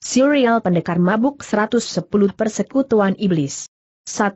Serial Pendekar Mabuk 110 Persekutuan Iblis 1.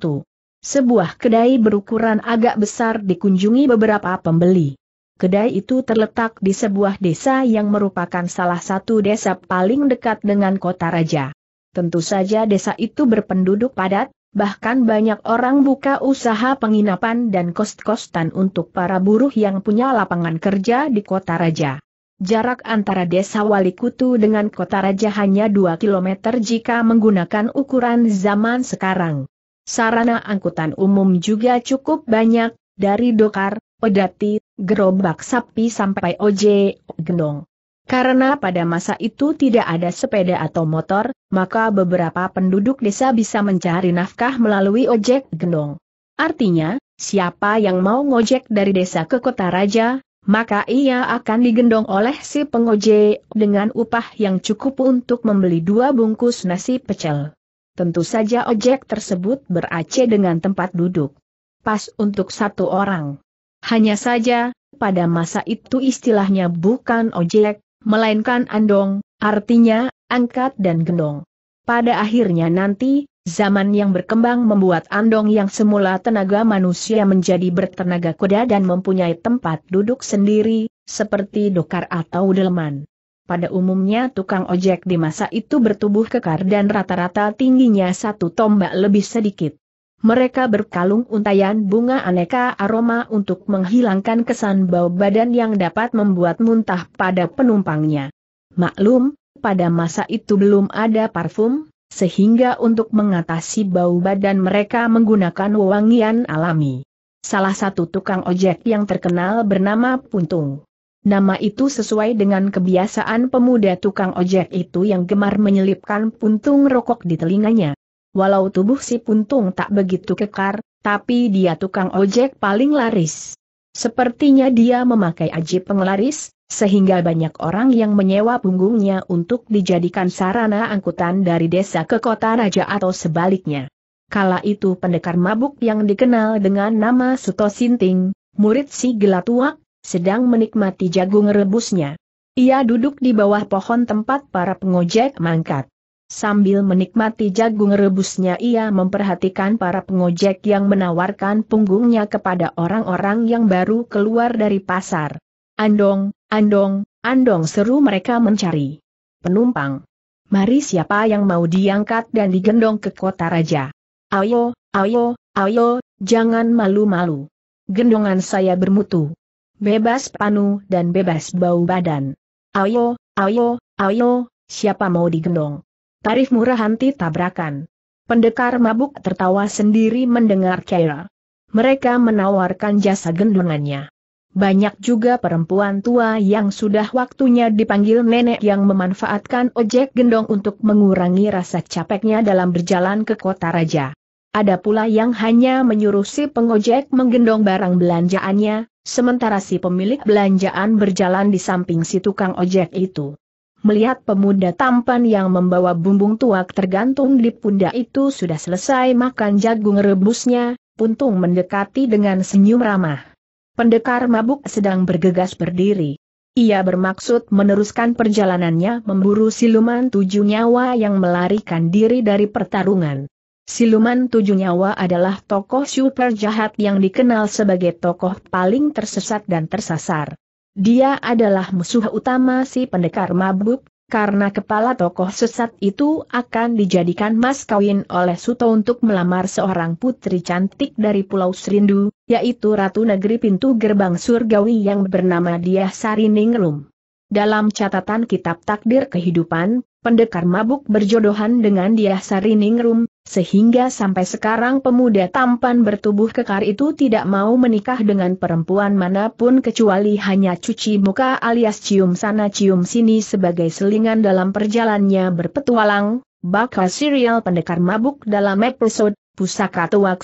Sebuah kedai berukuran agak besar dikunjungi beberapa pembeli. Kedai itu terletak di sebuah desa yang merupakan salah satu desa paling dekat dengan kota raja. Tentu saja desa itu berpenduduk padat, bahkan banyak orang buka usaha penginapan dan kos-kostan untuk para buruh yang punya lapangan kerja di kota raja. Jarak antara desa Walikutu dengan kota raja hanya 2 km jika menggunakan ukuran zaman sekarang. Sarana angkutan umum juga cukup banyak, dari dokar, pedati, gerobak sapi sampai ojek, genong. Karena pada masa itu tidak ada sepeda atau motor, maka beberapa penduduk desa bisa mencari nafkah melalui ojek gendong. Artinya, siapa yang mau ngojek dari desa ke kota raja, maka ia akan digendong oleh si pengoje dengan upah yang cukup untuk membeli dua bungkus nasi pecel. Tentu saja ojek tersebut berace dengan tempat duduk. Pas untuk satu orang. Hanya saja, pada masa itu istilahnya bukan ojek, melainkan andong, artinya, angkat dan gendong. Pada akhirnya nanti, Zaman yang berkembang membuat andong yang semula tenaga manusia menjadi bertenaga kuda dan mempunyai tempat duduk sendiri, seperti dokar atau delman. Pada umumnya tukang ojek di masa itu bertubuh kekar dan rata-rata tingginya satu tombak lebih sedikit. Mereka berkalung untayan bunga aneka aroma untuk menghilangkan kesan bau badan yang dapat membuat muntah pada penumpangnya. Maklum, pada masa itu belum ada parfum, sehingga untuk mengatasi bau badan mereka menggunakan wangian alami. Salah satu tukang ojek yang terkenal bernama Puntung. Nama itu sesuai dengan kebiasaan pemuda tukang ojek itu yang gemar menyelipkan puntung rokok di telinganya. Walau tubuh si puntung tak begitu kekar, tapi dia tukang ojek paling laris. Sepertinya dia memakai aji penglaris, sehingga banyak orang yang menyewa punggungnya untuk dijadikan sarana angkutan dari desa ke kota raja atau sebaliknya. Kala itu pendekar mabuk yang dikenal dengan nama Suto Sinting, murid si Gelatuak, sedang menikmati jagung rebusnya. Ia duduk di bawah pohon tempat para pengojek mangkat. Sambil menikmati jagung rebusnya ia memperhatikan para pengojek yang menawarkan punggungnya kepada orang-orang yang baru keluar dari pasar. Andong, andong, andong seru mereka mencari. Penumpang. Mari siapa yang mau diangkat dan digendong ke kota raja. Ayo, ayo, ayo, jangan malu-malu. Gendongan saya bermutu. Bebas panu dan bebas bau badan. Ayo, ayo, ayo, siapa mau digendong? Tarif murah anti tabrakan. Pendekar mabuk tertawa sendiri mendengar Kaira. Mereka menawarkan jasa gendongannya. Banyak juga perempuan tua yang sudah waktunya dipanggil nenek yang memanfaatkan ojek gendong untuk mengurangi rasa capeknya dalam berjalan ke kota raja. Ada pula yang hanya menyuruh si pengojek menggendong barang belanjaannya, sementara si pemilik belanjaan berjalan di samping si tukang ojek itu. Melihat pemuda tampan yang membawa bumbung tuak tergantung di pundak itu sudah selesai makan jagung rebusnya, Puntung mendekati dengan senyum ramah. Pendekar mabuk sedang bergegas berdiri. Ia bermaksud meneruskan perjalanannya memburu siluman tujuh nyawa yang melarikan diri dari pertarungan. Siluman tujuh nyawa adalah tokoh super jahat yang dikenal sebagai tokoh paling tersesat dan tersasar. Dia adalah musuh utama si pendekar mabuk, karena kepala tokoh sesat itu akan dijadikan mas kawin oleh Suto untuk melamar seorang putri cantik dari Pulau Serindu, yaitu Ratu Negeri Pintu Gerbang Surgawi yang bernama Diah Sariningrum. Dalam catatan kitab takdir kehidupan, pendekar mabuk berjodohan dengan Diah Sariningrum, sehingga sampai sekarang pemuda tampan bertubuh kekar itu tidak mau menikah dengan perempuan manapun kecuali hanya cuci muka alias cium sana cium sini sebagai selingan dalam perjalannya berpetualang, bakal serial pendekar mabuk dalam episode Pusaka Tua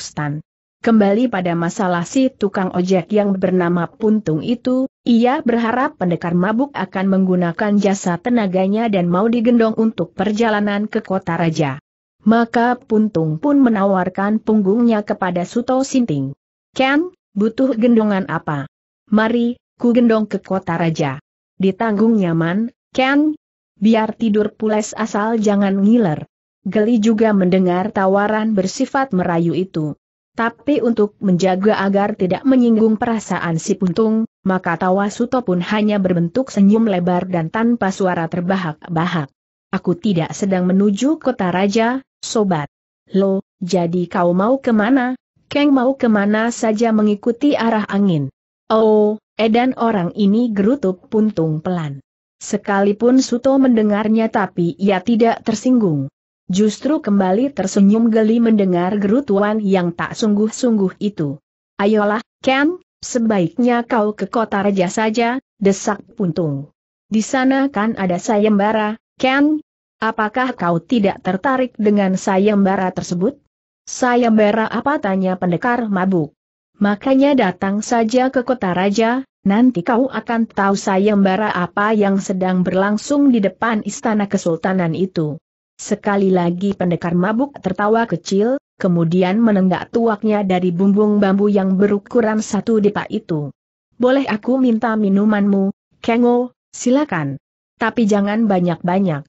Kembali pada masalah si tukang ojek yang bernama Puntung itu, ia berharap pendekar mabuk akan menggunakan jasa tenaganya dan mau digendong untuk perjalanan ke kota raja. Maka Puntung pun menawarkan punggungnya kepada Suto Sinting. Ken, butuh gendongan apa? Mari, ku gendong ke kota raja. Ditanggung nyaman, Ken. Biar tidur pules asal jangan ngiler. Geli juga mendengar tawaran bersifat merayu itu. Tapi untuk menjaga agar tidak menyinggung perasaan si Puntung, maka tawa Suto pun hanya berbentuk senyum lebar dan tanpa suara terbahak-bahak. Aku tidak sedang menuju kota raja, sobat. Lo, jadi kau mau kemana? Keng mau kemana saja mengikuti arah angin. Oh, edan orang ini gerutuk puntung pelan. Sekalipun Suto mendengarnya tapi ia tidak tersinggung. Justru kembali tersenyum geli mendengar gerutuan yang tak sungguh-sungguh itu. Ayolah, Ken, sebaiknya kau ke kota raja saja, desak puntung. Di sana kan ada sayembara, Ken. Apakah kau tidak tertarik dengan sayembara tersebut? Sayembara apa tanya pendekar mabuk? Makanya datang saja ke kota raja, nanti kau akan tahu sayembara apa yang sedang berlangsung di depan istana kesultanan itu. Sekali lagi pendekar mabuk tertawa kecil, kemudian menenggak tuaknya dari bumbung bambu yang berukuran satu depa itu. Boleh aku minta minumanmu, Kengo, silakan. Tapi jangan banyak-banyak.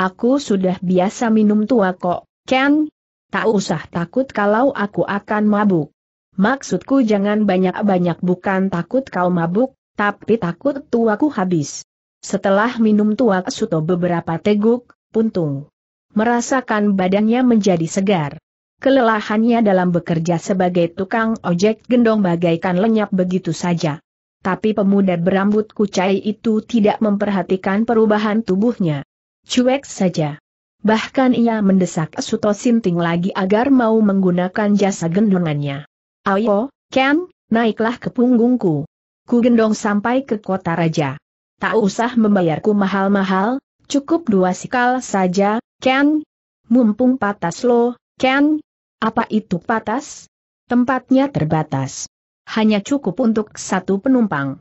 Aku sudah biasa minum tua kok, Ken. Tak usah takut kalau aku akan mabuk. Maksudku jangan banyak-banyak bukan takut kau mabuk, tapi takut tuaku habis. Setelah minum tua Suto beberapa teguk, puntung. Merasakan badannya menjadi segar. Kelelahannya dalam bekerja sebagai tukang ojek gendong bagaikan lenyap begitu saja. Tapi pemuda berambut kucai itu tidak memperhatikan perubahan tubuhnya cuek saja. Bahkan ia mendesak Suto Sinting lagi agar mau menggunakan jasa gendongannya. Ayo, Ken, naiklah ke punggungku. Ku gendong sampai ke kota raja. Tak usah membayarku mahal-mahal, cukup dua sikal saja, Ken. Mumpung patas lo, Ken. Apa itu patas? Tempatnya terbatas. Hanya cukup untuk satu penumpang.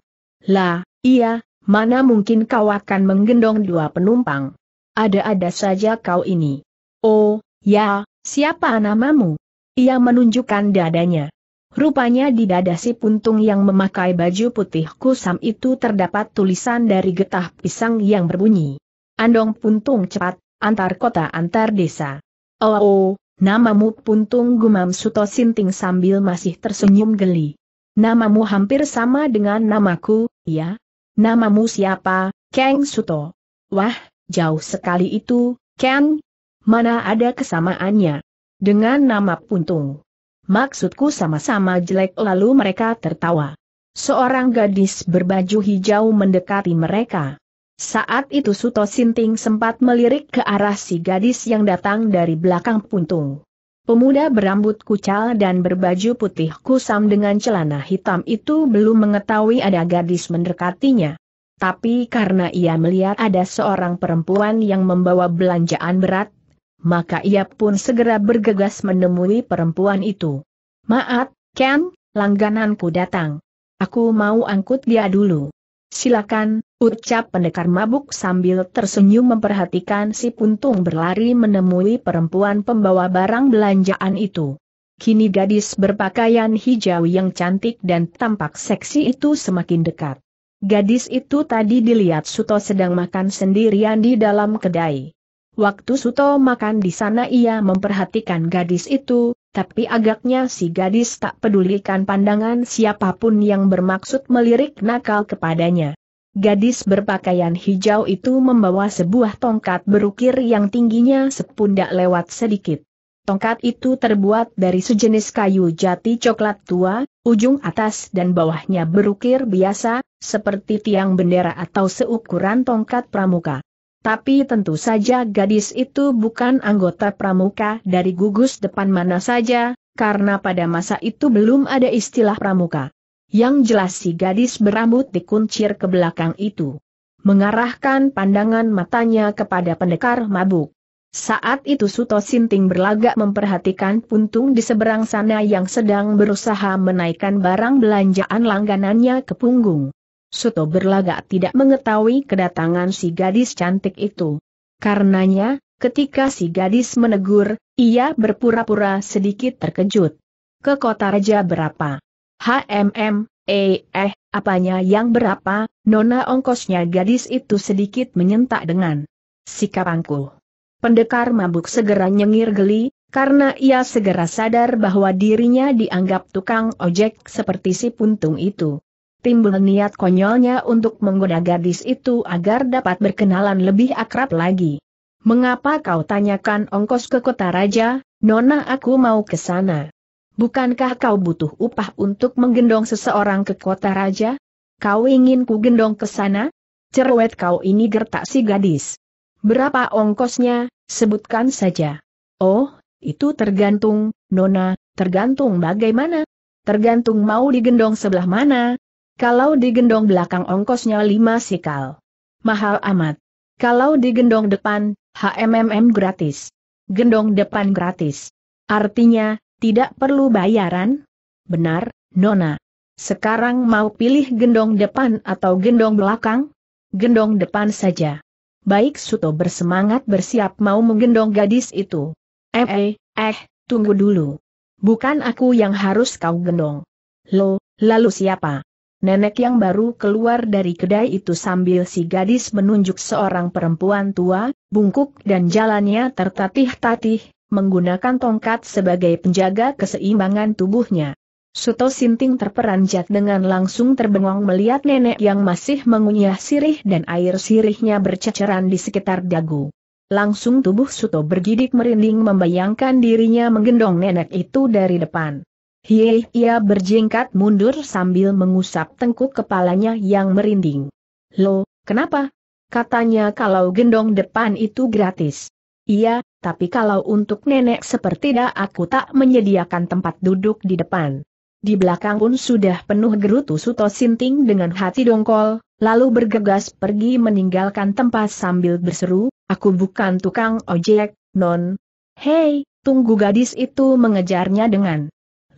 Lah, iya, mana mungkin kau akan menggendong dua penumpang. Ada-ada saja kau ini. Oh, ya, siapa namamu? Ia menunjukkan dadanya. Rupanya di dada si puntung yang memakai baju putih kusam itu terdapat tulisan dari getah pisang yang berbunyi. Andong puntung cepat, antar kota antar desa. Oh, oh namamu puntung gumam suto sinting sambil masih tersenyum geli. Namamu hampir sama dengan namaku, ya? Namamu siapa, Kang Suto? Wah, jauh sekali itu, Ken? Mana ada kesamaannya? Dengan nama puntung. Maksudku sama-sama jelek lalu mereka tertawa. Seorang gadis berbaju hijau mendekati mereka. Saat itu Suto Sinting sempat melirik ke arah si gadis yang datang dari belakang puntung. Pemuda berambut kucal dan berbaju putih kusam dengan celana hitam itu belum mengetahui ada gadis mendekatinya tapi karena ia melihat ada seorang perempuan yang membawa belanjaan berat, maka ia pun segera bergegas menemui perempuan itu. Maaf, Ken, langgananku datang. Aku mau angkut dia dulu. Silakan, ucap pendekar mabuk sambil tersenyum memperhatikan si puntung berlari menemui perempuan pembawa barang belanjaan itu. Kini gadis berpakaian hijau yang cantik dan tampak seksi itu semakin dekat. Gadis itu tadi dilihat Suto sedang makan sendirian di dalam kedai. Waktu Suto makan di sana ia memperhatikan gadis itu, tapi agaknya si gadis tak pedulikan pandangan siapapun yang bermaksud melirik nakal kepadanya. Gadis berpakaian hijau itu membawa sebuah tongkat berukir yang tingginya sepundak lewat sedikit. Tongkat itu terbuat dari sejenis kayu jati coklat tua, ujung atas dan bawahnya berukir biasa, seperti tiang bendera atau seukuran tongkat pramuka. Tapi tentu saja gadis itu bukan anggota pramuka dari gugus depan mana saja, karena pada masa itu belum ada istilah pramuka. Yang jelas si gadis berambut dikuncir ke belakang itu. Mengarahkan pandangan matanya kepada pendekar mabuk. Saat itu Suto Sinting berlagak memperhatikan puntung di seberang sana yang sedang berusaha menaikkan barang belanjaan langganannya ke punggung. Suto berlagak tidak mengetahui kedatangan si gadis cantik itu. Karenanya, ketika si gadis menegur, ia berpura-pura sedikit terkejut. Ke kota raja berapa? HMM, eh, eh, apanya yang berapa? Nona ongkosnya gadis itu sedikit menyentak dengan sikap angkuh. Pendekar mabuk segera nyengir geli, karena ia segera sadar bahwa dirinya dianggap tukang ojek seperti si puntung itu timbul niat konyolnya untuk menggoda gadis itu agar dapat berkenalan lebih akrab lagi. Mengapa kau tanyakan ongkos ke kota raja, Nona aku mau ke sana. Bukankah kau butuh upah untuk menggendong seseorang ke kota raja? Kau ingin ku gendong ke sana? Cerewet kau ini gertak si gadis. Berapa ongkosnya, sebutkan saja. Oh, itu tergantung, Nona, tergantung bagaimana? Tergantung mau digendong sebelah mana, kalau digendong belakang ongkosnya lima sikal. Mahal amat. Kalau digendong depan, HMMM gratis. Gendong depan gratis. Artinya, tidak perlu bayaran? Benar, Nona. Sekarang mau pilih gendong depan atau gendong belakang? Gendong depan saja. Baik Suto bersemangat bersiap mau menggendong gadis itu. Eh, eh, eh, tunggu dulu. Bukan aku yang harus kau gendong. Lo, lalu siapa? Nenek yang baru keluar dari kedai itu sambil si gadis menunjuk seorang perempuan tua, bungkuk dan jalannya tertatih-tatih, menggunakan tongkat sebagai penjaga keseimbangan tubuhnya. Suto Sinting terperanjat dengan langsung terbengong melihat nenek yang masih mengunyah sirih dan air sirihnya berceceran di sekitar dagu. Langsung tubuh Suto bergidik merinding membayangkan dirinya menggendong nenek itu dari depan. Hie, ia berjingkat mundur sambil mengusap tengkuk kepalanya yang merinding. Lo, kenapa? Katanya kalau gendong depan itu gratis. Iya, tapi kalau untuk nenek seperti dah aku tak menyediakan tempat duduk di depan. Di belakang pun sudah penuh gerutu Suto Sinting dengan hati dongkol, lalu bergegas pergi meninggalkan tempat sambil berseru, aku bukan tukang ojek, non. Hei, tunggu gadis itu mengejarnya dengan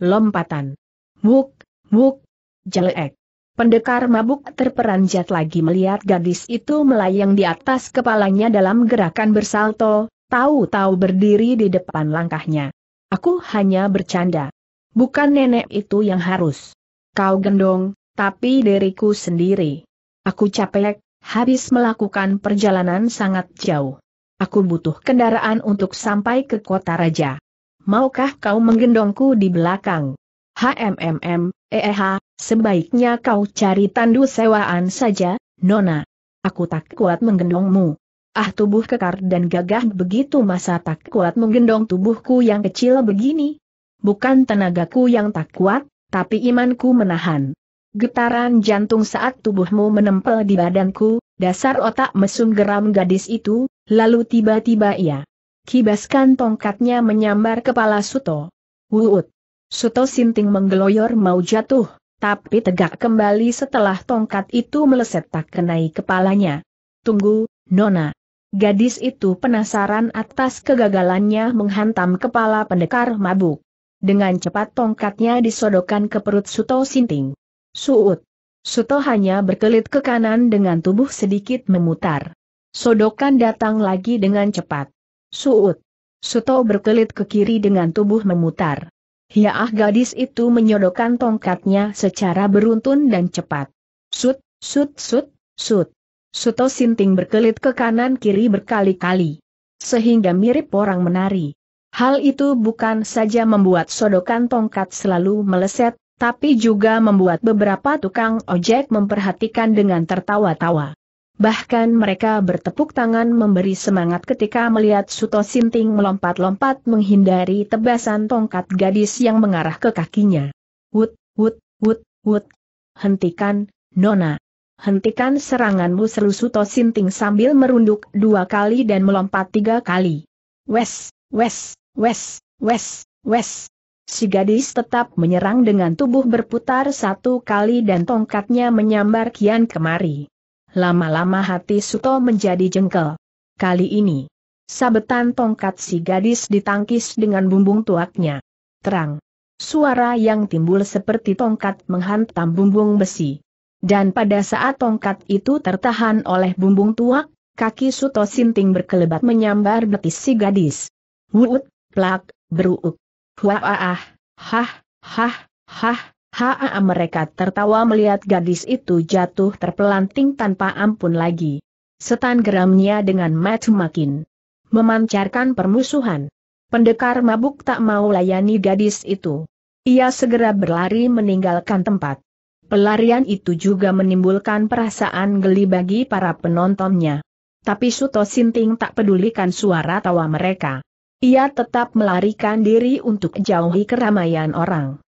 Lompatan. Muk, muk, jelek. Pendekar mabuk terperanjat lagi melihat gadis itu melayang di atas kepalanya dalam gerakan bersalto, tahu-tahu berdiri di depan langkahnya. Aku hanya bercanda. Bukan nenek itu yang harus. Kau gendong, tapi diriku sendiri. Aku capek, habis melakukan perjalanan sangat jauh. Aku butuh kendaraan untuk sampai ke kota raja maukah kau menggendongku di belakang? HMMM, eh, sebaiknya kau cari tandu sewaan saja, Nona. Aku tak kuat menggendongmu. Ah tubuh kekar dan gagah begitu masa tak kuat menggendong tubuhku yang kecil begini. Bukan tenagaku yang tak kuat, tapi imanku menahan. Getaran jantung saat tubuhmu menempel di badanku, dasar otak mesum geram gadis itu, lalu tiba-tiba ia Kibaskan tongkatnya menyambar kepala Suto. Wuut. Suto Sinting menggeloyor mau jatuh, tapi tegak kembali setelah tongkat itu meleset tak kenai kepalanya. Tunggu, Nona. Gadis itu penasaran atas kegagalannya menghantam kepala pendekar mabuk. Dengan cepat tongkatnya disodokkan ke perut Suto Sinting. Suut. Suto hanya berkelit ke kanan dengan tubuh sedikit memutar. Sodokan datang lagi dengan cepat. Suut. Suto berkelit ke kiri dengan tubuh memutar. Hiaah gadis itu menyodokkan tongkatnya secara beruntun dan cepat. Sut, sut, sut, sut. Suto sinting berkelit ke kanan kiri berkali-kali. Sehingga mirip orang menari. Hal itu bukan saja membuat sodokan tongkat selalu meleset, tapi juga membuat beberapa tukang ojek memperhatikan dengan tertawa-tawa. Bahkan mereka bertepuk tangan memberi semangat ketika melihat Suto Sinting melompat-lompat menghindari tebasan tongkat gadis yang mengarah ke kakinya. Wut, wut, wut, wut. Hentikan, Nona. Hentikan seranganmu seru Suto Sinting sambil merunduk dua kali dan melompat tiga kali. Wes, wes, wes, wes, wes. Si gadis tetap menyerang dengan tubuh berputar satu kali dan tongkatnya menyambar kian kemari. Lama-lama hati Suto menjadi jengkel. Kali ini, sabetan tongkat si gadis ditangkis dengan bumbung tuaknya. Terang. Suara yang timbul seperti tongkat menghantam bumbung besi. Dan pada saat tongkat itu tertahan oleh bumbung tuak, kaki Suto Sinting berkelebat menyambar betis si gadis. Wuut, plak, beruuk. Huaaah, ah. hah, hah, hah, Haa mereka tertawa melihat gadis itu jatuh terpelanting tanpa ampun lagi. Setan geramnya dengan match makin memancarkan permusuhan. Pendekar mabuk tak mau layani gadis itu. Ia segera berlari meninggalkan tempat. Pelarian itu juga menimbulkan perasaan geli bagi para penontonnya. Tapi Suto Sinting tak pedulikan suara tawa mereka. Ia tetap melarikan diri untuk jauhi keramaian orang.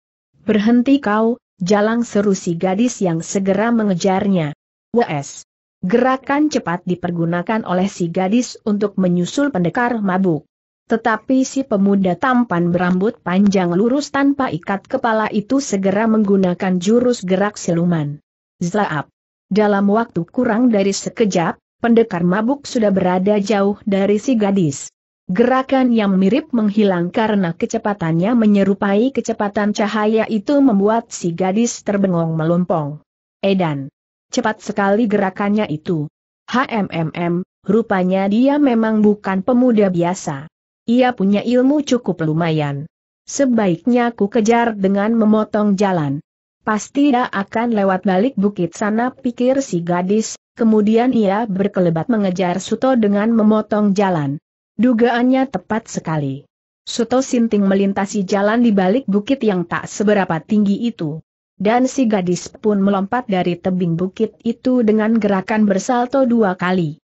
Berhenti kau, jalang seru si gadis yang segera mengejarnya. WS. Gerakan cepat dipergunakan oleh si gadis untuk menyusul pendekar mabuk. Tetapi si pemuda tampan berambut panjang lurus tanpa ikat kepala itu segera menggunakan jurus gerak siluman. Zlaap. Dalam waktu kurang dari sekejap, pendekar mabuk sudah berada jauh dari si gadis. Gerakan yang mirip menghilang karena kecepatannya menyerupai kecepatan cahaya itu membuat si gadis terbengong melompong. Edan. Cepat sekali gerakannya itu. HMMM, rupanya dia memang bukan pemuda biasa. Ia punya ilmu cukup lumayan. Sebaiknya ku kejar dengan memotong jalan. Pasti dia akan lewat balik bukit sana pikir si gadis, kemudian ia berkelebat mengejar Suto dengan memotong jalan. Dugaannya tepat sekali. Suto Sinting melintasi jalan di balik bukit yang tak seberapa tinggi itu. Dan si gadis pun melompat dari tebing bukit itu dengan gerakan bersalto dua kali.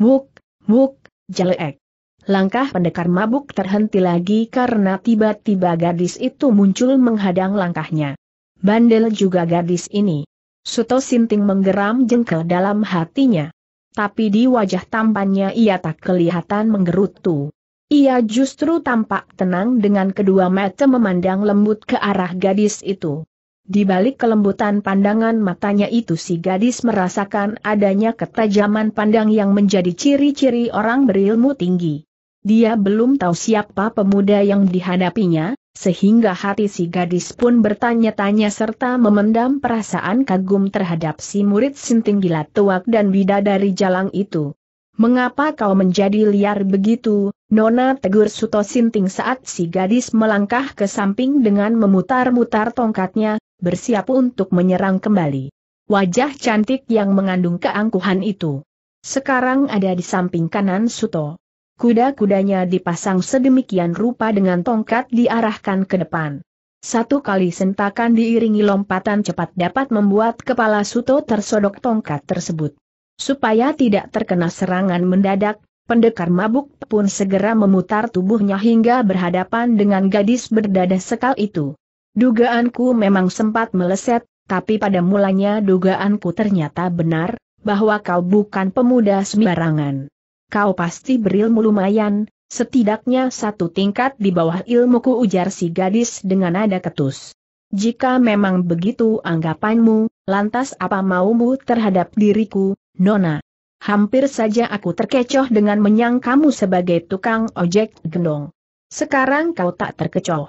Muk, muk, jelek. Langkah pendekar mabuk terhenti lagi karena tiba-tiba gadis itu muncul menghadang langkahnya. Bandel juga gadis ini. Suto Sinting menggeram jengkel dalam hatinya tapi di wajah tampannya ia tak kelihatan menggerutu. Ia justru tampak tenang dengan kedua mata memandang lembut ke arah gadis itu. Di balik kelembutan pandangan matanya itu si gadis merasakan adanya ketajaman pandang yang menjadi ciri-ciri orang berilmu tinggi. Dia belum tahu siapa pemuda yang dihadapinya, sehingga hati si gadis pun bertanya-tanya serta memendam perasaan kagum terhadap si murid sinting gila tuak dan bidadari jalang itu. Mengapa kau menjadi liar begitu, Nona tegur Suto Sinting saat si gadis melangkah ke samping dengan memutar-mutar tongkatnya, bersiap untuk menyerang kembali. Wajah cantik yang mengandung keangkuhan itu. Sekarang ada di samping kanan Suto. Kuda-kudanya dipasang sedemikian rupa dengan tongkat diarahkan ke depan. Satu kali sentakan diiringi lompatan cepat dapat membuat kepala Suto tersodok tongkat tersebut. Supaya tidak terkena serangan mendadak, pendekar mabuk pun segera memutar tubuhnya hingga berhadapan dengan gadis berdada sekal itu. Dugaanku memang sempat meleset, tapi pada mulanya dugaanku ternyata benar, bahwa kau bukan pemuda sembarangan kau pasti berilmu lumayan, setidaknya satu tingkat di bawah ilmuku ujar si gadis dengan nada ketus. Jika memang begitu anggapanmu, lantas apa maumu terhadap diriku, Nona? Hampir saja aku terkecoh dengan menyangkamu sebagai tukang ojek gendong. Sekarang kau tak terkecoh.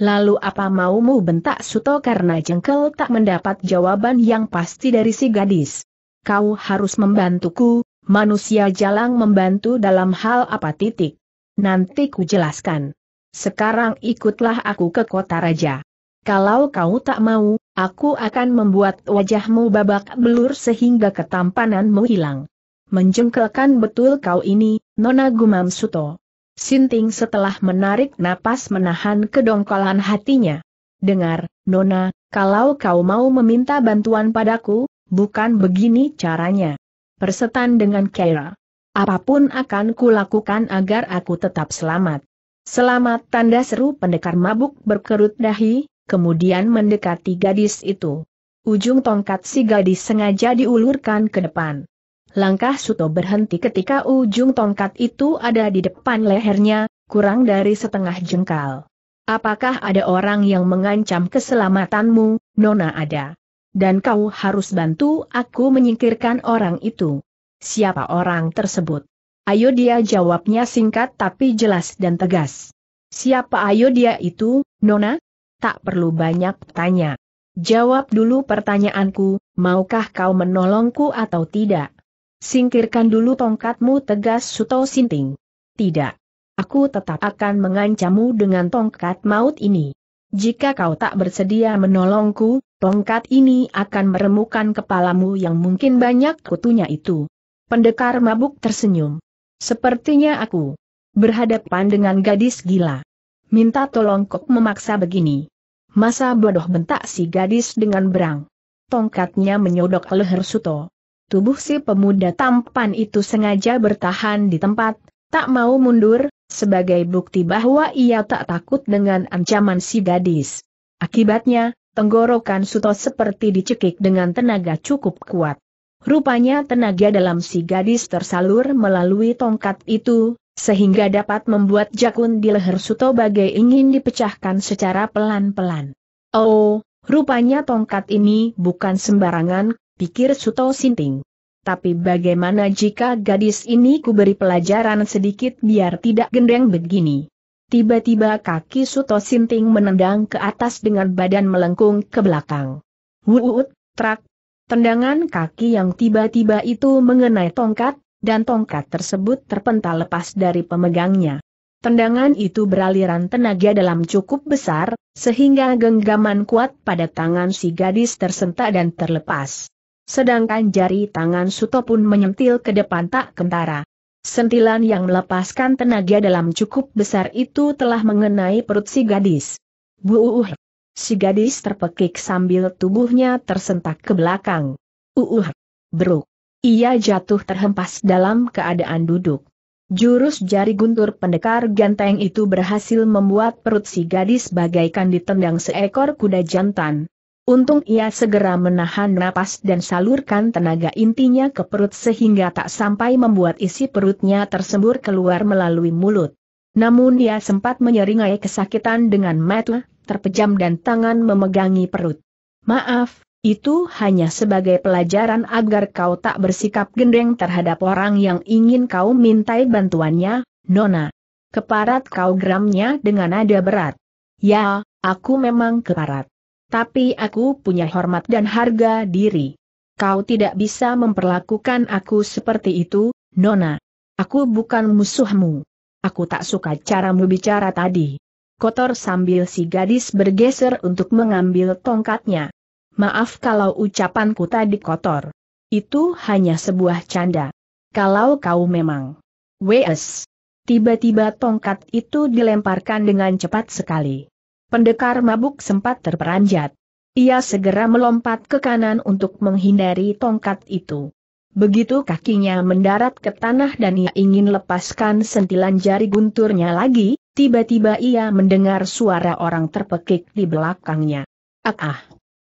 Lalu apa maumu bentak Suto karena jengkel tak mendapat jawaban yang pasti dari si gadis. Kau harus membantuku, manusia jalang membantu dalam hal apa titik. Nanti ku jelaskan. Sekarang ikutlah aku ke kota raja. Kalau kau tak mau, aku akan membuat wajahmu babak belur sehingga ketampananmu hilang. Menjengkelkan betul kau ini, Nona Gumam Suto. Sinting setelah menarik napas menahan kedongkolan hatinya. Dengar, Nona, kalau kau mau meminta bantuan padaku, bukan begini caranya. Persetan dengan Keira. Apapun akan kulakukan agar aku tetap selamat. Selamat tanda seru pendekar mabuk berkerut dahi, kemudian mendekati gadis itu. Ujung tongkat si gadis sengaja diulurkan ke depan. Langkah Suto berhenti ketika ujung tongkat itu ada di depan lehernya, kurang dari setengah jengkal. Apakah ada orang yang mengancam keselamatanmu, Nona ada? Dan kau harus bantu aku menyingkirkan orang itu. Siapa orang tersebut? Ayo dia jawabnya singkat tapi jelas dan tegas. Siapa ayo dia itu, Nona? Tak perlu banyak tanya. Jawab dulu pertanyaanku, maukah kau menolongku atau tidak? Singkirkan dulu tongkatmu tegas Suto Sinting. Tidak. Aku tetap akan mengancammu dengan tongkat maut ini. Jika kau tak bersedia menolongku, Tongkat ini akan meremukan kepalamu yang mungkin banyak kutunya itu. Pendekar mabuk tersenyum. Sepertinya aku berhadapan dengan gadis gila. Minta tolong kok memaksa begini. Masa bodoh bentak si gadis dengan berang. Tongkatnya menyodok leher Suto. Tubuh si pemuda tampan itu sengaja bertahan di tempat, tak mau mundur, sebagai bukti bahwa ia tak takut dengan ancaman si gadis. Akibatnya, Tenggorokan Suto seperti dicekik dengan tenaga cukup kuat. Rupanya tenaga dalam si gadis tersalur melalui tongkat itu, sehingga dapat membuat jakun di leher Suto bagai ingin dipecahkan secara pelan-pelan. Oh, rupanya tongkat ini bukan sembarangan, pikir Suto Sinting. Tapi bagaimana jika gadis ini kuberi pelajaran sedikit biar tidak gendeng begini? Tiba-tiba kaki Suto Sinting menendang ke atas dengan badan melengkung ke belakang. Wuut, trak. Tendangan kaki yang tiba-tiba itu mengenai tongkat, dan tongkat tersebut terpental lepas dari pemegangnya. Tendangan itu beraliran tenaga dalam cukup besar, sehingga genggaman kuat pada tangan si gadis tersentak dan terlepas. Sedangkan jari tangan Suto pun menyentil ke depan tak kentara. Sentilan yang melepaskan tenaga dalam cukup besar itu telah mengenai perut si gadis. Buuh! Si gadis terpekik sambil tubuhnya tersentak ke belakang. Uuh! Beruk! Ia jatuh terhempas dalam keadaan duduk. Jurus jari guntur pendekar ganteng itu berhasil membuat perut si gadis bagaikan ditendang seekor kuda jantan. Untung ia segera menahan napas dan salurkan tenaga intinya ke perut sehingga tak sampai membuat isi perutnya tersembur keluar melalui mulut. Namun ia sempat menyeringai kesakitan dengan mata, terpejam dan tangan memegangi perut. Maaf, itu hanya sebagai pelajaran agar kau tak bersikap gendeng terhadap orang yang ingin kau mintai bantuannya, Nona. Keparat kau gramnya dengan nada berat. Ya, aku memang keparat. Tapi aku punya hormat dan harga diri. Kau tidak bisa memperlakukan aku seperti itu, Nona. Aku bukan musuhmu. Aku tak suka cara mu bicara tadi. Kotor sambil si gadis bergeser untuk mengambil tongkatnya. Maaf kalau ucapanku tadi kotor. Itu hanya sebuah canda. Kalau kau memang. Wes. Tiba-tiba tongkat itu dilemparkan dengan cepat sekali pendekar mabuk sempat terperanjat. Ia segera melompat ke kanan untuk menghindari tongkat itu. Begitu kakinya mendarat ke tanah dan ia ingin lepaskan sentilan jari gunturnya lagi, tiba-tiba ia mendengar suara orang terpekik di belakangnya. Ah ah!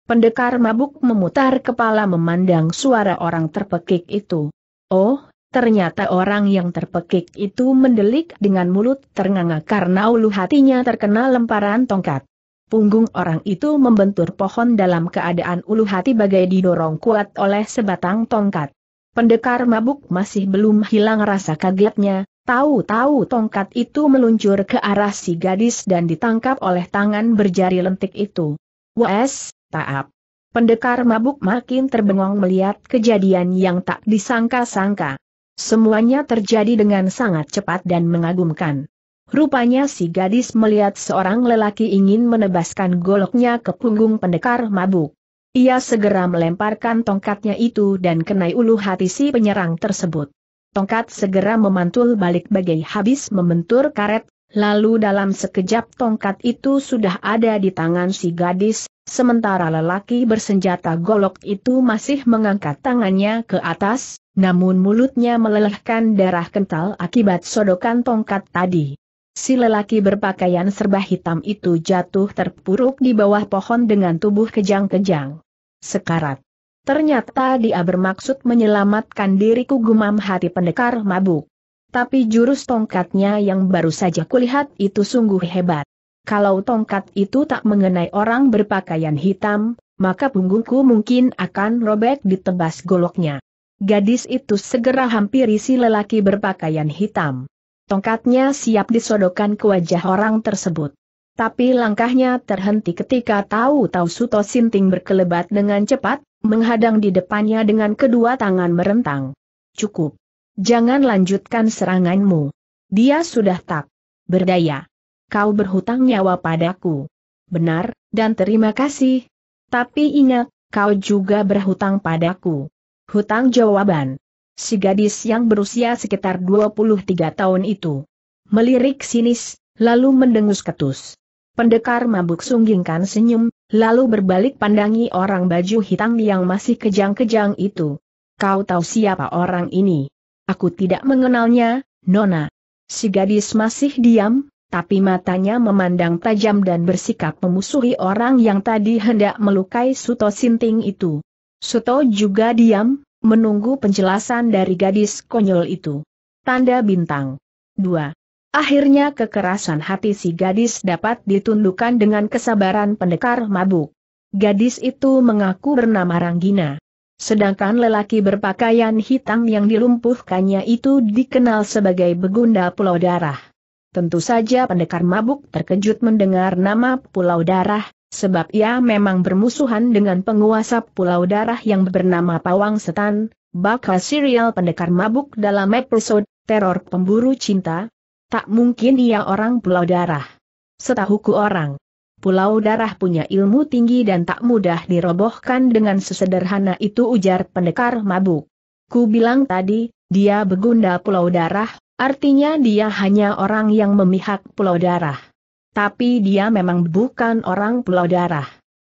Pendekar mabuk memutar kepala memandang suara orang terpekik itu. Oh, Ternyata orang yang terpekik itu mendelik dengan mulut ternganga karena ulu hatinya terkena lemparan tongkat. Punggung orang itu membentur pohon dalam keadaan ulu hati bagai didorong kuat oleh sebatang tongkat. Pendekar mabuk masih belum hilang rasa kagetnya, tahu-tahu tongkat itu meluncur ke arah si gadis dan ditangkap oleh tangan berjari lentik itu. Wes, taap. Pendekar mabuk makin terbengong melihat kejadian yang tak disangka-sangka. Semuanya terjadi dengan sangat cepat dan mengagumkan. Rupanya si gadis melihat seorang lelaki ingin menebaskan goloknya ke punggung pendekar mabuk. Ia segera melemparkan tongkatnya itu dan kenai ulu hati si penyerang tersebut. Tongkat segera memantul balik bagai habis membentur karet, lalu dalam sekejap tongkat itu sudah ada di tangan si gadis, Sementara lelaki bersenjata golok itu masih mengangkat tangannya ke atas, namun mulutnya melelehkan darah kental akibat sodokan tongkat tadi. Si lelaki berpakaian serba hitam itu jatuh terpuruk di bawah pohon dengan tubuh kejang-kejang. Sekarat. Ternyata dia bermaksud menyelamatkan diriku gumam hati pendekar mabuk. Tapi jurus tongkatnya yang baru saja kulihat itu sungguh hebat. Kalau tongkat itu tak mengenai orang berpakaian hitam, maka punggungku mungkin akan robek ditebas goloknya. Gadis itu segera hampiri si lelaki berpakaian hitam. Tongkatnya siap disodokkan ke wajah orang tersebut. Tapi langkahnya terhenti ketika tahu-tahu Suto Sinting berkelebat dengan cepat, menghadang di depannya dengan kedua tangan merentang. Cukup. Jangan lanjutkan seranganmu. Dia sudah tak berdaya kau berhutang nyawa padaku. Benar, dan terima kasih. Tapi ingat, kau juga berhutang padaku. Hutang jawaban. Si gadis yang berusia sekitar 23 tahun itu. Melirik sinis, lalu mendengus ketus. Pendekar mabuk sunggingkan senyum, lalu berbalik pandangi orang baju hitam yang masih kejang-kejang itu. Kau tahu siapa orang ini? Aku tidak mengenalnya, Nona. Si gadis masih diam, tapi matanya memandang tajam dan bersikap memusuhi orang yang tadi hendak melukai Suto Sinting itu. Suto juga diam, menunggu penjelasan dari gadis konyol itu. Tanda bintang. 2. Akhirnya kekerasan hati si gadis dapat ditundukkan dengan kesabaran pendekar mabuk. Gadis itu mengaku bernama Ranggina. Sedangkan lelaki berpakaian hitam yang dilumpuhkannya itu dikenal sebagai Begunda Pulau Darah. Tentu saja pendekar mabuk terkejut mendengar nama Pulau Darah, sebab ia memang bermusuhan dengan penguasa Pulau Darah yang bernama Pawang Setan, bakal serial pendekar mabuk dalam episode Teror Pemburu Cinta. Tak mungkin ia orang Pulau Darah. Setahuku orang. Pulau Darah punya ilmu tinggi dan tak mudah dirobohkan dengan sesederhana itu ujar pendekar mabuk. Ku bilang tadi, dia begunda Pulau Darah, Artinya dia hanya orang yang memihak pulau darah. Tapi dia memang bukan orang pulau darah.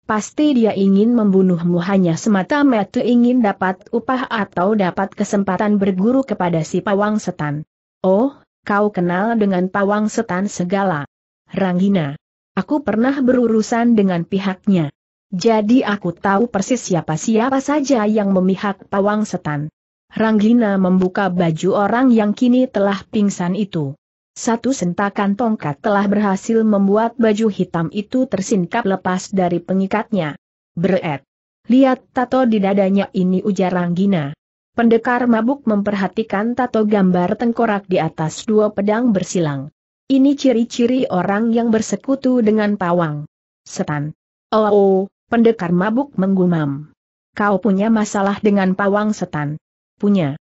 Pasti dia ingin membunuhmu hanya semata-mata ingin dapat upah atau dapat kesempatan berguru kepada si Pawang Setan. Oh, kau kenal dengan Pawang Setan segala. Ranggina. Aku pernah berurusan dengan pihaknya. Jadi aku tahu persis siapa-siapa saja yang memihak Pawang Setan. Ranggina membuka baju orang yang kini telah pingsan itu. Satu sentakan tongkat telah berhasil membuat baju hitam itu tersingkap lepas dari pengikatnya. Beret. Lihat tato di dadanya ini ujar Ranggina. Pendekar mabuk memperhatikan tato gambar tengkorak di atas dua pedang bersilang. Ini ciri-ciri orang yang bersekutu dengan pawang. Setan. Oh, oh, pendekar mabuk menggumam. Kau punya masalah dengan pawang setan punya.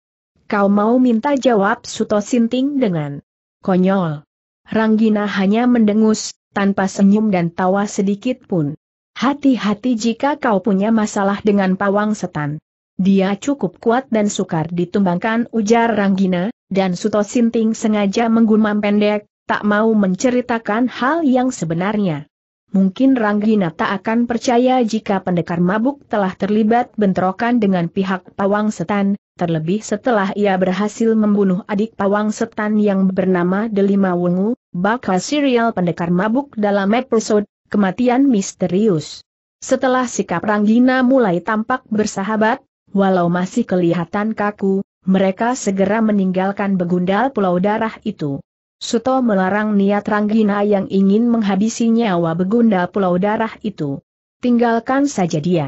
Kau mau minta jawab Suto Sinting dengan konyol. Ranggina hanya mendengus, tanpa senyum dan tawa sedikit pun. Hati-hati jika kau punya masalah dengan pawang setan. Dia cukup kuat dan sukar ditumbangkan ujar Ranggina, dan Suto Sinting sengaja menggumam pendek, tak mau menceritakan hal yang sebenarnya. Mungkin Ranggina tak akan percaya jika pendekar mabuk telah terlibat bentrokan dengan pihak pawang setan, terlebih setelah ia berhasil membunuh adik pawang setan yang bernama Delima Wungu, bakal serial pendekar mabuk dalam episode Kematian Misterius. Setelah sikap Ranggina mulai tampak bersahabat, walau masih kelihatan kaku, mereka segera meninggalkan begundal pulau darah itu. Suto melarang niat Ranggina yang ingin menghabisi nyawa begundal pulau darah itu. Tinggalkan saja dia.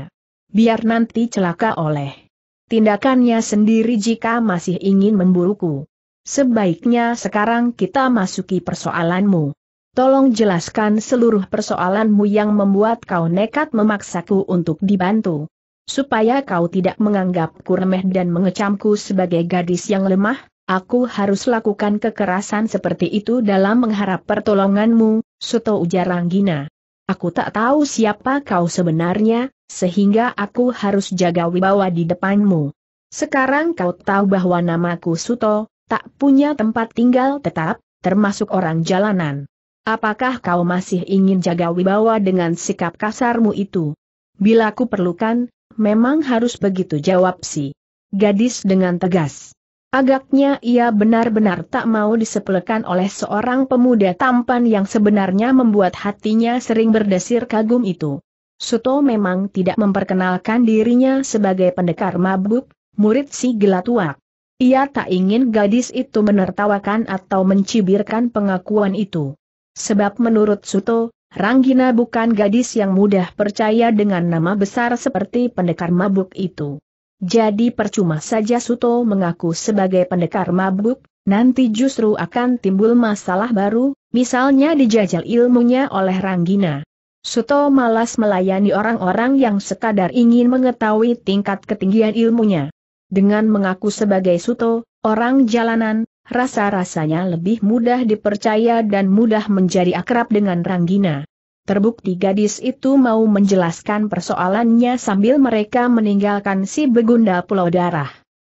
Biar nanti celaka oleh tindakannya sendiri jika masih ingin memburuku. Sebaiknya sekarang kita masuki persoalanmu. Tolong jelaskan seluruh persoalanmu yang membuat kau nekat memaksaku untuk dibantu. Supaya kau tidak menganggapku remeh dan mengecamku sebagai gadis yang lemah, aku harus lakukan kekerasan seperti itu dalam mengharap pertolonganmu, Suto ujar Langgina. Aku tak tahu siapa kau sebenarnya, sehingga aku harus jaga wibawa di depanmu. Sekarang kau tahu bahwa namaku Suto, tak punya tempat tinggal tetap, termasuk orang jalanan. Apakah kau masih ingin jaga wibawa dengan sikap kasarmu itu? Bila ku perlukan, memang harus begitu jawab si gadis dengan tegas. Agaknya ia benar-benar tak mau disepelekan oleh seorang pemuda tampan yang sebenarnya membuat hatinya sering berdesir kagum itu. Suto memang tidak memperkenalkan dirinya sebagai pendekar mabuk, murid si gelatuak. Ia tak ingin gadis itu menertawakan atau mencibirkan pengakuan itu. Sebab menurut Suto, Ranggina bukan gadis yang mudah percaya dengan nama besar seperti pendekar mabuk itu. Jadi percuma saja Suto mengaku sebagai pendekar mabuk, nanti justru akan timbul masalah baru, misalnya dijajal ilmunya oleh Ranggina. Suto malas melayani orang-orang yang sekadar ingin mengetahui tingkat ketinggian ilmunya. Dengan mengaku sebagai Suto, orang jalanan, rasa-rasanya lebih mudah dipercaya dan mudah menjadi akrab dengan Ranggina. Terbukti gadis itu mau menjelaskan persoalannya sambil mereka meninggalkan si begunda pulau darah.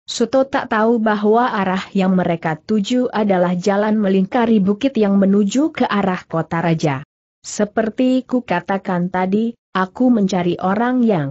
Suto tak tahu bahwa arah yang mereka tuju adalah jalan melingkari bukit yang menuju ke arah kota raja. Seperti ku katakan tadi, aku mencari orang yang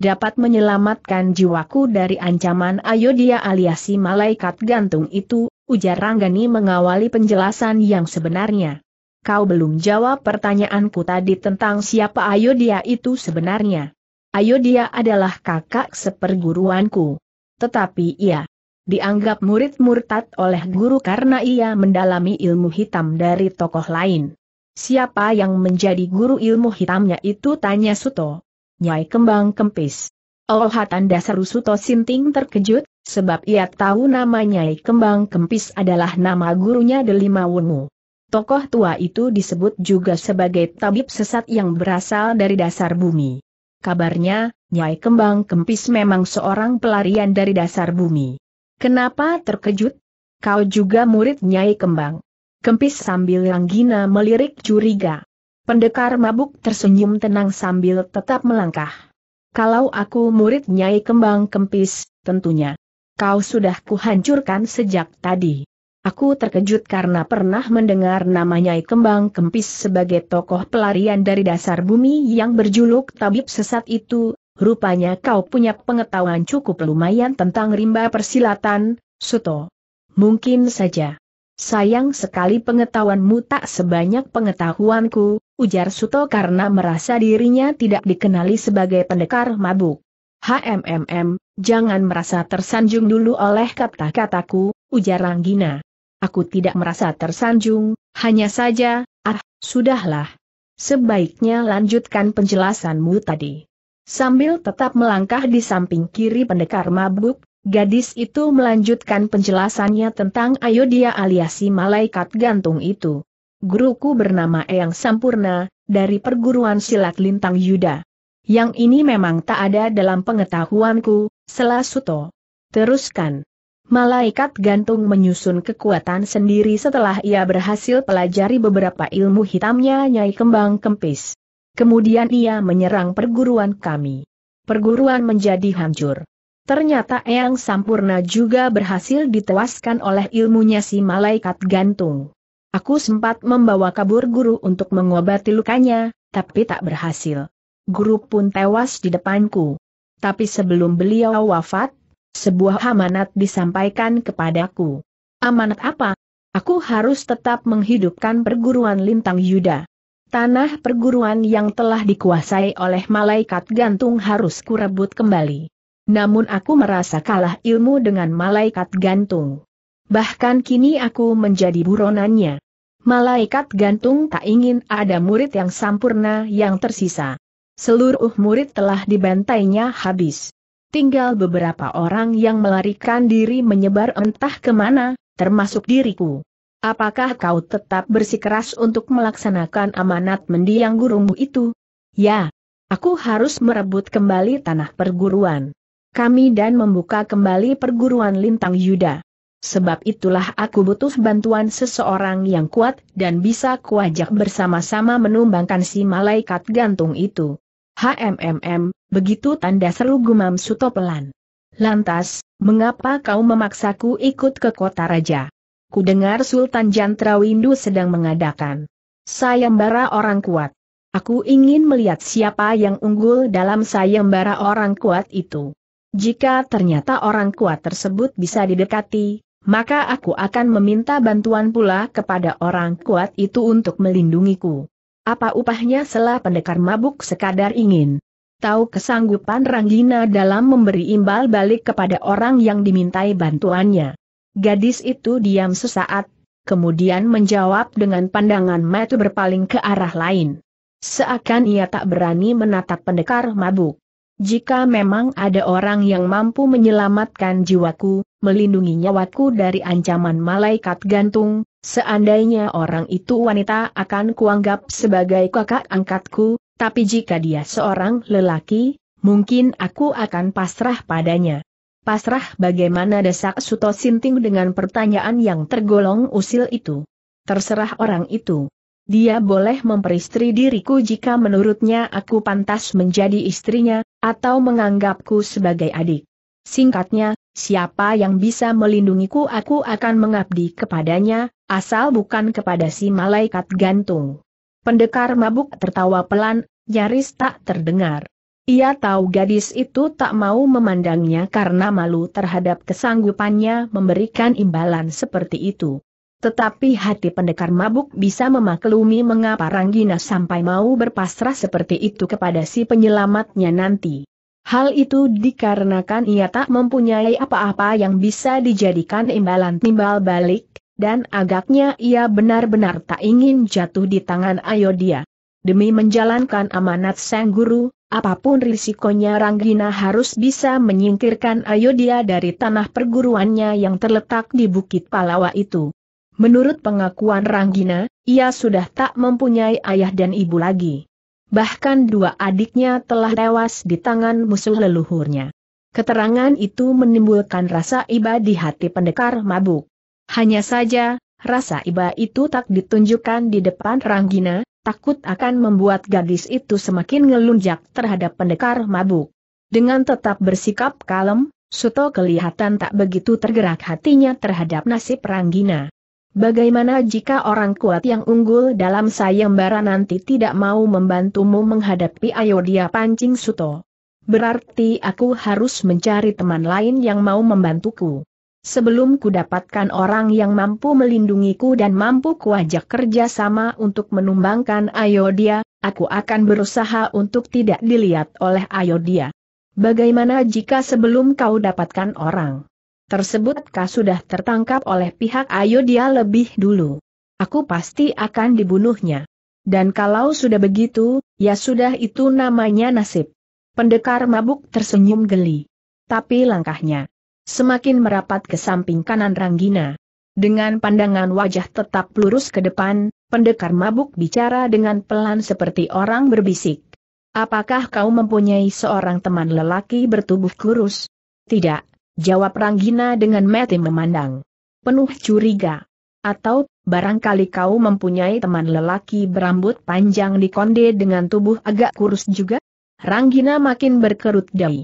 dapat menyelamatkan jiwaku dari ancaman Ayodhya aliasi malaikat gantung itu, ujar Ranggani mengawali penjelasan yang sebenarnya. Kau belum jawab pertanyaanku tadi tentang siapa Ayo itu sebenarnya. Ayo adalah kakak seperguruanku. Tetapi ia dianggap murid murtad oleh guru karena ia mendalami ilmu hitam dari tokoh lain. Siapa yang menjadi guru ilmu hitamnya itu tanya Suto. Nyai Kembang Kempis. Oh tanda seru Suto Sinting terkejut, sebab ia tahu nama Nyai Kembang Kempis adalah nama gurunya Delima Wungu. Tokoh tua itu disebut juga sebagai tabib sesat yang berasal dari dasar bumi. Kabarnya, Nyai Kembang Kempis memang seorang pelarian dari dasar bumi. Kenapa terkejut? Kau juga murid Nyai Kembang. Kempis sambil langgina melirik curiga. Pendekar mabuk tersenyum tenang sambil tetap melangkah. Kalau aku murid Nyai Kembang Kempis, tentunya. Kau sudah kuhancurkan sejak tadi. Aku terkejut karena pernah mendengar namanya Kembang Kempis sebagai tokoh pelarian dari dasar bumi yang berjuluk tabib sesat itu, rupanya kau punya pengetahuan cukup lumayan tentang rimba persilatan, Suto. Mungkin saja. Sayang sekali pengetahuanmu tak sebanyak pengetahuanku, ujar Suto karena merasa dirinya tidak dikenali sebagai pendekar mabuk. HMMM, jangan merasa tersanjung dulu oleh kata-kataku, ujar Ranggina. Aku tidak merasa tersanjung, hanya saja, ah, sudahlah. Sebaiknya lanjutkan penjelasanmu tadi. Sambil tetap melangkah di samping kiri pendekar mabuk, gadis itu melanjutkan penjelasannya tentang Ayodhya aliasi malaikat gantung itu. Guruku bernama Eyang Sampurna, dari perguruan silat lintang Yuda. Yang ini memang tak ada dalam pengetahuanku, Selasuto. Teruskan. Malaikat gantung menyusun kekuatan sendiri setelah ia berhasil pelajari beberapa ilmu hitamnya Nyai Kembang Kempis. Kemudian ia menyerang perguruan kami. Perguruan menjadi hancur. Ternyata Eyang Sampurna juga berhasil ditewaskan oleh ilmunya si malaikat gantung. Aku sempat membawa kabur guru untuk mengobati lukanya, tapi tak berhasil. Guru pun tewas di depanku. Tapi sebelum beliau wafat, sebuah amanat disampaikan kepadaku. Amanat apa? Aku harus tetap menghidupkan perguruan lintang Yuda. Tanah perguruan yang telah dikuasai oleh malaikat gantung harus kurebut kembali. Namun aku merasa kalah ilmu dengan malaikat gantung. Bahkan kini aku menjadi buronannya. Malaikat gantung tak ingin ada murid yang sempurna yang tersisa. Seluruh murid telah dibantainya habis tinggal beberapa orang yang melarikan diri menyebar entah kemana, termasuk diriku. Apakah kau tetap bersikeras untuk melaksanakan amanat mendiang gurumu itu? Ya, aku harus merebut kembali tanah perguruan. Kami dan membuka kembali perguruan lintang Yuda. Sebab itulah aku butuh bantuan seseorang yang kuat dan bisa kuajak bersama-sama menumbangkan si malaikat gantung itu. HMMM, Begitu tanda seru gumam Suto pelan. Lantas, mengapa kau memaksaku ikut ke kota raja? Kudengar Sultan Windu sedang mengadakan. Sayembara orang kuat. Aku ingin melihat siapa yang unggul dalam sayembara orang kuat itu. Jika ternyata orang kuat tersebut bisa didekati, maka aku akan meminta bantuan pula kepada orang kuat itu untuk melindungiku. Apa upahnya selah pendekar mabuk sekadar ingin tahu kesanggupan Ranggina dalam memberi imbal balik kepada orang yang dimintai bantuannya. Gadis itu diam sesaat, kemudian menjawab dengan pandangan mata berpaling ke arah lain. Seakan ia tak berani menatap pendekar mabuk. Jika memang ada orang yang mampu menyelamatkan jiwaku, melindungi nyawaku dari ancaman malaikat gantung, seandainya orang itu wanita akan kuanggap sebagai kakak angkatku, tapi jika dia seorang lelaki, mungkin aku akan pasrah padanya. Pasrah bagaimana desak Suto Sinting dengan pertanyaan yang tergolong usil itu. Terserah orang itu. Dia boleh memperistri diriku jika menurutnya aku pantas menjadi istrinya, atau menganggapku sebagai adik. Singkatnya, siapa yang bisa melindungiku aku akan mengabdi kepadanya, asal bukan kepada si malaikat gantung. Pendekar mabuk tertawa pelan, nyaris tak terdengar. Ia tahu gadis itu tak mau memandangnya karena malu terhadap kesanggupannya memberikan imbalan seperti itu. Tetapi hati pendekar mabuk bisa memaklumi mengapa Ranggina sampai mau berpasrah seperti itu kepada si penyelamatnya nanti. Hal itu dikarenakan ia tak mempunyai apa-apa yang bisa dijadikan imbalan timbal balik, dan agaknya ia benar-benar tak ingin jatuh di tangan Ayodia. Demi menjalankan amanat sang guru, apapun risikonya Ranggina harus bisa menyingkirkan Ayodia dari tanah perguruannya yang terletak di Bukit Palawa itu. Menurut pengakuan Ranggina, ia sudah tak mempunyai ayah dan ibu lagi. Bahkan dua adiknya telah tewas di tangan musuh leluhurnya. Keterangan itu menimbulkan rasa iba di hati pendekar mabuk. Hanya saja, rasa iba itu tak ditunjukkan di depan Ranggina, takut akan membuat gadis itu semakin ngelunjak terhadap pendekar mabuk. Dengan tetap bersikap kalem, Suto kelihatan tak begitu tergerak hatinya terhadap nasib Ranggina. Bagaimana jika orang kuat yang unggul dalam sayembara nanti tidak mau membantumu menghadapi Ayodhya pancing Suto? Berarti aku harus mencari teman lain yang mau membantuku. Sebelum ku dapatkan orang yang mampu melindungiku dan mampu kuajak kerja sama untuk menumbangkan Ayodia, aku akan berusaha untuk tidak dilihat oleh Ayodia. Bagaimana jika sebelum kau dapatkan orang tersebut kau sudah tertangkap oleh pihak Ayodia lebih dulu? Aku pasti akan dibunuhnya. Dan kalau sudah begitu, ya sudah itu namanya nasib. Pendekar mabuk tersenyum geli. Tapi langkahnya semakin merapat ke samping kanan Ranggina. Dengan pandangan wajah tetap lurus ke depan, pendekar mabuk bicara dengan pelan seperti orang berbisik. Apakah kau mempunyai seorang teman lelaki bertubuh kurus? Tidak, jawab Ranggina dengan mati memandang. Penuh curiga. Atau, barangkali kau mempunyai teman lelaki berambut panjang di konde dengan tubuh agak kurus juga? Ranggina makin berkerut dahi.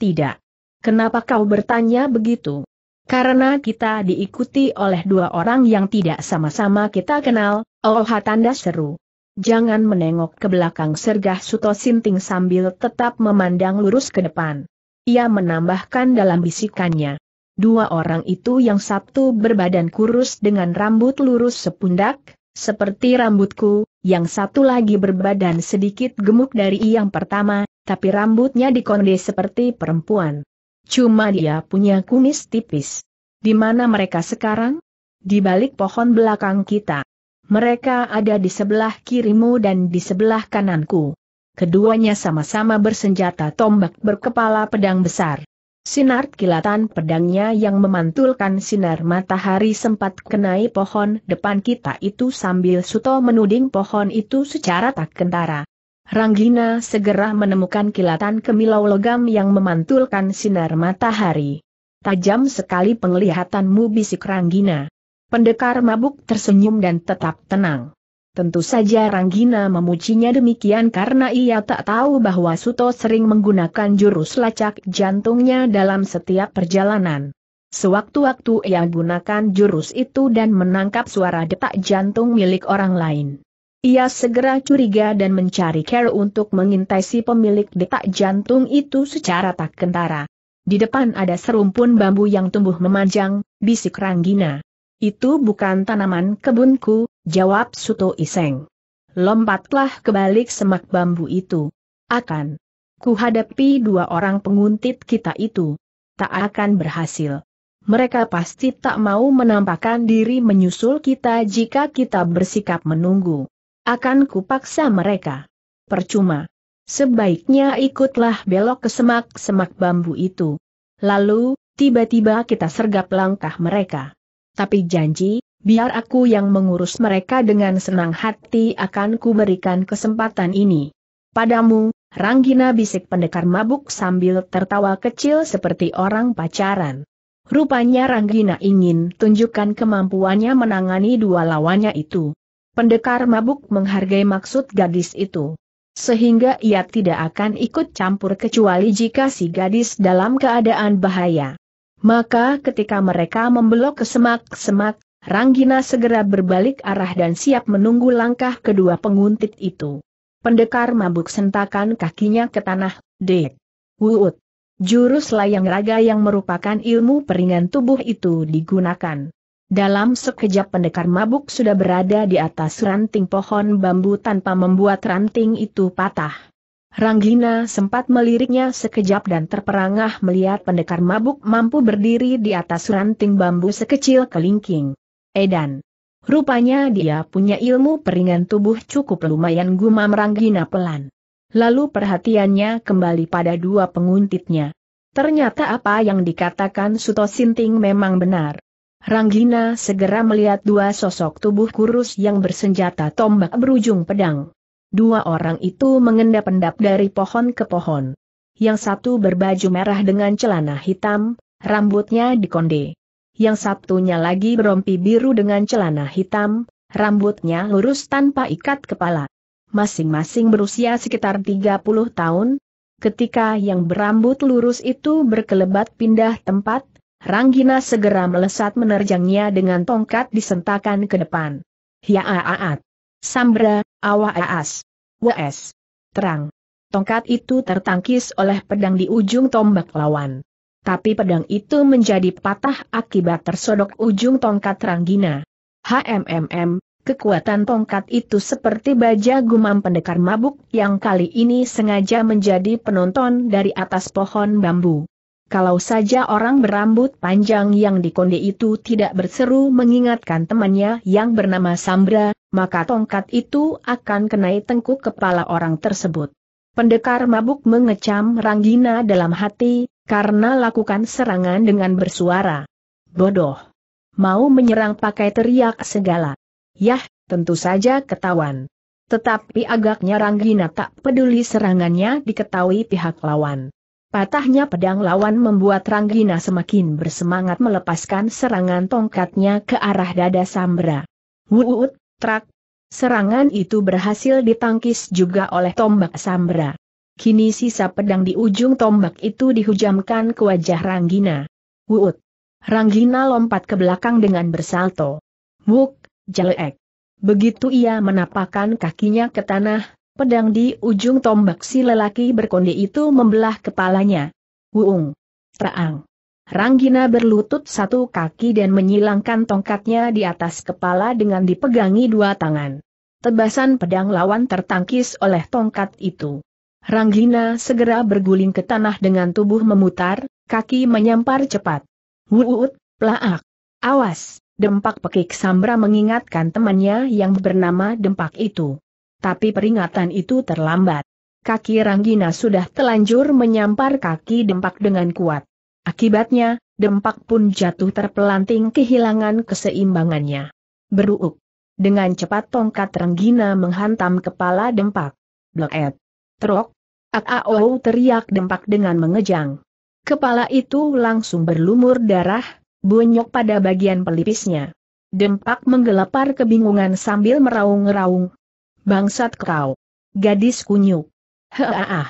Tidak. Kenapa kau bertanya begitu? Karena kita diikuti oleh dua orang yang tidak sama-sama kita kenal, oh tanda seru. Jangan menengok ke belakang sergah Suto Sinting sambil tetap memandang lurus ke depan. Ia menambahkan dalam bisikannya. Dua orang itu yang Sabtu berbadan kurus dengan rambut lurus sepundak, seperti rambutku, yang satu lagi berbadan sedikit gemuk dari yang pertama, tapi rambutnya dikonde seperti perempuan. Cuma dia punya kumis tipis. Di mana mereka sekarang? Di balik pohon belakang kita. Mereka ada di sebelah kirimu dan di sebelah kananku. Keduanya sama-sama bersenjata tombak berkepala pedang besar. Sinar kilatan pedangnya yang memantulkan sinar matahari sempat kenai pohon depan kita itu sambil Suto menuding pohon itu secara tak kentara. Ranggina segera menemukan kilatan kemilau logam yang memantulkan sinar matahari. Tajam sekali penglihatanmu bisik Ranggina. Pendekar mabuk tersenyum dan tetap tenang. Tentu saja Ranggina memujinya demikian karena ia tak tahu bahwa Suto sering menggunakan jurus lacak jantungnya dalam setiap perjalanan. Sewaktu-waktu ia gunakan jurus itu dan menangkap suara detak jantung milik orang lain. Ia segera curiga dan mencari Carol untuk mengintai si pemilik detak jantung itu secara tak kentara. Di depan ada serumpun bambu yang tumbuh memanjang, bisik Ranggina. Itu bukan tanaman kebunku, jawab Suto Iseng. Lompatlah ke balik semak bambu itu. Akan. Kuhadapi dua orang penguntit kita itu. Tak akan berhasil mereka pasti tak mau menampakkan diri menyusul kita jika kita bersikap menunggu. Akan kupaksa mereka. Percuma. Sebaiknya ikutlah belok ke semak-semak bambu itu. Lalu, tiba-tiba kita sergap langkah mereka. Tapi janji, biar aku yang mengurus mereka dengan senang hati akan kuberikan kesempatan ini. Padamu, Ranggina bisik pendekar mabuk sambil tertawa kecil seperti orang pacaran. Rupanya Ranggina ingin tunjukkan kemampuannya menangani dua lawannya itu. Pendekar mabuk menghargai maksud gadis itu. Sehingga ia tidak akan ikut campur kecuali jika si gadis dalam keadaan bahaya. Maka ketika mereka membelok ke semak-semak, Ranggina segera berbalik arah dan siap menunggu langkah kedua penguntit itu. Pendekar mabuk sentakan kakinya ke tanah, dek. Wuut. Jurus layang raga yang merupakan ilmu peringan tubuh itu digunakan. Dalam sekejap pendekar mabuk sudah berada di atas ranting pohon bambu tanpa membuat ranting itu patah. Ranggina sempat meliriknya sekejap dan terperangah melihat pendekar mabuk mampu berdiri di atas ranting bambu sekecil kelingking. Edan. Rupanya dia punya ilmu peringan tubuh cukup lumayan gumam Ranggina pelan. Lalu perhatiannya kembali pada dua penguntitnya. Ternyata apa yang dikatakan Suto Sinting memang benar. Ranggina segera melihat dua sosok tubuh kurus yang bersenjata tombak berujung pedang. Dua orang itu mengendap-endap dari pohon ke pohon. Yang satu berbaju merah dengan celana hitam, rambutnya dikonde. Yang satunya lagi berompi biru dengan celana hitam, rambutnya lurus tanpa ikat kepala. Masing-masing berusia sekitar 30 tahun, Ketika yang berambut lurus itu berkelebat pindah tempat, Ranggina segera melesat menerjangnya dengan tongkat disentakan ke depan. Hiaaat. Sambra, awa aas. Wes. Terang. Tongkat itu tertangkis oleh pedang di ujung tombak lawan. Tapi pedang itu menjadi patah akibat tersodok ujung tongkat Ranggina. HMMM, kekuatan tongkat itu seperti baja gumam pendekar mabuk yang kali ini sengaja menjadi penonton dari atas pohon bambu kalau saja orang berambut panjang yang dikonde itu tidak berseru mengingatkan temannya yang bernama Sambra, maka tongkat itu akan kenai tengkuk kepala orang tersebut. Pendekar mabuk mengecam Ranggina dalam hati, karena lakukan serangan dengan bersuara. Bodoh. Mau menyerang pakai teriak segala. Yah, tentu saja ketahuan. Tetapi agaknya Ranggina tak peduli serangannya diketahui pihak lawan. Patahnya pedang lawan membuat Ranggina semakin bersemangat melepaskan serangan tongkatnya ke arah dada Sambra. Wuut, trak. Serangan itu berhasil ditangkis juga oleh tombak Sambra. Kini sisa pedang di ujung tombak itu dihujamkan ke wajah Ranggina. Wuut. Ranggina lompat ke belakang dengan bersalto. Wuk, jelek. Begitu ia menapakkan kakinya ke tanah, Pedang di ujung tombak si lelaki berkonde itu membelah kepalanya. Wuung. Terang. Ranggina berlutut satu kaki dan menyilangkan tongkatnya di atas kepala dengan dipegangi dua tangan. Tebasan pedang lawan tertangkis oleh tongkat itu. Ranggina segera berguling ke tanah dengan tubuh memutar, kaki menyampar cepat. Wuut, plaak. Awas, Dempak Pekik Sambra mengingatkan temannya yang bernama Dempak itu. Tapi peringatan itu terlambat. Kaki Ranggina sudah telanjur menyampar kaki dempak dengan kuat. Akibatnya, dempak pun jatuh terpelanting kehilangan keseimbangannya. Beruuk. Dengan cepat tongkat Ranggina menghantam kepala dempak. Bleket. Trok. Aao teriak dempak dengan mengejang. Kepala itu langsung berlumur darah, bonyok pada bagian pelipisnya. Dempak menggelepar kebingungan sambil meraung-raung, Bangsat kau. Gadis kunyuk. Heeh.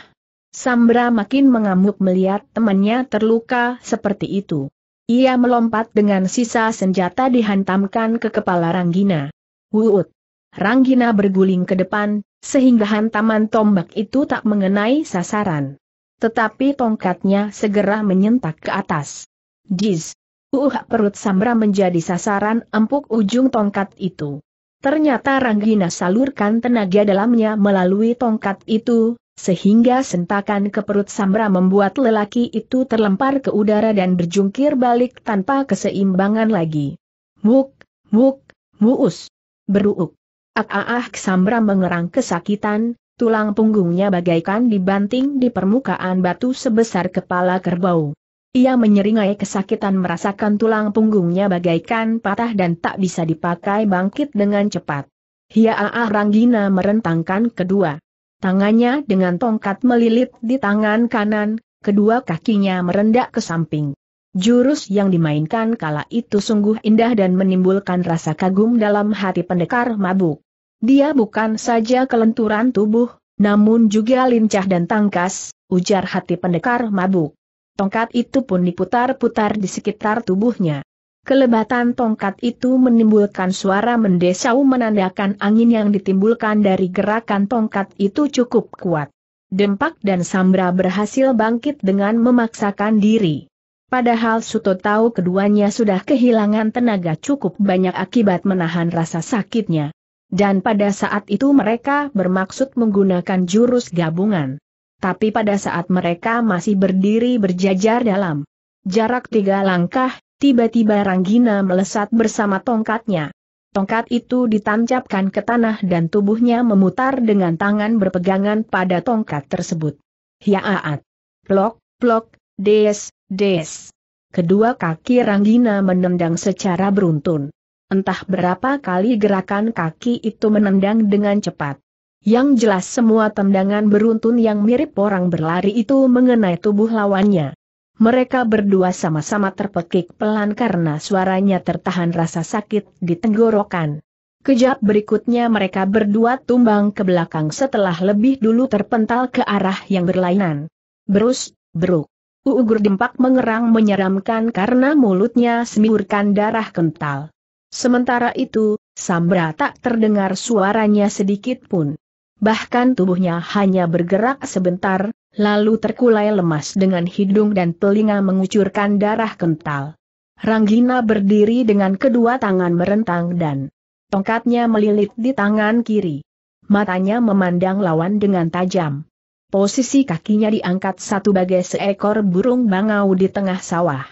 Sambra makin mengamuk melihat temannya terluka seperti itu. Ia melompat dengan sisa senjata dihantamkan ke kepala Ranggina. Wuut. Ranggina berguling ke depan, sehingga hantaman tombak itu tak mengenai sasaran. Tetapi tongkatnya segera menyentak ke atas. Jis. Uh, perut Sambra menjadi sasaran empuk ujung tongkat itu. Ternyata Ranggina salurkan tenaga dalamnya melalui tongkat itu, sehingga sentakan ke perut Samra membuat lelaki itu terlempar ke udara dan berjungkir balik tanpa keseimbangan lagi. Muk, muk, muus, beruuk. Ah-ah Samra mengerang kesakitan, tulang punggungnya bagaikan dibanting di permukaan batu sebesar kepala kerbau. Ia menyeringai kesakitan merasakan tulang punggungnya bagaikan patah dan tak bisa dipakai bangkit dengan cepat. Hiaa Ranggina merentangkan kedua. Tangannya dengan tongkat melilit di tangan kanan, kedua kakinya merendak ke samping. Jurus yang dimainkan kala itu sungguh indah dan menimbulkan rasa kagum dalam hati pendekar mabuk. Dia bukan saja kelenturan tubuh, namun juga lincah dan tangkas, ujar hati pendekar mabuk. Tongkat itu pun diputar-putar di sekitar tubuhnya. Kelebatan tongkat itu menimbulkan suara mendesau menandakan angin yang ditimbulkan dari gerakan tongkat itu cukup kuat. Dempak dan Sambra berhasil bangkit dengan memaksakan diri. Padahal Suto tahu keduanya sudah kehilangan tenaga cukup banyak akibat menahan rasa sakitnya. Dan pada saat itu mereka bermaksud menggunakan jurus gabungan tapi pada saat mereka masih berdiri berjajar dalam jarak tiga langkah, tiba-tiba Ranggina melesat bersama tongkatnya. Tongkat itu ditancapkan ke tanah dan tubuhnya memutar dengan tangan berpegangan pada tongkat tersebut. Hiaat! Plok, plok, des, des. Kedua kaki Ranggina menendang secara beruntun. Entah berapa kali gerakan kaki itu menendang dengan cepat. Yang jelas semua tendangan beruntun yang mirip orang berlari itu mengenai tubuh lawannya. Mereka berdua sama-sama terpekik pelan karena suaranya tertahan rasa sakit di tenggorokan. Kejap berikutnya mereka berdua tumbang ke belakang setelah lebih dulu terpental ke arah yang berlainan. Berus, beruk. Uugur dempak mengerang menyeramkan karena mulutnya semiurkan darah kental. Sementara itu, Sambra tak terdengar suaranya sedikit pun bahkan tubuhnya hanya bergerak sebentar, lalu terkulai lemas dengan hidung dan telinga mengucurkan darah kental. Ranggina berdiri dengan kedua tangan merentang dan tongkatnya melilit di tangan kiri. Matanya memandang lawan dengan tajam. Posisi kakinya diangkat satu bagai seekor burung bangau di tengah sawah.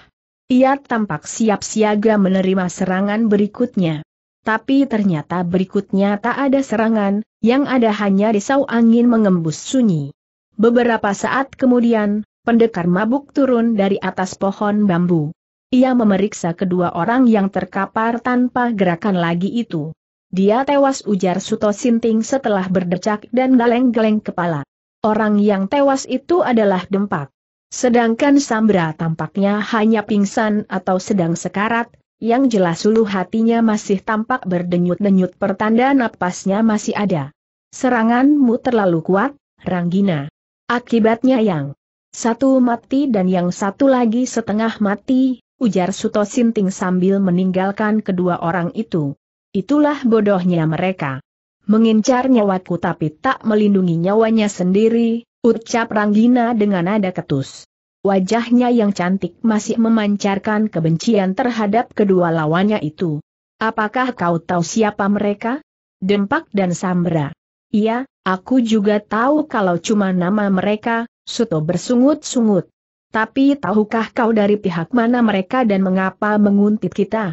Ia tampak siap siaga menerima serangan berikutnya tapi ternyata berikutnya tak ada serangan, yang ada hanya risau angin mengembus sunyi. Beberapa saat kemudian, pendekar mabuk turun dari atas pohon bambu. Ia memeriksa kedua orang yang terkapar tanpa gerakan lagi itu. Dia tewas ujar Suto Sinting setelah berdecak dan geleng-geleng kepala. Orang yang tewas itu adalah Dempak. Sedangkan Sambra tampaknya hanya pingsan atau sedang sekarat, yang jelas ulu hatinya masih tampak berdenyut-denyut pertanda napasnya masih ada. Seranganmu terlalu kuat, Ranggina. Akibatnya yang satu mati dan yang satu lagi setengah mati, ujar Suto Sinting sambil meninggalkan kedua orang itu. Itulah bodohnya mereka. Mengincar nyawaku tapi tak melindungi nyawanya sendiri, ucap Ranggina dengan nada ketus. Wajahnya yang cantik masih memancarkan kebencian terhadap kedua lawannya itu. Apakah kau tahu siapa mereka? Dempak dan Sambra. Iya, aku juga tahu kalau cuma nama mereka, Suto bersungut-sungut. Tapi tahukah kau dari pihak mana mereka dan mengapa menguntit kita?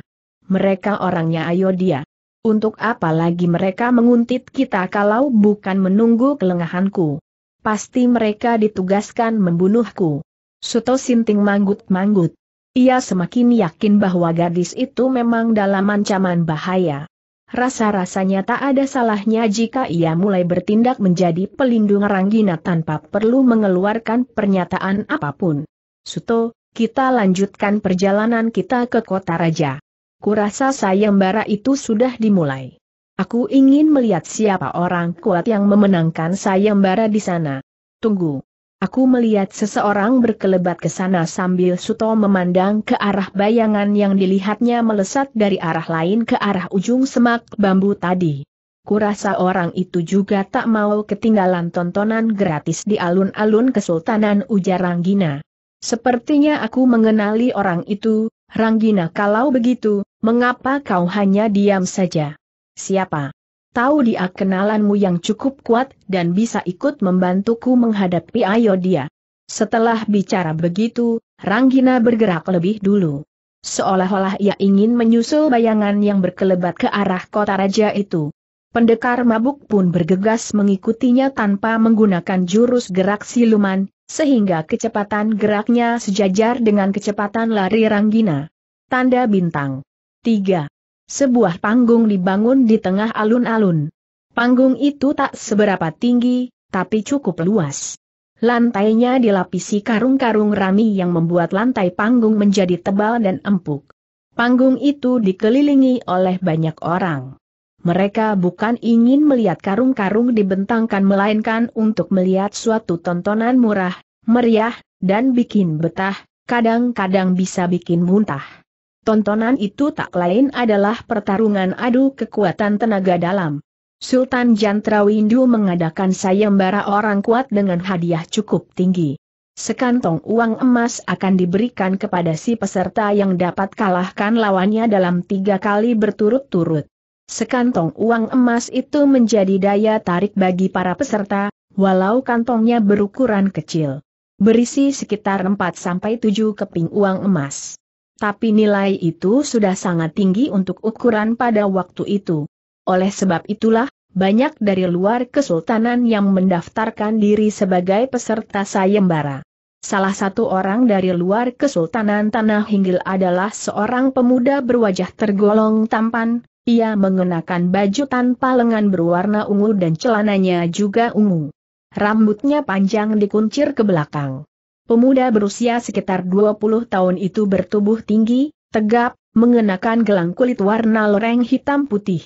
Mereka orangnya Ayodhya. Untuk apa lagi mereka menguntit kita kalau bukan menunggu kelengahanku? Pasti mereka ditugaskan membunuhku. Suto Sinting manggut-manggut. Ia semakin yakin bahwa gadis itu memang dalam ancaman bahaya. Rasa-rasanya tak ada salahnya jika ia mulai bertindak menjadi pelindung Ranggina tanpa perlu mengeluarkan pernyataan apapun. Suto, kita lanjutkan perjalanan kita ke kota raja. Kurasa sayembara itu sudah dimulai. Aku ingin melihat siapa orang kuat yang memenangkan sayembara di sana. Tunggu. Aku melihat seseorang berkelebat ke sana sambil Suto memandang ke arah bayangan yang dilihatnya melesat dari arah lain ke arah ujung semak bambu tadi. Kurasa orang itu juga tak mau ketinggalan tontonan gratis di alun-alun Kesultanan Ujar Ranggina. Sepertinya aku mengenali orang itu, Ranggina kalau begitu, mengapa kau hanya diam saja? Siapa? tahu dia kenalanmu yang cukup kuat dan bisa ikut membantuku menghadapi Ayodia. Setelah bicara begitu, Ranggina bergerak lebih dulu. Seolah-olah ia ingin menyusul bayangan yang berkelebat ke arah kota raja itu. Pendekar mabuk pun bergegas mengikutinya tanpa menggunakan jurus gerak siluman, sehingga kecepatan geraknya sejajar dengan kecepatan lari Ranggina. Tanda Bintang 3. Sebuah panggung dibangun di tengah alun-alun. Panggung itu tak seberapa tinggi, tapi cukup luas. Lantainya dilapisi karung-karung rami yang membuat lantai panggung menjadi tebal dan empuk. Panggung itu dikelilingi oleh banyak orang. Mereka bukan ingin melihat karung-karung dibentangkan melainkan untuk melihat suatu tontonan murah, meriah, dan bikin betah, kadang-kadang bisa bikin muntah tontonan itu tak lain adalah pertarungan adu kekuatan tenaga dalam. Sultan Jantra Windu mengadakan sayembara orang kuat dengan hadiah cukup tinggi. Sekantong uang emas akan diberikan kepada si peserta yang dapat kalahkan lawannya dalam tiga kali berturut-turut. Sekantong uang emas itu menjadi daya tarik bagi para peserta, walau kantongnya berukuran kecil. Berisi sekitar 4-7 keping uang emas. Tapi nilai itu sudah sangat tinggi untuk ukuran pada waktu itu. Oleh sebab itulah, banyak dari luar kesultanan yang mendaftarkan diri sebagai peserta sayembara. Salah satu orang dari luar Kesultanan Tanah Hinggil adalah seorang pemuda berwajah tergolong tampan, ia mengenakan baju tanpa lengan berwarna ungu dan celananya juga ungu. Rambutnya panjang dikuncir ke belakang. Pemuda berusia sekitar 20 tahun itu bertubuh tinggi, tegap, mengenakan gelang kulit warna loreng hitam putih.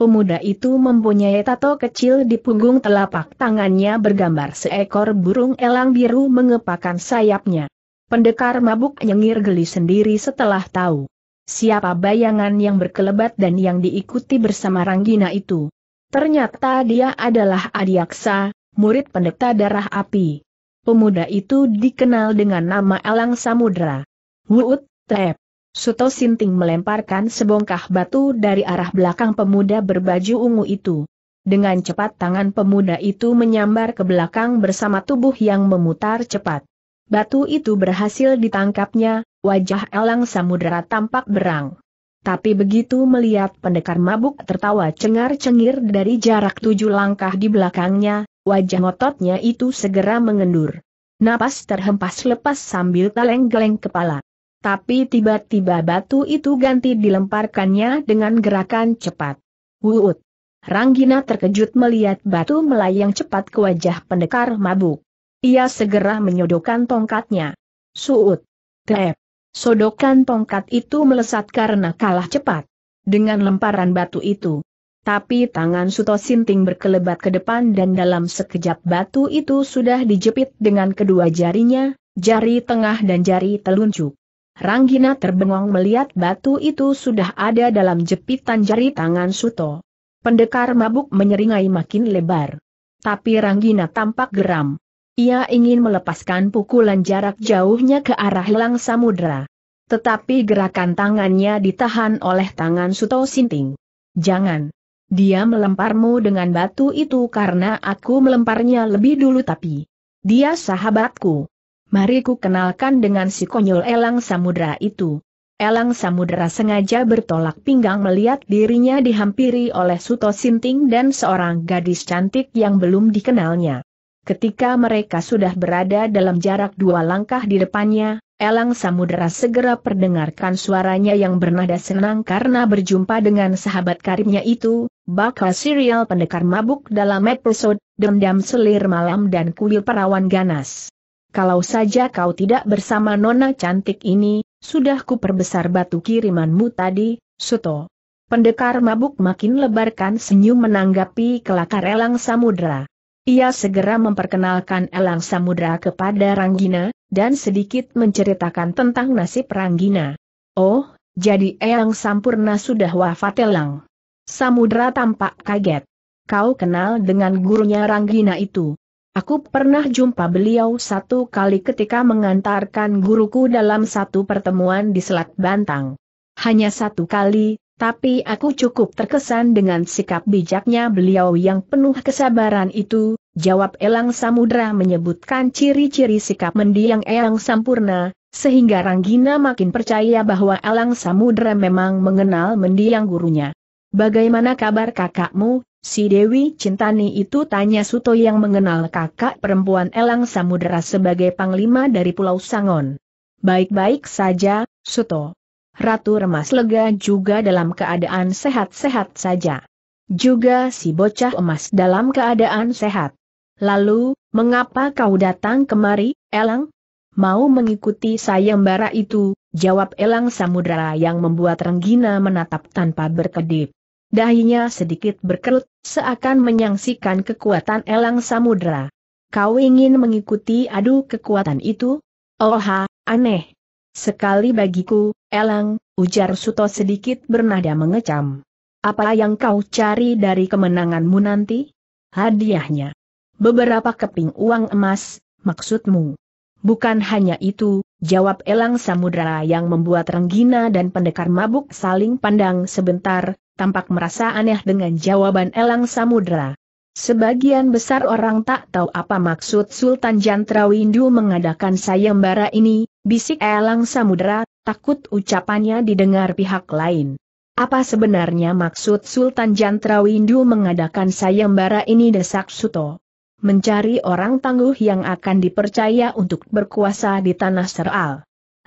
Pemuda itu mempunyai tato kecil di punggung telapak tangannya bergambar seekor burung elang biru mengepakkan sayapnya. Pendekar mabuk nyengir geli sendiri setelah tahu siapa bayangan yang berkelebat dan yang diikuti bersama Ranggina itu. Ternyata dia adalah Adiaksa, murid pendeta darah api. Pemuda itu dikenal dengan nama Elang Samudra. Wuut, Tep. Suto Sinting melemparkan sebongkah batu dari arah belakang pemuda berbaju ungu itu. Dengan cepat tangan pemuda itu menyambar ke belakang bersama tubuh yang memutar cepat. Batu itu berhasil ditangkapnya, wajah Elang Samudra tampak berang. Tapi begitu melihat pendekar mabuk tertawa cengar-cengir dari jarak tujuh langkah di belakangnya, wajah ototnya itu segera mengendur. Napas terhempas lepas sambil geleng-geleng kepala. Tapi tiba-tiba batu itu ganti dilemparkannya dengan gerakan cepat. Wuut! Ranggina terkejut melihat batu melayang cepat ke wajah pendekar mabuk. Ia segera menyodokkan tongkatnya. Suut! Tep! Sodokan tongkat itu melesat karena kalah cepat. Dengan lemparan batu itu, tapi tangan Suto Sinting berkelebat ke depan dan dalam sekejap batu itu sudah dijepit dengan kedua jarinya, jari tengah dan jari telunjuk. Ranggina terbengong melihat batu itu sudah ada dalam jepitan jari tangan Suto. Pendekar mabuk menyeringai makin lebar. Tapi Ranggina tampak geram. Ia ingin melepaskan pukulan jarak jauhnya ke arah Lang Samudra. Tetapi gerakan tangannya ditahan oleh tangan Suto Sinting. Jangan. Dia melemparmu dengan batu itu karena aku melemparnya lebih dulu tapi... Dia sahabatku. Mari ku kenalkan dengan si konyol elang samudra itu. Elang samudra sengaja bertolak pinggang melihat dirinya dihampiri oleh Suto Sinting dan seorang gadis cantik yang belum dikenalnya. Ketika mereka sudah berada dalam jarak dua langkah di depannya, Elang Samudera segera perdengarkan suaranya yang bernada senang karena berjumpa dengan sahabat karibnya itu, bakal serial pendekar mabuk dalam episode, dendam selir malam dan kuil perawan ganas. Kalau saja kau tidak bersama nona cantik ini, sudah ku perbesar batu kirimanmu tadi, Suto. Pendekar mabuk makin lebarkan senyum menanggapi kelakar elang samudra. Ia segera memperkenalkan Elang Samudra kepada Ranggina, dan sedikit menceritakan tentang nasib Ranggina. Oh, jadi Elang Sampurna sudah wafat Elang. Samudra tampak kaget. Kau kenal dengan gurunya Ranggina itu. Aku pernah jumpa beliau satu kali ketika mengantarkan guruku dalam satu pertemuan di Selat Bantang. Hanya satu kali, tapi aku cukup terkesan dengan sikap bijaknya beliau yang penuh kesabaran itu, jawab Elang Samudra menyebutkan ciri-ciri sikap mendiang Elang Sampurna, sehingga Ranggina makin percaya bahwa Elang Samudra memang mengenal mendiang gurunya. Bagaimana kabar kakakmu, si Dewi Cintani itu tanya Suto yang mengenal kakak perempuan Elang Samudra sebagai panglima dari Pulau Sangon. Baik-baik saja, Suto. Ratu Remas Lega juga dalam keadaan sehat-sehat saja. Juga si bocah emas dalam keadaan sehat. Lalu, mengapa kau datang kemari, Elang? Mau mengikuti sayembara itu, jawab Elang Samudra yang membuat Renggina menatap tanpa berkedip. Dahinya sedikit berkerut, seakan menyaksikan kekuatan elang samudra. Kau ingin mengikuti adu kekuatan itu? Oh aneh, Sekali bagiku, Elang, ujar Suto sedikit bernada mengecam. Apa yang kau cari dari kemenanganmu nanti? Hadiahnya. Beberapa keping uang emas, maksudmu. Bukan hanya itu, jawab Elang Samudra yang membuat Renggina dan pendekar mabuk saling pandang sebentar, tampak merasa aneh dengan jawaban Elang Samudra. Sebagian besar orang tak tahu apa maksud Sultan Jantrawindu mengadakan sayembara ini, Bisik Elang Samudra, takut ucapannya didengar pihak lain. Apa sebenarnya maksud Sultan Jantra Windu mengadakan sayembara ini desak Suto? Mencari orang tangguh yang akan dipercaya untuk berkuasa di Tanah Seral.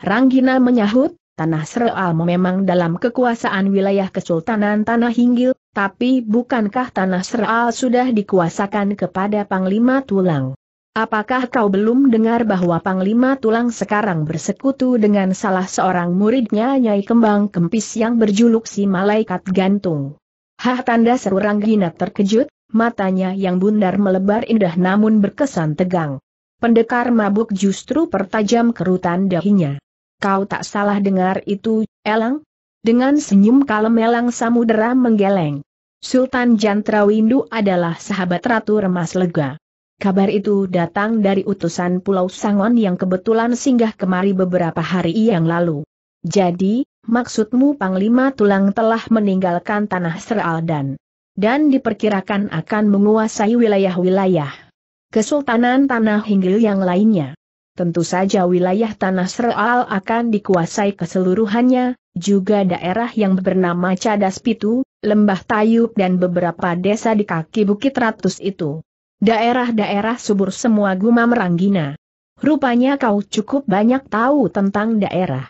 Ranggina menyahut, Tanah Seral memang dalam kekuasaan wilayah Kesultanan Tanah Hinggil, tapi bukankah Tanah Seral sudah dikuasakan kepada Panglima Tulang? Apakah kau belum dengar bahwa Panglima Tulang sekarang bersekutu dengan salah seorang muridnya Nyai Kembang Kempis yang berjuluk si Malaikat Gantung? Hah tanda seru Ranggina terkejut, matanya yang bundar melebar indah namun berkesan tegang. Pendekar mabuk justru pertajam kerutan dahinya. Kau tak salah dengar itu, Elang? Dengan senyum kalem Elang Samudera menggeleng. Sultan Jantrawindu adalah sahabat Ratu Remas Lega. Kabar itu datang dari utusan Pulau Sangon yang kebetulan singgah kemari beberapa hari yang lalu. Jadi, maksudmu Panglima Tulang telah meninggalkan tanah Seral dan dan diperkirakan akan menguasai wilayah-wilayah Kesultanan Tanah Hinggil yang lainnya. Tentu saja wilayah Tanah Seral akan dikuasai keseluruhannya, juga daerah yang bernama Cadas Pitu, Lembah Tayub dan beberapa desa di kaki Bukit Ratus itu. Daerah-daerah subur semua gumam Ranggina. Rupanya kau cukup banyak tahu tentang daerah.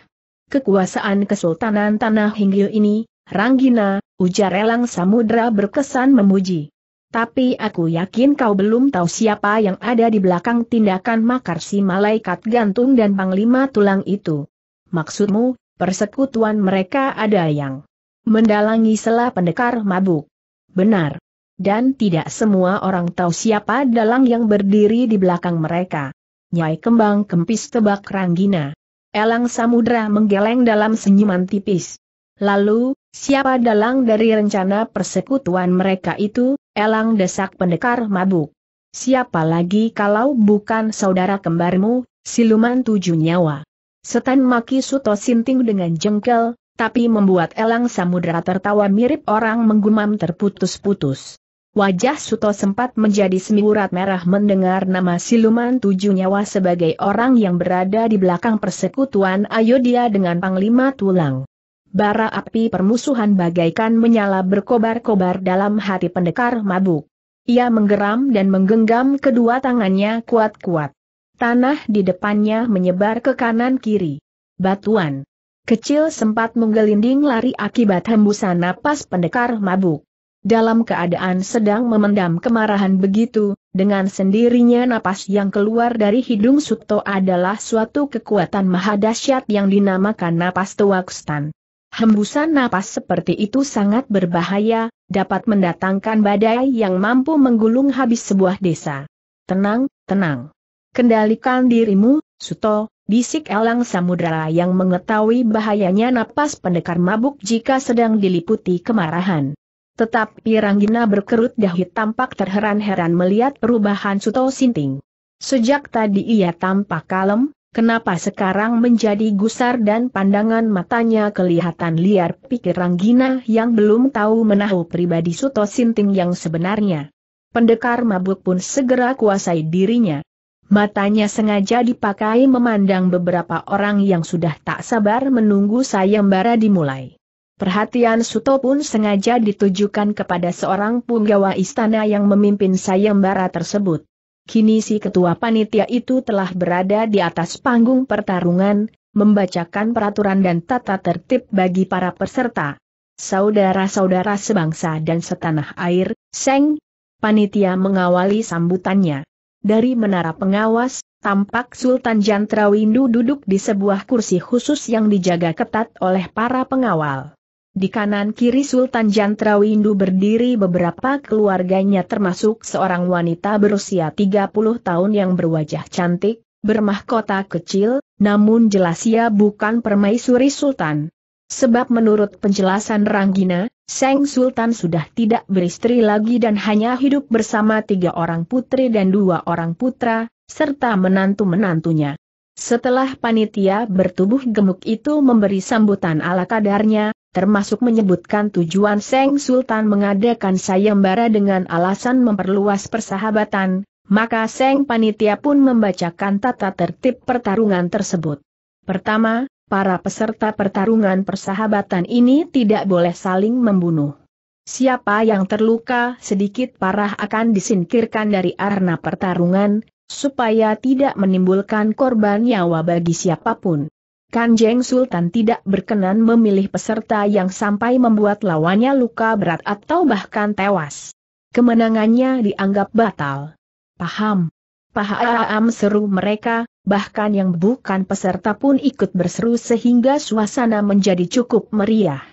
Kekuasaan Kesultanan Tanah Hinggil ini, Ranggina, ujar Elang Samudra berkesan memuji. Tapi aku yakin kau belum tahu siapa yang ada di belakang tindakan makar si malaikat gantung dan panglima tulang itu. Maksudmu, persekutuan mereka ada yang mendalangi selah pendekar mabuk. Benar, dan tidak semua orang tahu siapa dalang yang berdiri di belakang mereka. Nyai Kembang Kempis tebak Ranggina. Elang Samudra menggeleng dalam senyuman tipis. Lalu, siapa dalang dari rencana persekutuan mereka itu, Elang desak pendekar mabuk. Siapa lagi kalau bukan saudara kembarmu, siluman tujuh nyawa. Setan maki Suto Sinting dengan jengkel, tapi membuat Elang Samudra tertawa mirip orang menggumam terputus-putus. Wajah Suto sempat menjadi semiurat merah mendengar nama siluman tujuh nyawa sebagai orang yang berada di belakang persekutuan Ayodhya dengan Panglima Tulang. Bara api permusuhan bagaikan menyala berkobar-kobar dalam hati pendekar mabuk. Ia menggeram dan menggenggam kedua tangannya kuat-kuat. Tanah di depannya menyebar ke kanan-kiri. Batuan kecil sempat menggelinding lari akibat hembusan napas pendekar mabuk. Dalam keadaan sedang memendam kemarahan begitu, dengan sendirinya napas yang keluar dari hidung Suto adalah suatu kekuatan mahadasyat yang dinamakan napas Tuakstan. Hembusan napas seperti itu sangat berbahaya, dapat mendatangkan badai yang mampu menggulung habis sebuah desa. Tenang, tenang. Kendalikan dirimu, Suto, bisik Elang Samudra yang mengetahui bahayanya napas pendekar mabuk jika sedang diliputi kemarahan. Tetapi Ranggina berkerut dahi tampak terheran-heran melihat perubahan Suto Sinting. Sejak tadi ia tampak kalem, kenapa sekarang menjadi gusar dan pandangan matanya kelihatan liar pikir Ranggina yang belum tahu menahu pribadi Suto Sinting yang sebenarnya. Pendekar mabuk pun segera kuasai dirinya. Matanya sengaja dipakai memandang beberapa orang yang sudah tak sabar menunggu sayembara dimulai. Perhatian Suto pun sengaja ditujukan kepada seorang punggawa istana yang memimpin sayembara tersebut. Kini si ketua panitia itu telah berada di atas panggung pertarungan, membacakan peraturan dan tata tertib bagi para peserta. Saudara-saudara sebangsa dan setanah air, Seng, panitia mengawali sambutannya. Dari menara pengawas, tampak Sultan Jantrawindu duduk di sebuah kursi khusus yang dijaga ketat oleh para pengawal. Di kanan kiri Sultan Jantrawindu berdiri beberapa keluarganya termasuk seorang wanita berusia 30 tahun yang berwajah cantik, bermahkota kecil, namun jelas ia bukan permaisuri Sultan. Sebab menurut penjelasan Ranggina, Seng Sultan sudah tidak beristri lagi dan hanya hidup bersama tiga orang putri dan dua orang putra, serta menantu-menantunya. Setelah panitia bertubuh gemuk itu memberi sambutan ala kadarnya, termasuk menyebutkan tujuan Seng Sultan mengadakan sayembara dengan alasan memperluas persahabatan, maka Seng Panitia pun membacakan tata tertib pertarungan tersebut. Pertama, para peserta pertarungan persahabatan ini tidak boleh saling membunuh. Siapa yang terluka sedikit parah akan disingkirkan dari arena pertarungan, supaya tidak menimbulkan korban nyawa bagi siapapun. Kanjeng Sultan tidak berkenan memilih peserta yang sampai membuat lawannya luka berat atau bahkan tewas. Kemenangannya dianggap batal. Paham? Paham seru mereka, bahkan yang bukan peserta pun ikut berseru sehingga suasana menjadi cukup meriah.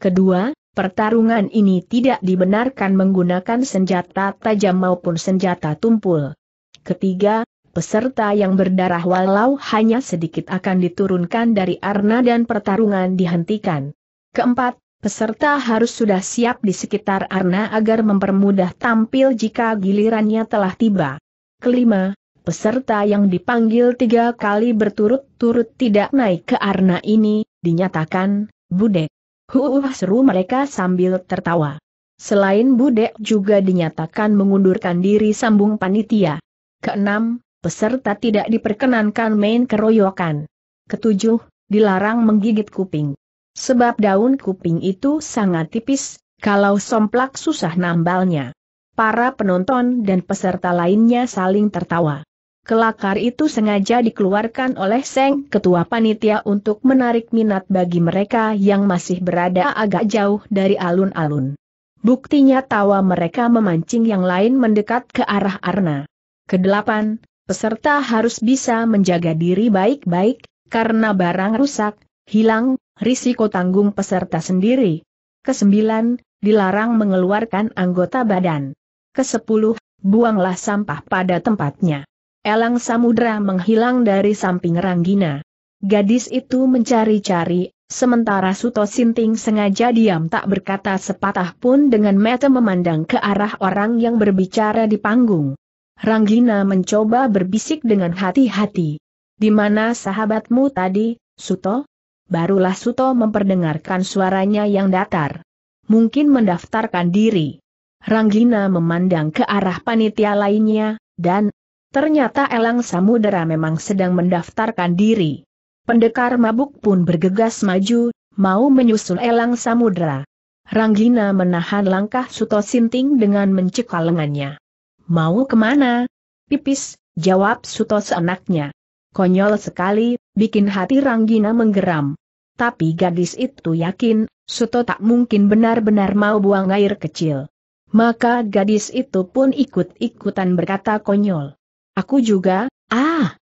Kedua, Pertarungan ini tidak dibenarkan menggunakan senjata tajam maupun senjata tumpul. Ketiga, peserta yang berdarah walau hanya sedikit akan diturunkan dari arna dan pertarungan dihentikan. Keempat, peserta harus sudah siap di sekitar arna agar mempermudah tampil jika gilirannya telah tiba. Kelima, peserta yang dipanggil tiga kali berturut-turut tidak naik ke arna ini, dinyatakan, budek. Huuh seru mereka sambil tertawa. Selain budek juga dinyatakan mengundurkan diri sambung panitia. Keenam, peserta tidak diperkenankan main keroyokan. Ketujuh, dilarang menggigit kuping. Sebab daun kuping itu sangat tipis, kalau somplak susah nambalnya. Para penonton dan peserta lainnya saling tertawa. Kelakar itu sengaja dikeluarkan oleh Seng Ketua Panitia untuk menarik minat bagi mereka yang masih berada agak jauh dari alun-alun. Buktinya tawa mereka memancing yang lain mendekat ke arah Arna. Kedelapan, peserta harus bisa menjaga diri baik-baik, karena barang rusak, hilang, risiko tanggung peserta sendiri. Kesembilan, dilarang mengeluarkan anggota badan. Kesepuluh, buanglah sampah pada tempatnya. Elang Samudra menghilang dari samping Ranggina. Gadis itu mencari-cari, sementara Suto Sinting sengaja diam tak berkata sepatah pun dengan mata memandang ke arah orang yang berbicara di panggung. Ranggina mencoba berbisik dengan hati-hati. Di mana sahabatmu tadi, Suto? Barulah Suto memperdengarkan suaranya yang datar. Mungkin mendaftarkan diri. Ranggina memandang ke arah panitia lainnya, dan ternyata Elang Samudera memang sedang mendaftarkan diri. Pendekar mabuk pun bergegas maju, mau menyusul Elang Samudera. Ranggina menahan langkah Suto Sinting dengan mencekal lengannya. Mau kemana? Pipis, jawab Suto seenaknya. Konyol sekali, bikin hati Ranggina menggeram. Tapi gadis itu yakin, Suto tak mungkin benar-benar mau buang air kecil. Maka gadis itu pun ikut-ikutan berkata konyol. Aku juga, ah!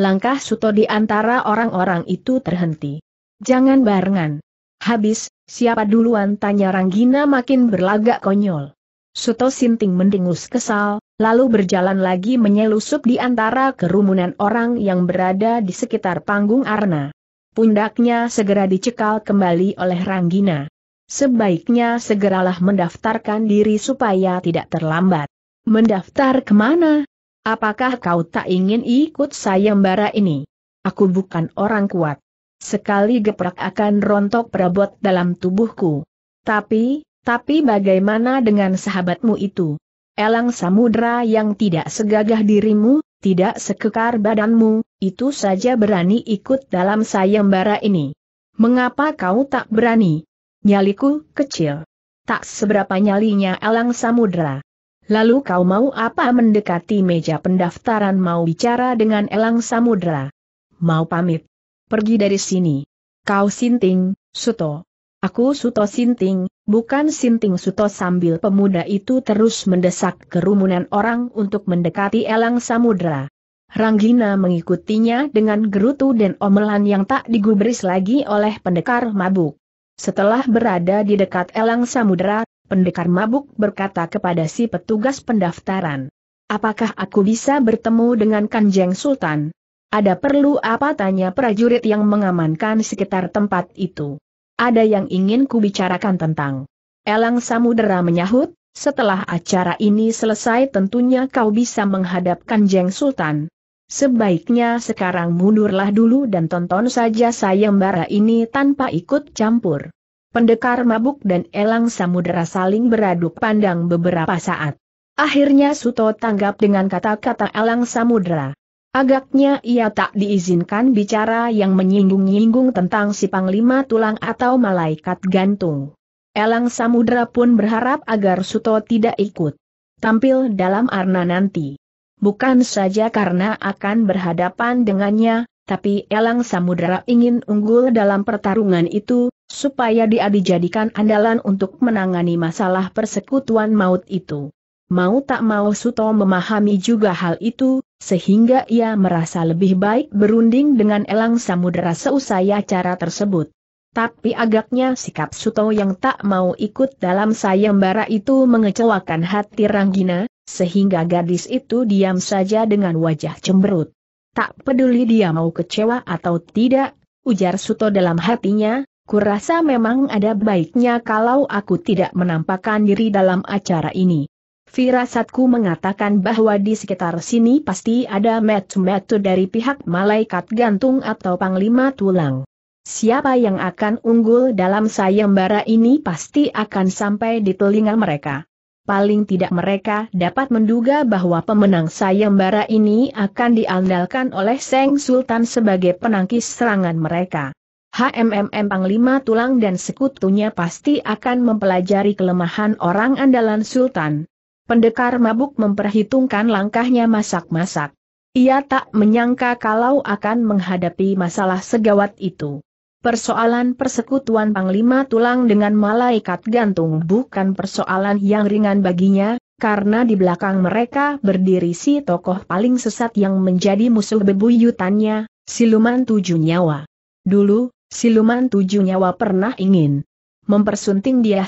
Langkah Suto di antara orang-orang itu terhenti. Jangan barengan. Habis, siapa duluan tanya Ranggina makin berlagak konyol. Suto Sinting mendingus kesal, lalu berjalan lagi menyelusup di antara kerumunan orang yang berada di sekitar panggung Arna. Pundaknya segera dicekal kembali oleh Ranggina. Sebaiknya segeralah mendaftarkan diri supaya tidak terlambat. Mendaftar kemana? Apakah kau tak ingin ikut sayembara ini? Aku bukan orang kuat. Sekali geprak akan rontok perabot dalam tubuhku. Tapi, tapi bagaimana dengan sahabatmu itu? Elang samudra yang tidak segagah dirimu, tidak sekekar badanmu, itu saja berani ikut dalam sayembara ini. Mengapa kau tak berani? Nyaliku kecil. Tak seberapa nyalinya elang samudra. Lalu kau mau apa mendekati meja pendaftaran mau bicara dengan elang samudra? Mau pamit. Pergi dari sini. Kau sinting, Suto. Aku Suto Sinting, bukan Sinting Suto sambil pemuda itu terus mendesak kerumunan orang untuk mendekati elang Samudra, Ranggina mengikutinya dengan gerutu dan omelan yang tak digubris lagi oleh pendekar mabuk. Setelah berada di dekat elang Samudra, pendekar mabuk berkata kepada si petugas pendaftaran. Apakah aku bisa bertemu dengan Kanjeng Sultan? Ada perlu apa tanya prajurit yang mengamankan sekitar tempat itu? ada yang ingin kubicarakan tentang. Elang Samudera menyahut, setelah acara ini selesai tentunya kau bisa menghadapkan Jeng Sultan. Sebaiknya sekarang mundurlah dulu dan tonton saja sayembara ini tanpa ikut campur. Pendekar mabuk dan elang samudera saling beradu pandang beberapa saat. Akhirnya Suto tanggap dengan kata-kata elang samudera. Agaknya ia tak diizinkan bicara yang menyinggung-nyinggung tentang si Panglima Tulang atau Malaikat Gantung. Elang Samudra pun berharap agar Suto tidak ikut tampil dalam arna nanti. Bukan saja karena akan berhadapan dengannya, tapi Elang Samudra ingin unggul dalam pertarungan itu, supaya dia dijadikan andalan untuk menangani masalah persekutuan maut itu. Mau tak mau Suto memahami juga hal itu, sehingga ia merasa lebih baik berunding dengan Elang Samudera seusai acara tersebut. Tapi agaknya sikap Suto yang tak mau ikut dalam sayembara itu mengecewakan hati Ranggina, sehingga gadis itu diam saja dengan wajah cemberut. Tak peduli dia mau kecewa atau tidak, ujar Suto dalam hatinya, kurasa memang ada baiknya kalau aku tidak menampakkan diri dalam acara ini. Firasatku mengatakan bahwa di sekitar sini pasti ada metu-metu dari pihak malaikat gantung atau panglima tulang. Siapa yang akan unggul dalam sayembara ini pasti akan sampai di telinga mereka. Paling tidak mereka dapat menduga bahwa pemenang sayembara ini akan diandalkan oleh Seng Sultan sebagai penangkis serangan mereka. HMMM Panglima Tulang dan sekutunya pasti akan mempelajari kelemahan orang andalan Sultan. Pendekar mabuk memperhitungkan langkahnya masak-masak. Ia tak menyangka kalau akan menghadapi masalah segawat itu. Persoalan persekutuan Panglima Tulang dengan malaikat gantung bukan persoalan yang ringan baginya, karena di belakang mereka berdiri si tokoh paling sesat yang menjadi musuh bebuyutannya, Siluman Tujuh Nyawa. Dulu, Siluman Tujuh Nyawa pernah ingin mempersunting dia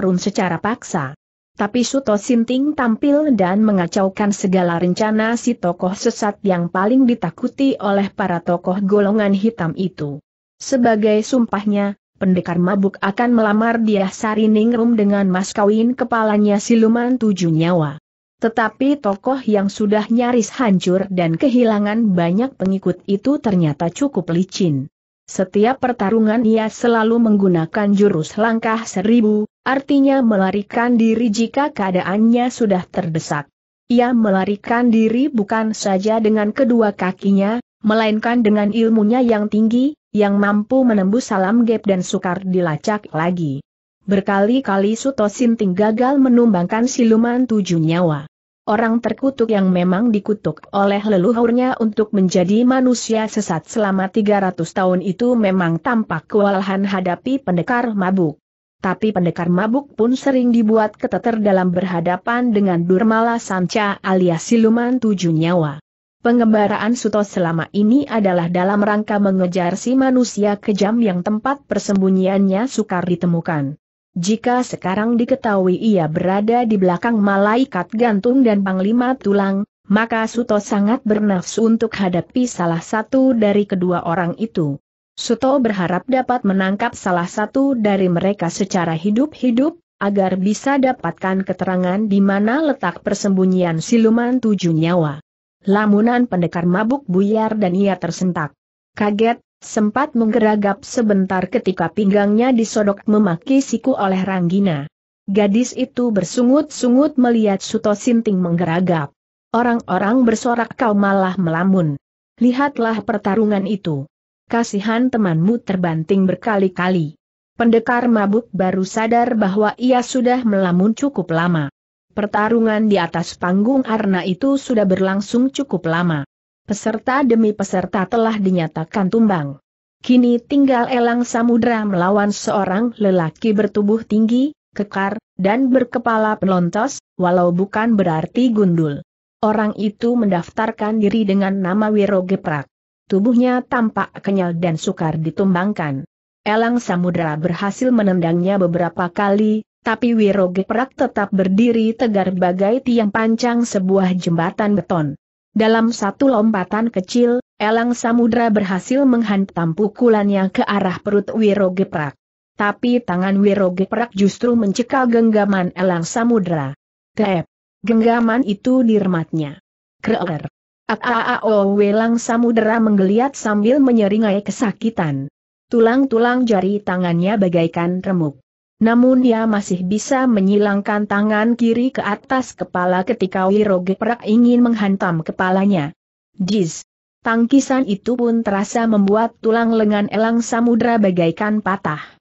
Run secara paksa. Tapi Suto Sinting tampil dan mengacaukan segala rencana si tokoh sesat yang paling ditakuti oleh para tokoh golongan hitam itu. Sebagai sumpahnya, pendekar mabuk akan melamar dia Sari Ningrum dengan mas kawin kepalanya siluman tujuh nyawa. Tetapi tokoh yang sudah nyaris hancur dan kehilangan banyak pengikut itu ternyata cukup licin. Setiap pertarungan ia selalu menggunakan jurus langkah seribu, Artinya melarikan diri jika keadaannya sudah terdesak. Ia melarikan diri bukan saja dengan kedua kakinya, melainkan dengan ilmunya yang tinggi, yang mampu menembus salam gap dan sukar dilacak lagi. Berkali-kali Sutosinting gagal menumbangkan siluman tujuh nyawa. Orang terkutuk yang memang dikutuk oleh leluhurnya untuk menjadi manusia sesat selama 300 tahun itu memang tampak kewalahan hadapi pendekar mabuk. Tapi pendekar mabuk pun sering dibuat keteter dalam berhadapan dengan Durmala Sanca alias siluman tujuh nyawa. Pengembaraan Suto selama ini adalah dalam rangka mengejar si manusia kejam yang tempat persembunyiannya sukar ditemukan. Jika sekarang diketahui ia berada di belakang malaikat gantung dan panglima tulang, maka Suto sangat bernafsu untuk hadapi salah satu dari kedua orang itu. Suto berharap dapat menangkap salah satu dari mereka secara hidup-hidup, agar bisa dapatkan keterangan di mana letak persembunyian siluman tujuh nyawa. Lamunan pendekar mabuk buyar dan ia tersentak. Kaget, sempat menggeragap sebentar ketika pinggangnya disodok memaki siku oleh Ranggina. Gadis itu bersungut-sungut melihat Suto Sinting menggeragap. Orang-orang bersorak kau malah melamun. Lihatlah pertarungan itu kasihan temanmu terbanting berkali-kali. Pendekar mabuk baru sadar bahwa ia sudah melamun cukup lama. Pertarungan di atas panggung Arna itu sudah berlangsung cukup lama. Peserta demi peserta telah dinyatakan tumbang. Kini tinggal Elang Samudra melawan seorang lelaki bertubuh tinggi, kekar, dan berkepala pelontos, walau bukan berarti gundul. Orang itu mendaftarkan diri dengan nama Wiro Geprak tubuhnya tampak kenyal dan sukar ditumbangkan. Elang Samudra berhasil menendangnya beberapa kali, tapi Wiro Geprak tetap berdiri tegar bagai tiang pancang sebuah jembatan beton. Dalam satu lompatan kecil, Elang Samudra berhasil menghantam pukulannya ke arah perut Wiro Geprak. Tapi tangan Wiro Geprak justru mencekal genggaman Elang Samudra. Tep! Genggaman itu dirmatnya. Kreer! Aao Welang Samudera menggeliat sambil menyeringai kesakitan. Tulang-tulang jari tangannya bagaikan remuk. Namun ia masih bisa menyilangkan tangan kiri ke atas kepala ketika Wiro Geprak ingin menghantam kepalanya. Jis, Tangkisan itu pun terasa membuat tulang lengan elang Samudera bagaikan patah.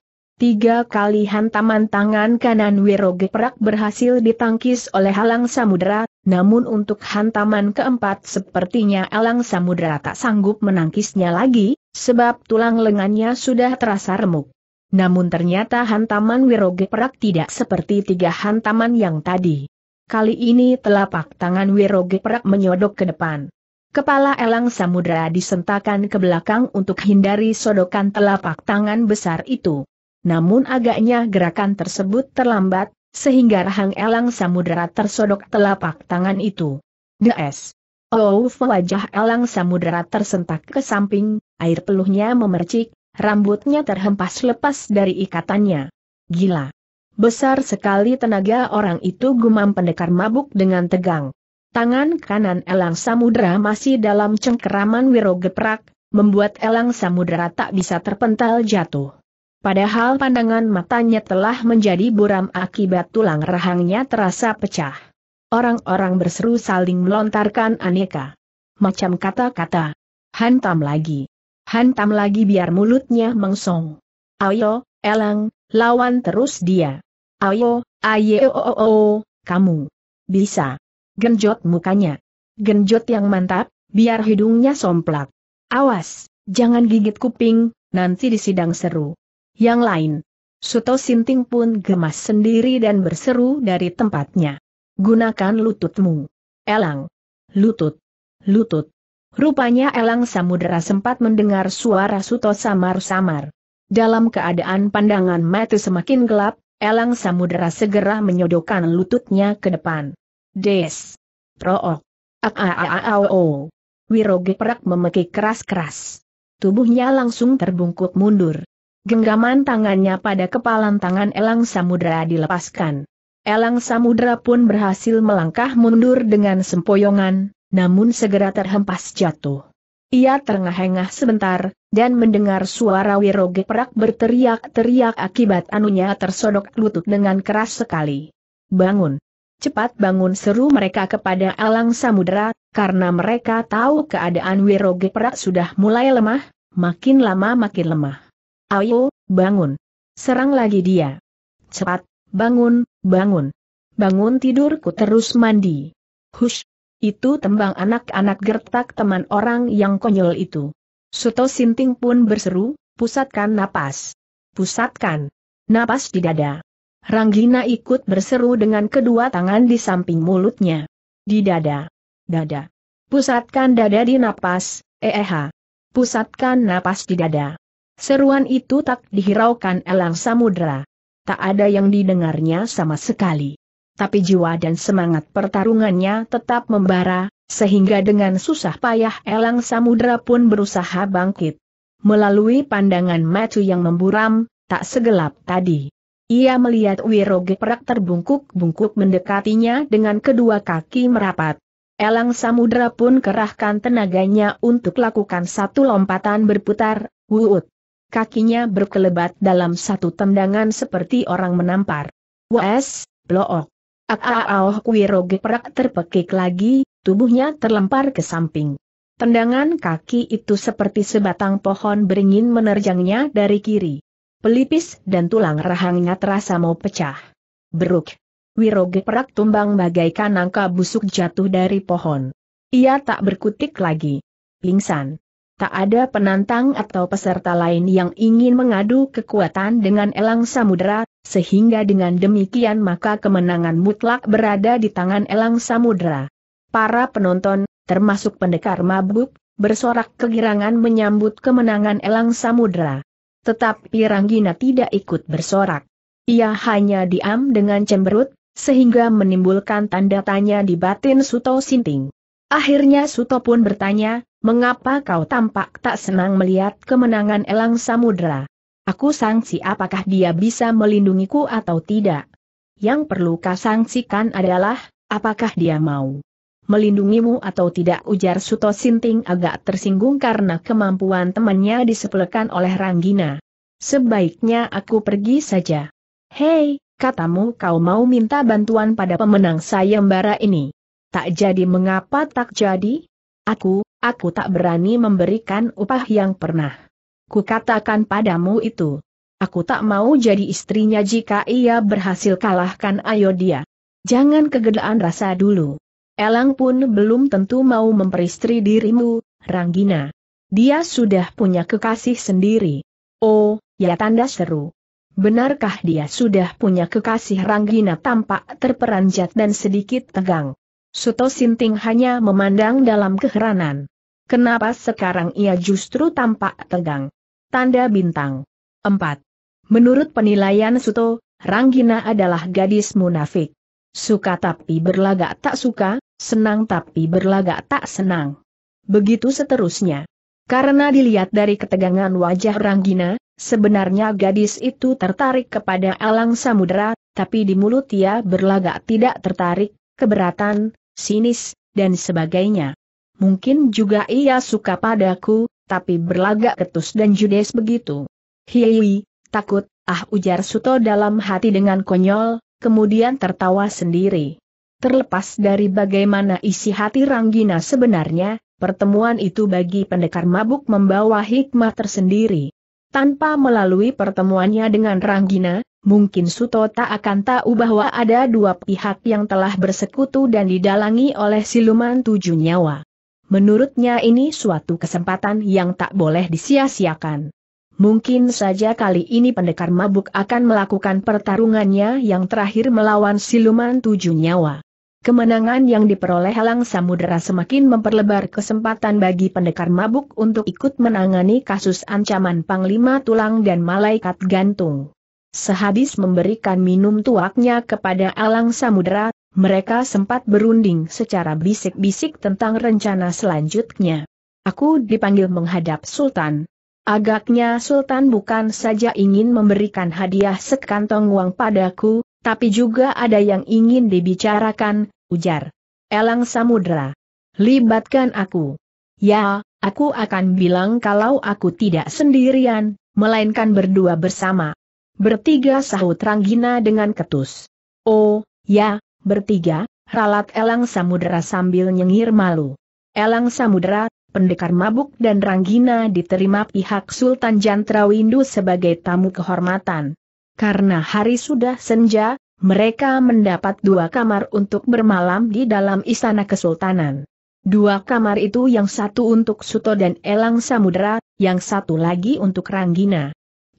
Tiga kali hantaman tangan kanan Wiro Geprak berhasil ditangkis oleh Alang Samudra, namun untuk hantaman keempat sepertinya Alang Samudra tak sanggup menangkisnya lagi, sebab tulang lengannya sudah terasa remuk. Namun ternyata hantaman Wiro Geprak tidak seperti tiga hantaman yang tadi. Kali ini telapak tangan Wiro Geprak menyodok ke depan. Kepala elang samudra disentakan ke belakang untuk hindari sodokan telapak tangan besar itu. Namun agaknya gerakan tersebut terlambat, sehingga rahang elang samudera tersodok telapak tangan itu. Des. Oh, wajah elang samudera tersentak ke samping, air peluhnya memercik, rambutnya terhempas lepas dari ikatannya. Gila. Besar sekali tenaga orang itu gumam pendekar mabuk dengan tegang. Tangan kanan Elang Samudera masih dalam cengkeraman wiro geprak, membuat Elang Samudera tak bisa terpental jatuh. Padahal pandangan matanya telah menjadi buram akibat tulang rahangnya terasa pecah. Orang-orang berseru saling melontarkan aneka macam kata-kata. Hantam lagi. Hantam lagi biar mulutnya mengsong. Ayo, elang, lawan terus dia. Ayo, ayo, oh, oh, oh, oh kamu. Bisa. Genjot mukanya. Genjot yang mantap, biar hidungnya somplak. Awas, jangan gigit kuping, nanti di sidang seru. Yang lain. Suto Sinting pun gemas sendiri dan berseru dari tempatnya. Gunakan lututmu. Elang. Lutut. Lutut. Rupanya Elang Samudera sempat mendengar suara Suto samar-samar. Dalam keadaan pandangan mata semakin gelap, Elang Samudera segera menyodokkan lututnya ke depan. Des. Rook. o Wiroge perak memekik keras-keras. Tubuhnya langsung terbungkuk mundur. Genggaman tangannya pada kepalan tangan Elang Samudra dilepaskan. Elang Samudra pun berhasil melangkah mundur dengan sempoyongan, namun segera terhempas jatuh. Ia terengah-engah sebentar, dan mendengar suara Wiroge Perak berteriak-teriak akibat anunya tersodok lutut dengan keras sekali. Bangun! Cepat bangun seru mereka kepada Elang Samudra, karena mereka tahu keadaan Wiroge Perak sudah mulai lemah, makin lama makin lemah. Ayo, bangun. Serang lagi dia. Cepat, bangun, bangun. Bangun tidurku terus mandi. Hush. Itu tembang anak-anak gertak teman orang yang konyol itu. Suto Sinting pun berseru, pusatkan napas. Pusatkan. Napas di dada. Ranggina ikut berseru dengan kedua tangan di samping mulutnya. Di dada. Dada. Pusatkan dada di napas, eh, eh Pusatkan napas di dada. Seruan itu tak dihiraukan elang samudra. Tak ada yang didengarnya sama sekali. Tapi jiwa dan semangat pertarungannya tetap membara, sehingga dengan susah payah elang samudra pun berusaha bangkit. Melalui pandangan Macu yang memburam, tak segelap tadi. Ia melihat Wiroge Geprak terbungkuk-bungkuk mendekatinya dengan kedua kaki merapat. Elang Samudra pun kerahkan tenaganya untuk lakukan satu lompatan berputar, wuut kakinya berkelebat dalam satu tendangan seperti orang menampar. Wes, blook. Aaah, Kuiroge perak terpekik lagi, tubuhnya terlempar ke samping. Tendangan kaki itu seperti sebatang pohon beringin menerjangnya dari kiri. Pelipis dan tulang rahangnya terasa mau pecah. Beruk. Wiroge perak tumbang bagaikan nangka busuk jatuh dari pohon. Ia tak berkutik lagi. Pingsan. Tak ada penantang atau peserta lain yang ingin mengadu kekuatan dengan Elang Samudera, sehingga dengan demikian maka kemenangan mutlak berada di tangan Elang Samudera. Para penonton, termasuk pendekar mabuk, bersorak kegirangan menyambut kemenangan Elang Samudera. Tetapi Ranggina tidak ikut bersorak. Ia hanya diam dengan cemberut, sehingga menimbulkan tanda tanya di batin Suto Sinting. Akhirnya Suto pun bertanya, Mengapa kau tampak tak senang melihat kemenangan Elang Samudra? Aku sangsi apakah dia bisa melindungiku atau tidak. Yang perlu kau sangsikan adalah, apakah dia mau melindungimu atau tidak ujar Suto Sinting agak tersinggung karena kemampuan temannya disepelekan oleh Ranggina. Sebaiknya aku pergi saja. Hei, katamu kau mau minta bantuan pada pemenang sayembara ini. Tak jadi mengapa tak jadi? Aku, aku tak berani memberikan upah yang pernah. Kukatakan padamu itu. Aku tak mau jadi istrinya jika ia berhasil kalahkan ayo Jangan kegedean rasa dulu. Elang pun belum tentu mau memperistri dirimu, Ranggina. Dia sudah punya kekasih sendiri. Oh, ya tanda seru. Benarkah dia sudah punya kekasih Ranggina tampak terperanjat dan sedikit tegang. Suto Sinting hanya memandang dalam keheranan. Kenapa sekarang ia justru tampak tegang? Tanda bintang. 4. Menurut penilaian Suto, Ranggina adalah gadis munafik. Suka tapi berlagak tak suka, senang tapi berlagak tak senang. Begitu seterusnya. Karena dilihat dari ketegangan wajah Ranggina, sebenarnya gadis itu tertarik kepada Alang Samudera, tapi di mulut ia berlagak tidak tertarik, keberatan, sinis, dan sebagainya. Mungkin juga ia suka padaku, tapi berlagak ketus dan judes begitu. Hiwi, takut, ah ujar Suto dalam hati dengan konyol, kemudian tertawa sendiri. Terlepas dari bagaimana isi hati Ranggina sebenarnya, pertemuan itu bagi pendekar mabuk membawa hikmah tersendiri. Tanpa melalui pertemuannya dengan Ranggina, mungkin Suto tak akan tahu bahwa ada dua pihak yang telah bersekutu dan didalangi oleh siluman tujuh nyawa. Menurutnya ini suatu kesempatan yang tak boleh disia-siakan. Mungkin saja kali ini pendekar mabuk akan melakukan pertarungannya yang terakhir melawan siluman tujuh nyawa. Kemenangan yang diperoleh Elang Samudera semakin memperlebar kesempatan bagi pendekar mabuk untuk ikut menangani kasus ancaman Panglima Tulang dan Malaikat Gantung. Sehabis memberikan minum tuaknya kepada Alang Samudera, mereka sempat berunding secara bisik-bisik tentang rencana selanjutnya. Aku dipanggil menghadap Sultan. Agaknya Sultan bukan saja ingin memberikan hadiah sekantong uang padaku, tapi juga ada yang ingin dibicarakan, ujar. Elang Samudra. Libatkan aku. Ya, aku akan bilang kalau aku tidak sendirian, melainkan berdua bersama. Bertiga sahut Ranggina dengan ketus. Oh, ya, Bertiga, ralat Elang Samudera sambil nyengir malu. Elang Samudera, pendekar mabuk dan Ranggina diterima pihak Sultan Jantrawindu sebagai tamu kehormatan. Karena hari sudah senja, mereka mendapat dua kamar untuk bermalam di dalam istana kesultanan. Dua kamar itu yang satu untuk Suto dan Elang Samudera, yang satu lagi untuk Ranggina.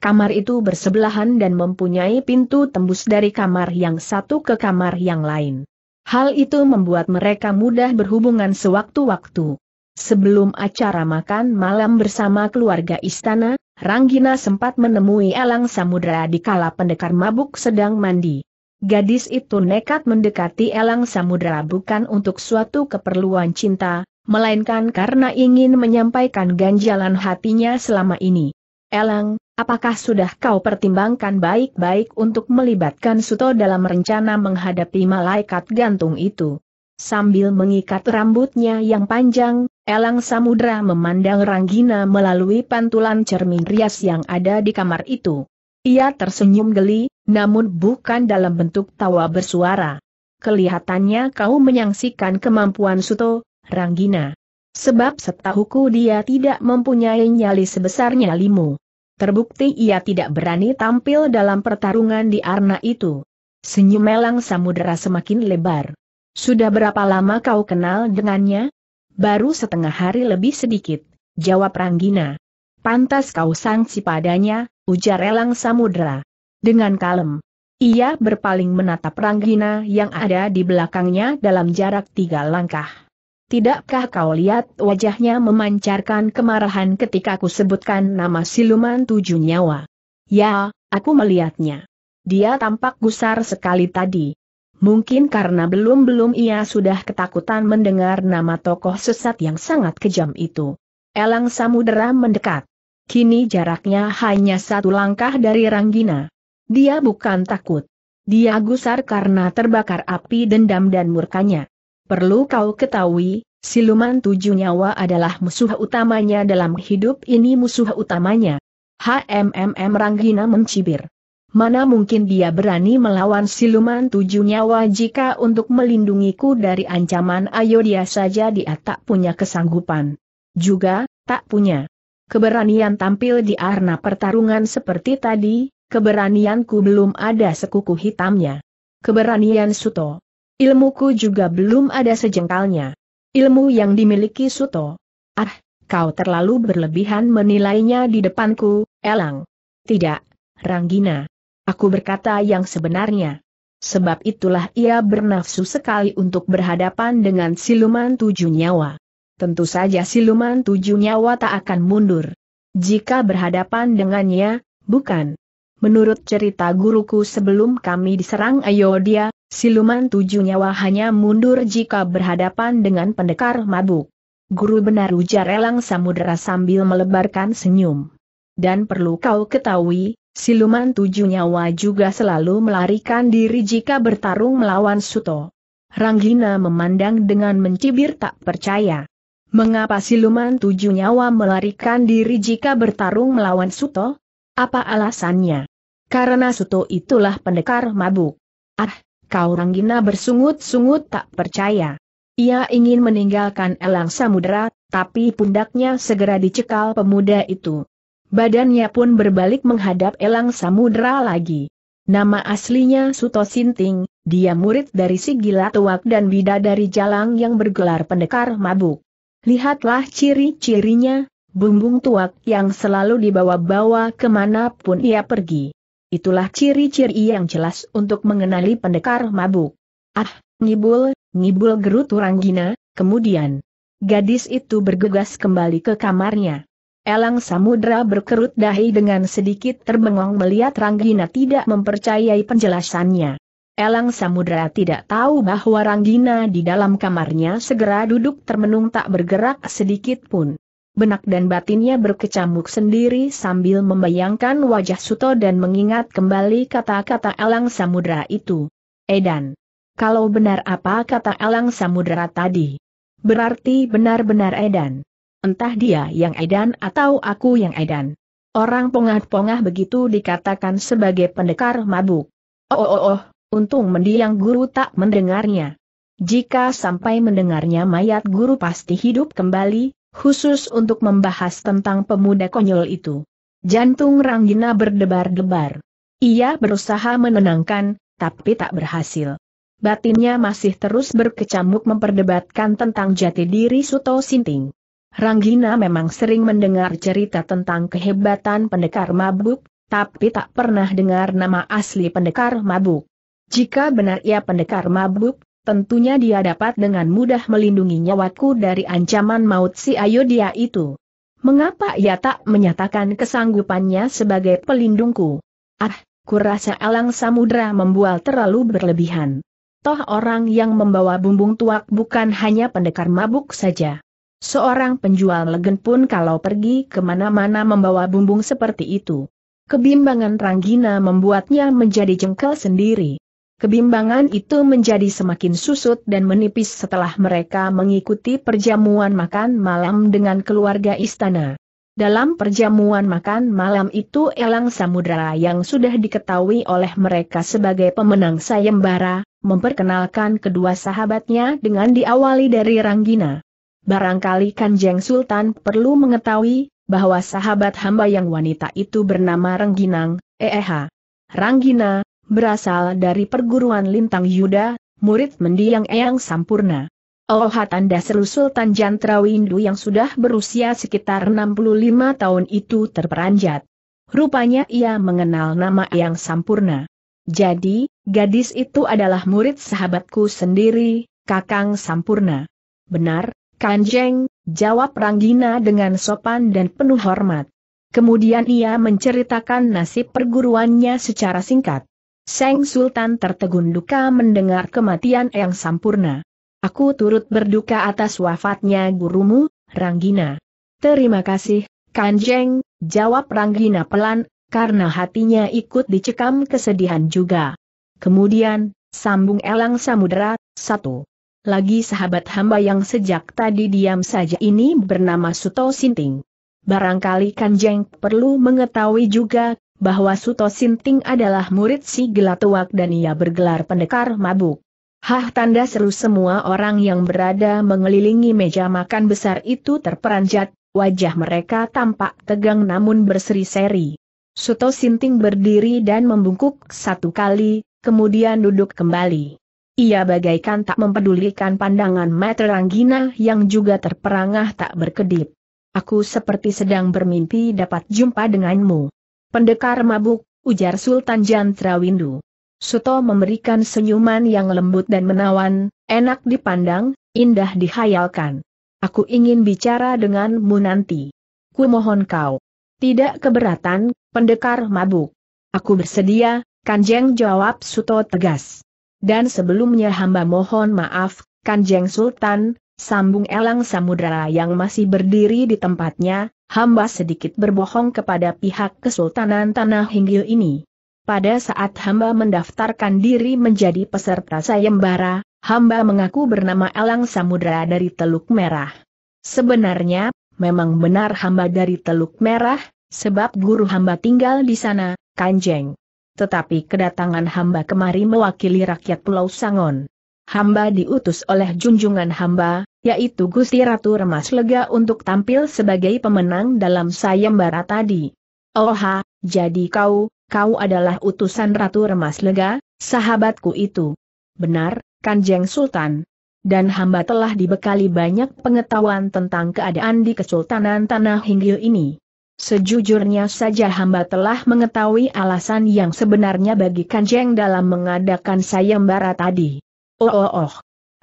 Kamar itu bersebelahan dan mempunyai pintu tembus dari kamar yang satu ke kamar yang lain. Hal itu membuat mereka mudah berhubungan sewaktu-waktu. Sebelum acara makan malam bersama keluarga istana, Ranggina sempat menemui Elang Samudra di kala pendekar mabuk sedang mandi. Gadis itu nekat mendekati Elang Samudra bukan untuk suatu keperluan cinta, melainkan karena ingin menyampaikan ganjalan hatinya selama ini. Elang, Apakah sudah kau pertimbangkan baik-baik untuk melibatkan Suto dalam rencana menghadapi malaikat gantung itu? Sambil mengikat rambutnya yang panjang, Elang Samudra memandang Ranggina melalui pantulan cermin rias yang ada di kamar itu. Ia tersenyum geli, namun bukan dalam bentuk tawa bersuara. Kelihatannya kau menyaksikan kemampuan Suto, Ranggina. Sebab setahuku dia tidak mempunyai nyali sebesar nyalimu. Terbukti ia tidak berani tampil dalam pertarungan di arna itu. Senyum Melang Samudera semakin lebar. Sudah berapa lama kau kenal dengannya? Baru setengah hari lebih sedikit, jawab Ranggina. Pantas kau sangsi padanya, ujar Elang Samudra. Dengan kalem, ia berpaling menatap Ranggina yang ada di belakangnya dalam jarak tiga langkah. Tidakkah kau lihat wajahnya memancarkan kemarahan ketika aku sebutkan nama siluman tujuh nyawa? Ya, aku melihatnya. Dia tampak gusar sekali tadi. Mungkin karena belum-belum ia sudah ketakutan mendengar nama tokoh sesat yang sangat kejam itu. Elang Samudera mendekat. Kini jaraknya hanya satu langkah dari Ranggina. Dia bukan takut. Dia gusar karena terbakar api dendam dan murkanya. Perlu kau ketahui, siluman tujuh nyawa adalah musuh utamanya dalam hidup ini musuh utamanya. HMMM Ranggina mencibir. Mana mungkin dia berani melawan siluman tujuh nyawa jika untuk melindungiku dari ancaman ayo dia saja dia tak punya kesanggupan. Juga, tak punya. Keberanian tampil di arena pertarungan seperti tadi, keberanianku belum ada sekuku hitamnya. Keberanian Suto. Ilmuku juga belum ada sejengkalnya. Ilmu yang dimiliki Suto. Ah, kau terlalu berlebihan menilainya di depanku, Elang. Tidak, Ranggina. Aku berkata yang sebenarnya. Sebab itulah ia bernafsu sekali untuk berhadapan dengan siluman tujuh nyawa. Tentu saja siluman tujuh nyawa tak akan mundur. Jika berhadapan dengannya, bukan. Menurut cerita guruku sebelum kami diserang Ayodia, siluman tujuh nyawa hanya mundur jika berhadapan dengan pendekar mabuk. Guru benar ujar Elang Samudera sambil melebarkan senyum. Dan perlu kau ketahui, siluman tujuh nyawa juga selalu melarikan diri jika bertarung melawan Suto. Ranggina memandang dengan mencibir tak percaya. Mengapa siluman tujuh nyawa melarikan diri jika bertarung melawan Suto? Apa alasannya? Karena Suto itulah pendekar mabuk. Ah, Kau Ranggina bersungut-sungut tak percaya. Ia ingin meninggalkan Elang Samudera, tapi pundaknya segera dicekal pemuda itu. Badannya pun berbalik menghadap Elang Samudera lagi. Nama aslinya Suto Sinting, dia murid dari si gila tuak dan bida dari jalang yang bergelar pendekar mabuk. Lihatlah ciri-cirinya, bumbung tuak yang selalu dibawa-bawa kemanapun ia pergi. Itulah ciri-ciri yang jelas untuk mengenali pendekar mabuk. Ah, ngibul, ngibul gerut ranggina kemudian. Gadis itu bergegas kembali ke kamarnya. Elang Samudra berkerut dahi dengan sedikit terbengong melihat Ranggina tidak mempercayai penjelasannya. Elang Samudra tidak tahu bahwa Ranggina di dalam kamarnya segera duduk termenung tak bergerak sedikit pun benak dan batinnya berkecamuk sendiri sambil membayangkan wajah Suto dan mengingat kembali kata-kata Elang Samudra itu. Edan. Kalau benar apa kata Elang Samudra tadi? Berarti benar-benar Edan. Entah dia yang Edan atau aku yang Edan. Orang pongah-pongah begitu dikatakan sebagai pendekar mabuk. Oh oh oh, oh untung mendiang guru tak mendengarnya. Jika sampai mendengarnya mayat guru pasti hidup kembali, khusus untuk membahas tentang pemuda konyol itu. Jantung Ranggina berdebar-debar. Ia berusaha menenangkan, tapi tak berhasil. Batinnya masih terus berkecamuk memperdebatkan tentang jati diri Suto Sinting. Ranggina memang sering mendengar cerita tentang kehebatan pendekar mabuk, tapi tak pernah dengar nama asli pendekar mabuk. Jika benar ia pendekar mabuk, tentunya dia dapat dengan mudah melindungi nyawaku dari ancaman maut si Ayodhya itu. Mengapa ia tak menyatakan kesanggupannya sebagai pelindungku? Ah, kurasa Alang Samudra membual terlalu berlebihan. Toh orang yang membawa bumbung tuak bukan hanya pendekar mabuk saja. Seorang penjual legen pun kalau pergi kemana-mana membawa bumbung seperti itu. Kebimbangan Ranggina membuatnya menjadi jengkel sendiri. Kebimbangan itu menjadi semakin susut dan menipis setelah mereka mengikuti perjamuan makan malam dengan keluarga istana. Dalam perjamuan makan malam itu Elang Samudra yang sudah diketahui oleh mereka sebagai pemenang sayembara, memperkenalkan kedua sahabatnya dengan diawali dari Ranggina. Barangkali Kanjeng Sultan perlu mengetahui bahwa sahabat hamba yang wanita itu bernama Rangginang, EEH. Ranggina, berasal dari perguruan Lintang Yuda, murid mendiang Eyang Sampurna. Oha tanda seru Sultan Jantrawindu yang sudah berusia sekitar 65 tahun itu terperanjat. Rupanya ia mengenal nama Eyang Sampurna. Jadi, gadis itu adalah murid sahabatku sendiri, Kakang Sampurna. Benar, Kanjeng, jawab Ranggina dengan sopan dan penuh hormat. Kemudian ia menceritakan nasib perguruannya secara singkat. Seng Sultan tertegun duka mendengar kematian yang sempurna. Aku turut berduka atas wafatnya gurumu, Ranggina. Terima kasih, Kanjeng, jawab Ranggina pelan, karena hatinya ikut dicekam kesedihan juga. Kemudian, sambung elang samudera, satu. Lagi sahabat hamba yang sejak tadi diam saja ini bernama Suto Sinting. Barangkali Kanjeng perlu mengetahui juga bahwa Suto Sinting adalah murid si Gelatuak dan ia bergelar pendekar mabuk. Hah tanda seru semua orang yang berada mengelilingi meja makan besar itu terperanjat, wajah mereka tampak tegang namun berseri-seri. Suto Sinting berdiri dan membungkuk satu kali, kemudian duduk kembali. Ia bagaikan tak mempedulikan pandangan Mata Ranggina yang juga terperangah tak berkedip. Aku seperti sedang bermimpi dapat jumpa denganmu. Pendekar mabuk, ujar Sultan Jantra Windu. Suto memberikan senyuman yang lembut dan menawan, enak dipandang, indah dihayalkan. Aku ingin bicara denganmu nanti. Ku mohon kau. Tidak keberatan, pendekar mabuk. Aku bersedia, Kanjeng jawab Suto tegas. Dan sebelumnya hamba mohon maaf, Kanjeng Sultan, sambung Elang samudera yang masih berdiri di tempatnya, hamba sedikit berbohong kepada pihak Kesultanan Tanah Hinggil ini. Pada saat hamba mendaftarkan diri menjadi peserta sayembara, hamba mengaku bernama Elang Samudra dari Teluk Merah. Sebenarnya, memang benar hamba dari Teluk Merah, sebab guru hamba tinggal di sana, Kanjeng. Tetapi kedatangan hamba kemari mewakili rakyat Pulau Sangon. Hamba diutus oleh junjungan hamba, yaitu Gusti Ratu Remas Lega untuk tampil sebagai pemenang dalam sayembara tadi. Oha, jadi kau, kau adalah utusan Ratu Remas Lega, sahabatku itu. Benar, Kanjeng Sultan. Dan hamba telah dibekali banyak pengetahuan tentang keadaan di Kesultanan Tanah Hinggil ini. Sejujurnya saja hamba telah mengetahui alasan yang sebenarnya bagi Kanjeng dalam mengadakan sayembara tadi. Oh oh oh.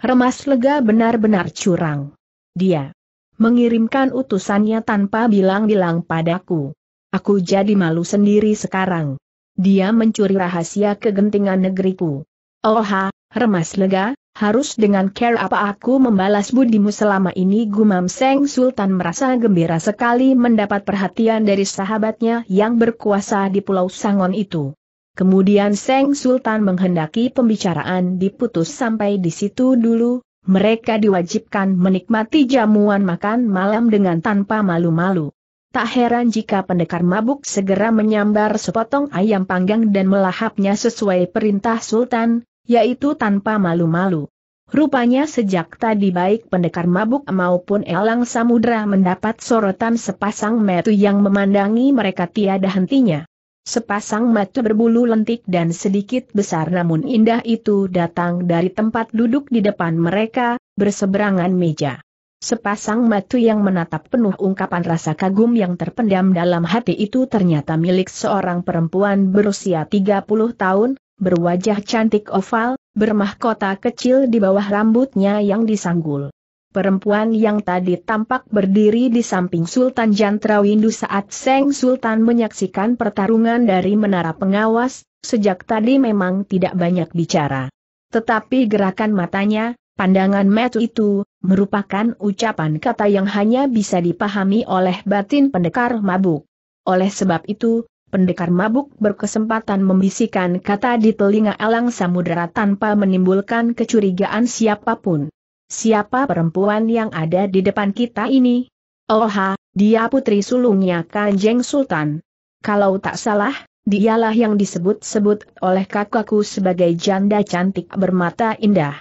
Remas Lega benar-benar curang. Dia mengirimkan utusannya tanpa bilang-bilang padaku. Aku jadi malu sendiri sekarang. Dia mencuri rahasia kegentingan negeriku. Oha, oh Remas Lega, harus dengan care apa aku membalas budimu selama ini Gumam Seng Sultan merasa gembira sekali mendapat perhatian dari sahabatnya yang berkuasa di Pulau Sangon itu. Kemudian Seng Sultan menghendaki pembicaraan diputus sampai di situ dulu, mereka diwajibkan menikmati jamuan makan malam dengan tanpa malu-malu. Tak heran jika pendekar mabuk segera menyambar sepotong ayam panggang dan melahapnya sesuai perintah Sultan, yaitu tanpa malu-malu. Rupanya sejak tadi baik pendekar mabuk maupun elang samudra mendapat sorotan sepasang metu yang memandangi mereka tiada hentinya. Sepasang mata berbulu lentik dan sedikit besar namun indah itu datang dari tempat duduk di depan mereka, berseberangan meja. Sepasang mata yang menatap penuh ungkapan rasa kagum yang terpendam dalam hati itu ternyata milik seorang perempuan berusia 30 tahun, berwajah cantik oval, bermahkota kecil di bawah rambutnya yang disanggul. Perempuan yang tadi tampak berdiri di samping Sultan Jantrawindu saat Seng Sultan menyaksikan pertarungan dari menara pengawas, sejak tadi memang tidak banyak bicara. Tetapi gerakan matanya, pandangan metu itu, merupakan ucapan kata yang hanya bisa dipahami oleh batin pendekar mabuk. Oleh sebab itu, pendekar mabuk berkesempatan membisikkan kata di telinga Alang Samudera tanpa menimbulkan kecurigaan siapapun. Siapa perempuan yang ada di depan kita ini? Oh dia putri sulungnya Kanjeng Sultan. Kalau tak salah, dialah yang disebut-sebut oleh kakakku sebagai janda cantik bermata indah.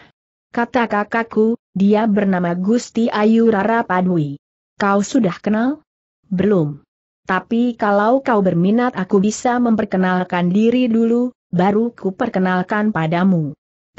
Kata kakakku, dia bernama Gusti Ayu Rara Padwi. Kau sudah kenal? Belum. Tapi kalau kau berminat aku bisa memperkenalkan diri dulu, baru ku perkenalkan padamu.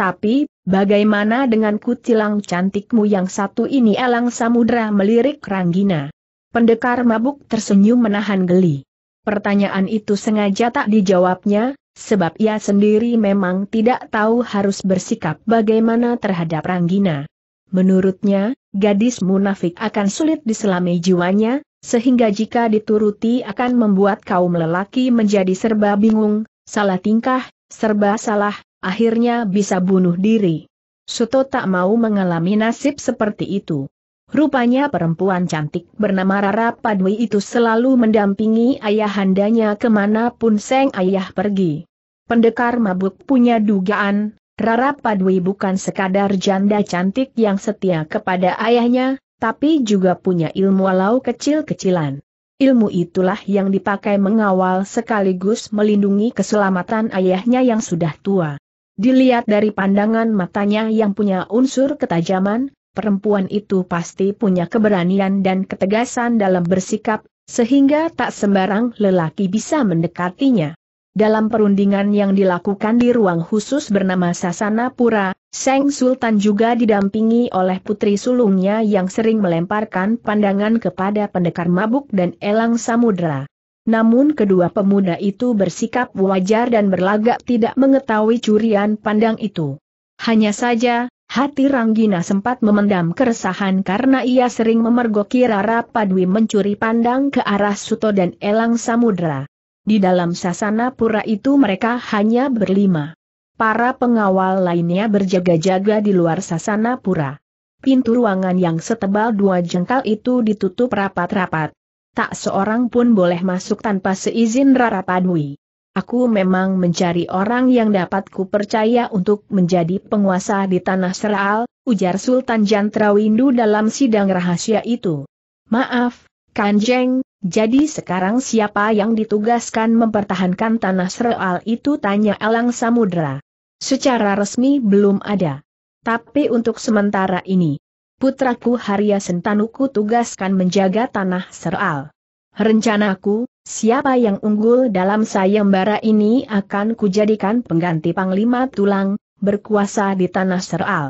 Tapi, bagaimana dengan kucilang cantikmu yang satu ini elang samudra melirik Ranggina? Pendekar mabuk tersenyum menahan geli. Pertanyaan itu sengaja tak dijawabnya, sebab ia sendiri memang tidak tahu harus bersikap bagaimana terhadap Ranggina. Menurutnya, gadis munafik akan sulit diselami jiwanya, sehingga jika dituruti akan membuat kaum lelaki menjadi serba bingung, salah tingkah, serba salah, akhirnya bisa bunuh diri. Soto tak mau mengalami nasib seperti itu. Rupanya perempuan cantik bernama Rara Padwi itu selalu mendampingi ayahandanya kemanapun Seng Ayah pergi. Pendekar mabuk punya dugaan, Rara Padwi bukan sekadar janda cantik yang setia kepada ayahnya, tapi juga punya ilmu walau kecil-kecilan. Ilmu itulah yang dipakai mengawal sekaligus melindungi keselamatan ayahnya yang sudah tua. Dilihat dari pandangan matanya yang punya unsur ketajaman, perempuan itu pasti punya keberanian dan ketegasan dalam bersikap, sehingga tak sembarang lelaki bisa mendekatinya. Dalam perundingan yang dilakukan di ruang khusus bernama Sasana Pura, Seng Sultan juga didampingi oleh putri sulungnya yang sering melemparkan pandangan kepada pendekar mabuk dan elang samudera. Namun kedua pemuda itu bersikap wajar dan berlagak tidak mengetahui curian pandang itu. Hanya saja, hati Ranggina sempat memendam keresahan karena ia sering memergoki Rara Padwi mencuri pandang ke arah Suto dan Elang Samudra. Di dalam sasana pura itu mereka hanya berlima. Para pengawal lainnya berjaga-jaga di luar sasana pura. Pintu ruangan yang setebal dua jengkal itu ditutup rapat-rapat tak seorang pun boleh masuk tanpa seizin Rara Padwi. Aku memang mencari orang yang dapat percaya untuk menjadi penguasa di tanah Seral, ujar Sultan Jantrawindu dalam sidang rahasia itu. Maaf, Kanjeng, jadi sekarang siapa yang ditugaskan mempertahankan tanah Seral itu tanya Elang Samudra. Secara resmi belum ada. Tapi untuk sementara ini, putraku Harya Sentanuku tugaskan menjaga tanah seral. Rencanaku, siapa yang unggul dalam sayembara ini akan kujadikan pengganti Panglima Tulang, berkuasa di tanah seral.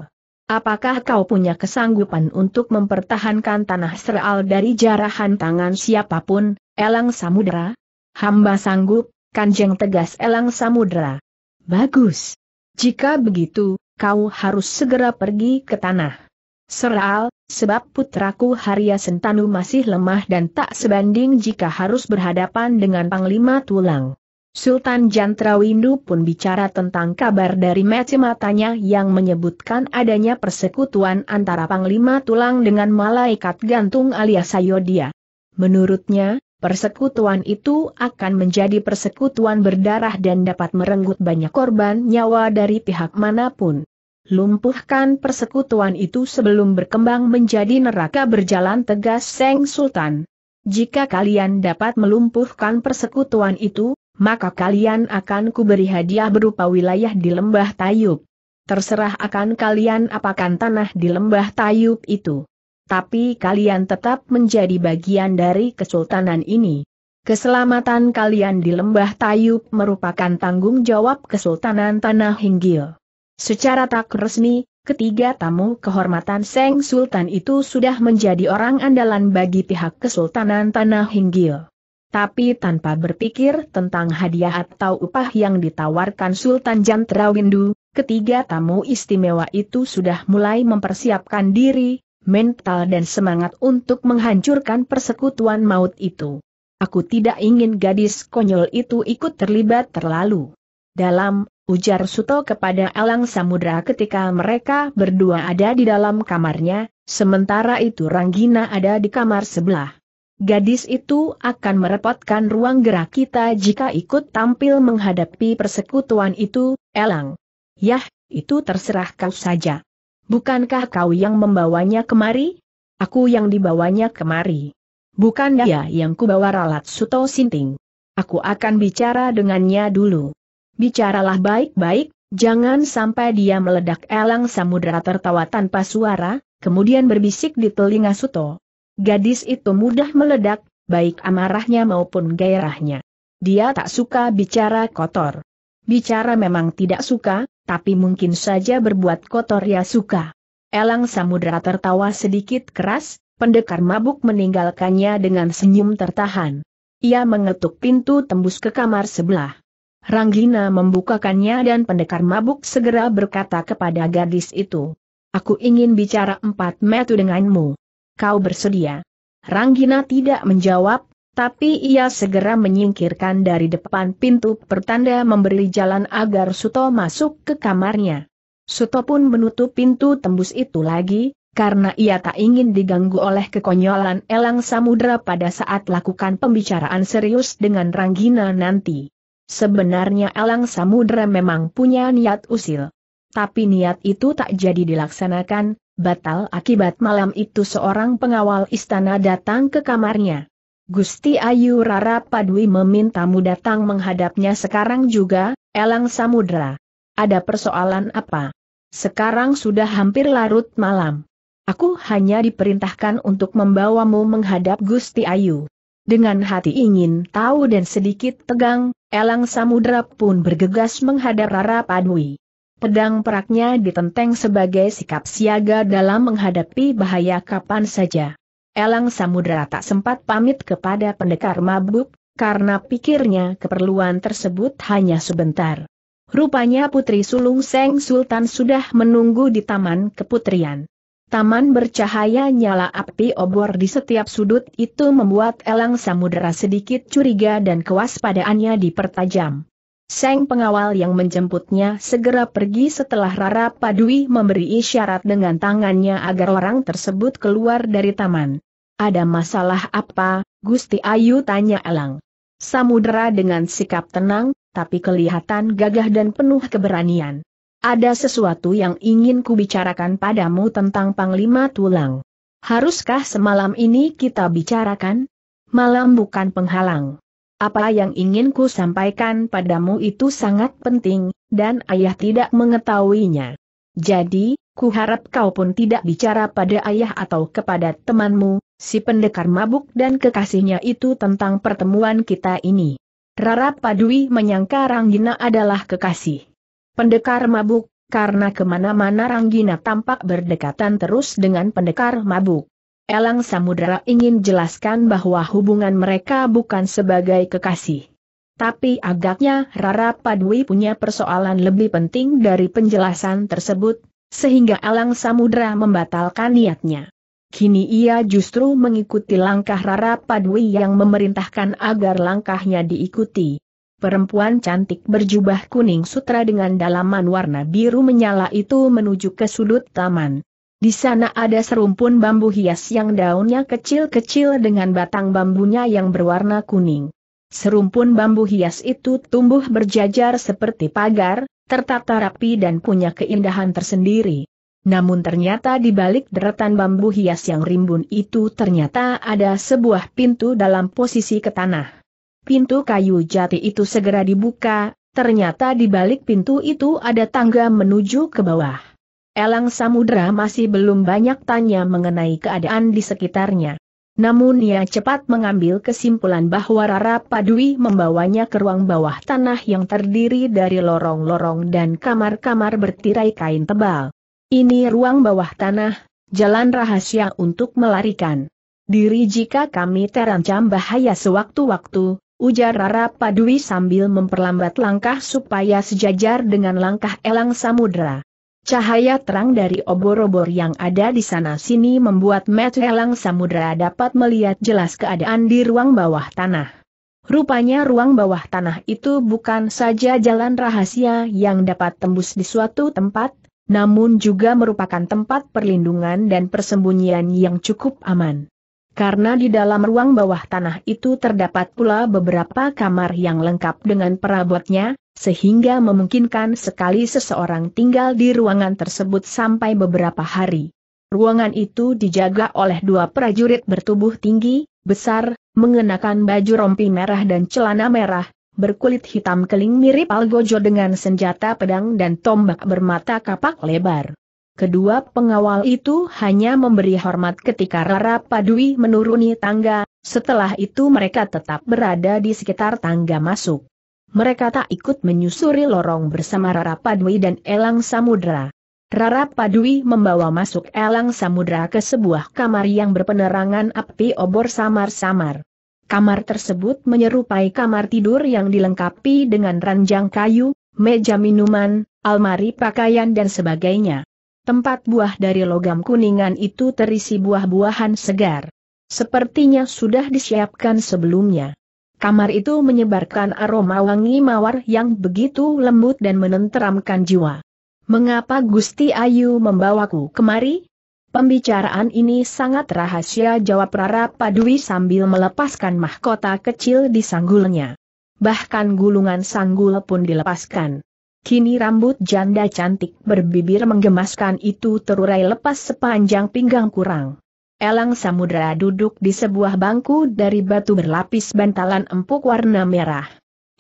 Apakah kau punya kesanggupan untuk mempertahankan tanah seral dari jarahan tangan siapapun, Elang Samudra? Hamba sanggup, Kanjeng tegas Elang Samudra. Bagus. Jika begitu, kau harus segera pergi ke tanah Seral, sebab putraku Harya Sentanu masih lemah dan tak sebanding jika harus berhadapan dengan Panglima Tulang. Sultan Jantra Windu pun bicara tentang kabar dari mata matanya yang menyebutkan adanya persekutuan antara Panglima Tulang dengan malaikat gantung alias Ayodhya. Menurutnya, persekutuan itu akan menjadi persekutuan berdarah dan dapat merenggut banyak korban nyawa dari pihak manapun. Lumpuhkan persekutuan itu sebelum berkembang menjadi neraka berjalan tegas Seng Sultan. Jika kalian dapat melumpuhkan persekutuan itu, maka kalian akan kuberi hadiah berupa wilayah di lembah Tayub. Terserah akan kalian apakan tanah di lembah Tayub itu. Tapi kalian tetap menjadi bagian dari kesultanan ini. Keselamatan kalian di lembah Tayub merupakan tanggung jawab Kesultanan Tanah Hinggil. Secara tak resmi, ketiga tamu kehormatan Seng Sultan itu sudah menjadi orang andalan bagi pihak Kesultanan Tanah Hinggil. Tapi tanpa berpikir tentang hadiah atau upah yang ditawarkan Sultan Jantra Windu, ketiga tamu istimewa itu sudah mulai mempersiapkan diri, mental dan semangat untuk menghancurkan persekutuan maut itu. Aku tidak ingin gadis konyol itu ikut terlibat terlalu dalam, ujar Suto kepada Elang Samudra ketika mereka berdua ada di dalam kamarnya, sementara itu Ranggina ada di kamar sebelah. Gadis itu akan merepotkan ruang gerak kita jika ikut tampil menghadapi persekutuan itu, Elang. Yah, itu terserah kau saja. Bukankah kau yang membawanya kemari? Aku yang dibawanya kemari. Bukan dia yang kubawa ralat Suto Sinting. Aku akan bicara dengannya dulu. Bicaralah baik-baik, jangan sampai dia meledak elang samudera tertawa tanpa suara, kemudian berbisik di telinga Suto. Gadis itu mudah meledak, baik amarahnya maupun gairahnya. Dia tak suka bicara kotor. Bicara memang tidak suka, tapi mungkin saja berbuat kotor ya suka. Elang samudera tertawa sedikit keras, pendekar mabuk meninggalkannya dengan senyum tertahan. Ia mengetuk pintu tembus ke kamar sebelah. Ranggina membukakannya dan pendekar mabuk segera berkata kepada gadis itu. Aku ingin bicara empat metu denganmu. Kau bersedia? Ranggina tidak menjawab, tapi ia segera menyingkirkan dari depan pintu pertanda memberi jalan agar Suto masuk ke kamarnya. Suto pun menutup pintu tembus itu lagi, karena ia tak ingin diganggu oleh kekonyolan Elang Samudra pada saat lakukan pembicaraan serius dengan Ranggina nanti. Sebenarnya Elang Samudra memang punya niat usil. Tapi niat itu tak jadi dilaksanakan, batal akibat malam itu seorang pengawal istana datang ke kamarnya. Gusti Ayu Rara Padwi memintamu datang menghadapnya sekarang juga, Elang Samudra. Ada persoalan apa? Sekarang sudah hampir larut malam. Aku hanya diperintahkan untuk membawamu menghadap Gusti Ayu. Dengan hati ingin tahu dan sedikit tegang, Elang Samudra pun bergegas menghadap Rara Padwi. Pedang peraknya ditenteng sebagai sikap siaga dalam menghadapi bahaya kapan saja. Elang Samudra tak sempat pamit kepada pendekar mabuk, karena pikirnya keperluan tersebut hanya sebentar. Rupanya Putri Sulung Seng Sultan sudah menunggu di Taman Keputrian. Taman bercahaya nyala api obor di setiap sudut itu membuat Elang Samudera sedikit curiga dan kewaspadaannya dipertajam. Seng pengawal yang menjemputnya segera pergi setelah Rara Padui memberi isyarat dengan tangannya agar orang tersebut keluar dari taman. Ada masalah apa, Gusti Ayu tanya Elang. Samudera dengan sikap tenang, tapi kelihatan gagah dan penuh keberanian. Ada sesuatu yang ingin ku bicarakan padamu tentang Panglima Tulang. Haruskah semalam ini kita bicarakan? Malam bukan penghalang. Apa yang ingin ku sampaikan padamu itu sangat penting, dan ayah tidak mengetahuinya. Jadi, ku harap kau pun tidak bicara pada ayah atau kepada temanmu, si pendekar mabuk dan kekasihnya itu tentang pertemuan kita ini. Rara Padui menyangka Ranggina adalah kekasih. Pendekar mabuk, karena kemana-mana Ranggina tampak berdekatan terus dengan pendekar mabuk. Elang Samudera ingin jelaskan bahwa hubungan mereka bukan sebagai kekasih. Tapi agaknya Rara Padwi punya persoalan lebih penting dari penjelasan tersebut, sehingga Elang Samudera membatalkan niatnya. Kini ia justru mengikuti langkah Rara Padwi yang memerintahkan agar langkahnya diikuti. Perempuan cantik berjubah kuning sutra dengan dalaman warna biru menyala itu menuju ke sudut taman. Di sana ada serumpun bambu hias yang daunnya kecil-kecil dengan batang bambunya yang berwarna kuning. Serumpun bambu hias itu tumbuh berjajar seperti pagar, tertata rapi dan punya keindahan tersendiri. Namun ternyata di balik deretan bambu hias yang rimbun itu ternyata ada sebuah pintu dalam posisi ke tanah. Pintu kayu jati itu segera dibuka, ternyata di balik pintu itu ada tangga menuju ke bawah. Elang Samudra masih belum banyak tanya mengenai keadaan di sekitarnya. Namun ia cepat mengambil kesimpulan bahwa Rara Padui membawanya ke ruang bawah tanah yang terdiri dari lorong-lorong dan kamar-kamar bertirai kain tebal. Ini ruang bawah tanah, jalan rahasia untuk melarikan diri jika kami terancam bahaya sewaktu-waktu, ujar Rara Padui sambil memperlambat langkah supaya sejajar dengan langkah elang Samudra. Cahaya terang dari obor-obor yang ada di sana-sini membuat mata elang Samudra dapat melihat jelas keadaan di ruang bawah tanah. Rupanya ruang bawah tanah itu bukan saja jalan rahasia yang dapat tembus di suatu tempat, namun juga merupakan tempat perlindungan dan persembunyian yang cukup aman. Karena di dalam ruang bawah tanah itu terdapat pula beberapa kamar yang lengkap dengan perabotnya, sehingga memungkinkan sekali seseorang tinggal di ruangan tersebut sampai beberapa hari. Ruangan itu dijaga oleh dua prajurit bertubuh tinggi, besar, mengenakan baju rompi merah dan celana merah, berkulit hitam keling mirip Algojo dengan senjata pedang dan tombak bermata kapak lebar. Kedua pengawal itu hanya memberi hormat ketika Rara Padui menuruni tangga, setelah itu mereka tetap berada di sekitar tangga masuk. Mereka tak ikut menyusuri lorong bersama Rara Padui dan Elang Samudra. Rara Padui membawa masuk Elang Samudra ke sebuah kamar yang berpenerangan api obor samar-samar. Kamar tersebut menyerupai kamar tidur yang dilengkapi dengan ranjang kayu, meja minuman, almari pakaian dan sebagainya. Tempat buah dari logam kuningan itu terisi buah-buahan segar. Sepertinya sudah disiapkan sebelumnya. Kamar itu menyebarkan aroma wangi mawar yang begitu lembut dan menenteramkan jiwa. Mengapa Gusti Ayu membawaku kemari? Pembicaraan ini sangat rahasia jawab Rara Padui sambil melepaskan mahkota kecil di sanggulnya. Bahkan gulungan sanggul pun dilepaskan. Kini rambut janda cantik berbibir menggemaskan itu terurai lepas sepanjang pinggang kurang. Elang Samudra duduk di sebuah bangku dari batu berlapis bantalan empuk warna merah.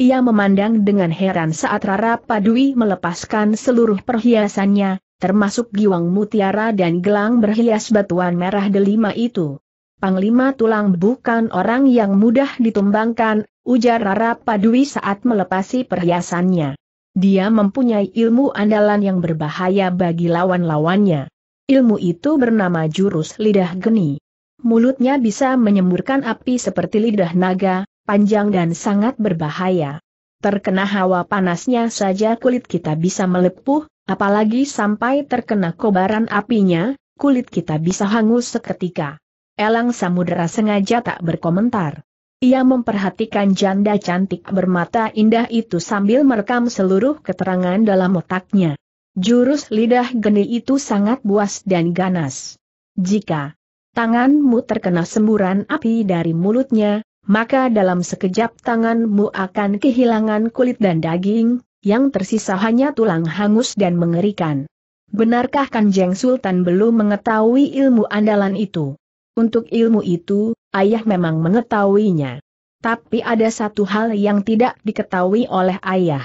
Ia memandang dengan heran saat Rara Padui melepaskan seluruh perhiasannya, termasuk giwang mutiara dan gelang berhias batuan merah delima itu. Panglima Tulang bukan orang yang mudah ditumbangkan, ujar Rara Padui saat melepasi perhiasannya. Dia mempunyai ilmu andalan yang berbahaya bagi lawan-lawannya. Ilmu itu bernama jurus lidah geni. Mulutnya bisa menyemburkan api seperti lidah naga, panjang dan sangat berbahaya. Terkena hawa panasnya saja kulit kita bisa melepuh, apalagi sampai terkena kobaran apinya, kulit kita bisa hangus seketika. Elang Samudera sengaja tak berkomentar. Ia memperhatikan janda cantik bermata indah itu sambil merekam seluruh keterangan dalam otaknya. Jurus lidah geni itu sangat buas dan ganas. Jika tanganmu terkena semburan api dari mulutnya, maka dalam sekejap tanganmu akan kehilangan kulit dan daging, yang tersisa hanya tulang hangus dan mengerikan. Benarkah Kanjeng Sultan belum mengetahui ilmu andalan itu? Untuk ilmu itu, ayah memang mengetahuinya. Tapi ada satu hal yang tidak diketahui oleh ayah.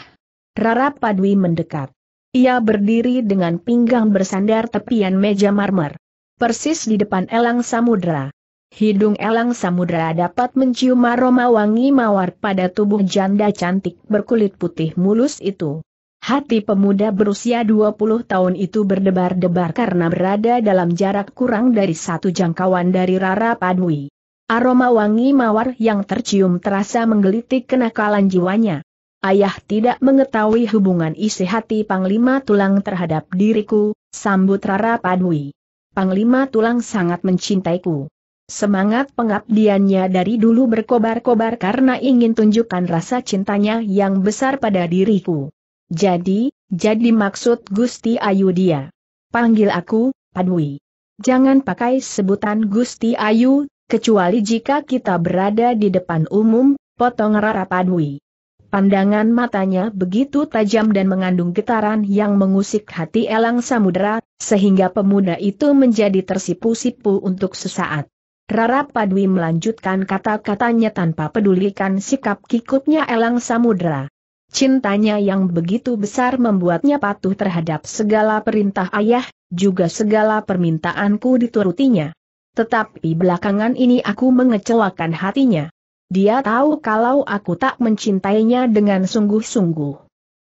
Rara Padwi mendekat. Ia berdiri dengan pinggang bersandar tepian meja marmer. Persis di depan elang samudera. Hidung elang samudera dapat mencium aroma wangi mawar pada tubuh janda cantik berkulit putih mulus itu. Hati pemuda berusia 20 tahun itu berdebar-debar karena berada dalam jarak kurang dari satu jangkauan dari Rara Padwi. Aroma wangi mawar yang tercium terasa menggelitik kenakalan jiwanya. Ayah tidak mengetahui hubungan isi hati Panglima Tulang terhadap diriku, sambut Rara Padwi. Panglima Tulang sangat mencintaiku. Semangat pengabdiannya dari dulu berkobar-kobar karena ingin tunjukkan rasa cintanya yang besar pada diriku. Jadi, jadi maksud Gusti Ayu dia. Panggil aku, Padwi. Jangan pakai sebutan Gusti Ayu, kecuali jika kita berada di depan umum, potong Rara Padwi. Pandangan matanya begitu tajam dan mengandung getaran yang mengusik hati Elang Samudera, sehingga pemuda itu menjadi tersipu-sipu untuk sesaat. Rara Padwi melanjutkan kata-katanya tanpa pedulikan sikap kikupnya Elang Samudera. Cintanya yang begitu besar membuatnya patuh terhadap segala perintah ayah, juga segala permintaanku diturutinya. Tetapi belakangan ini aku mengecewakan hatinya. Dia tahu kalau aku tak mencintainya dengan sungguh-sungguh.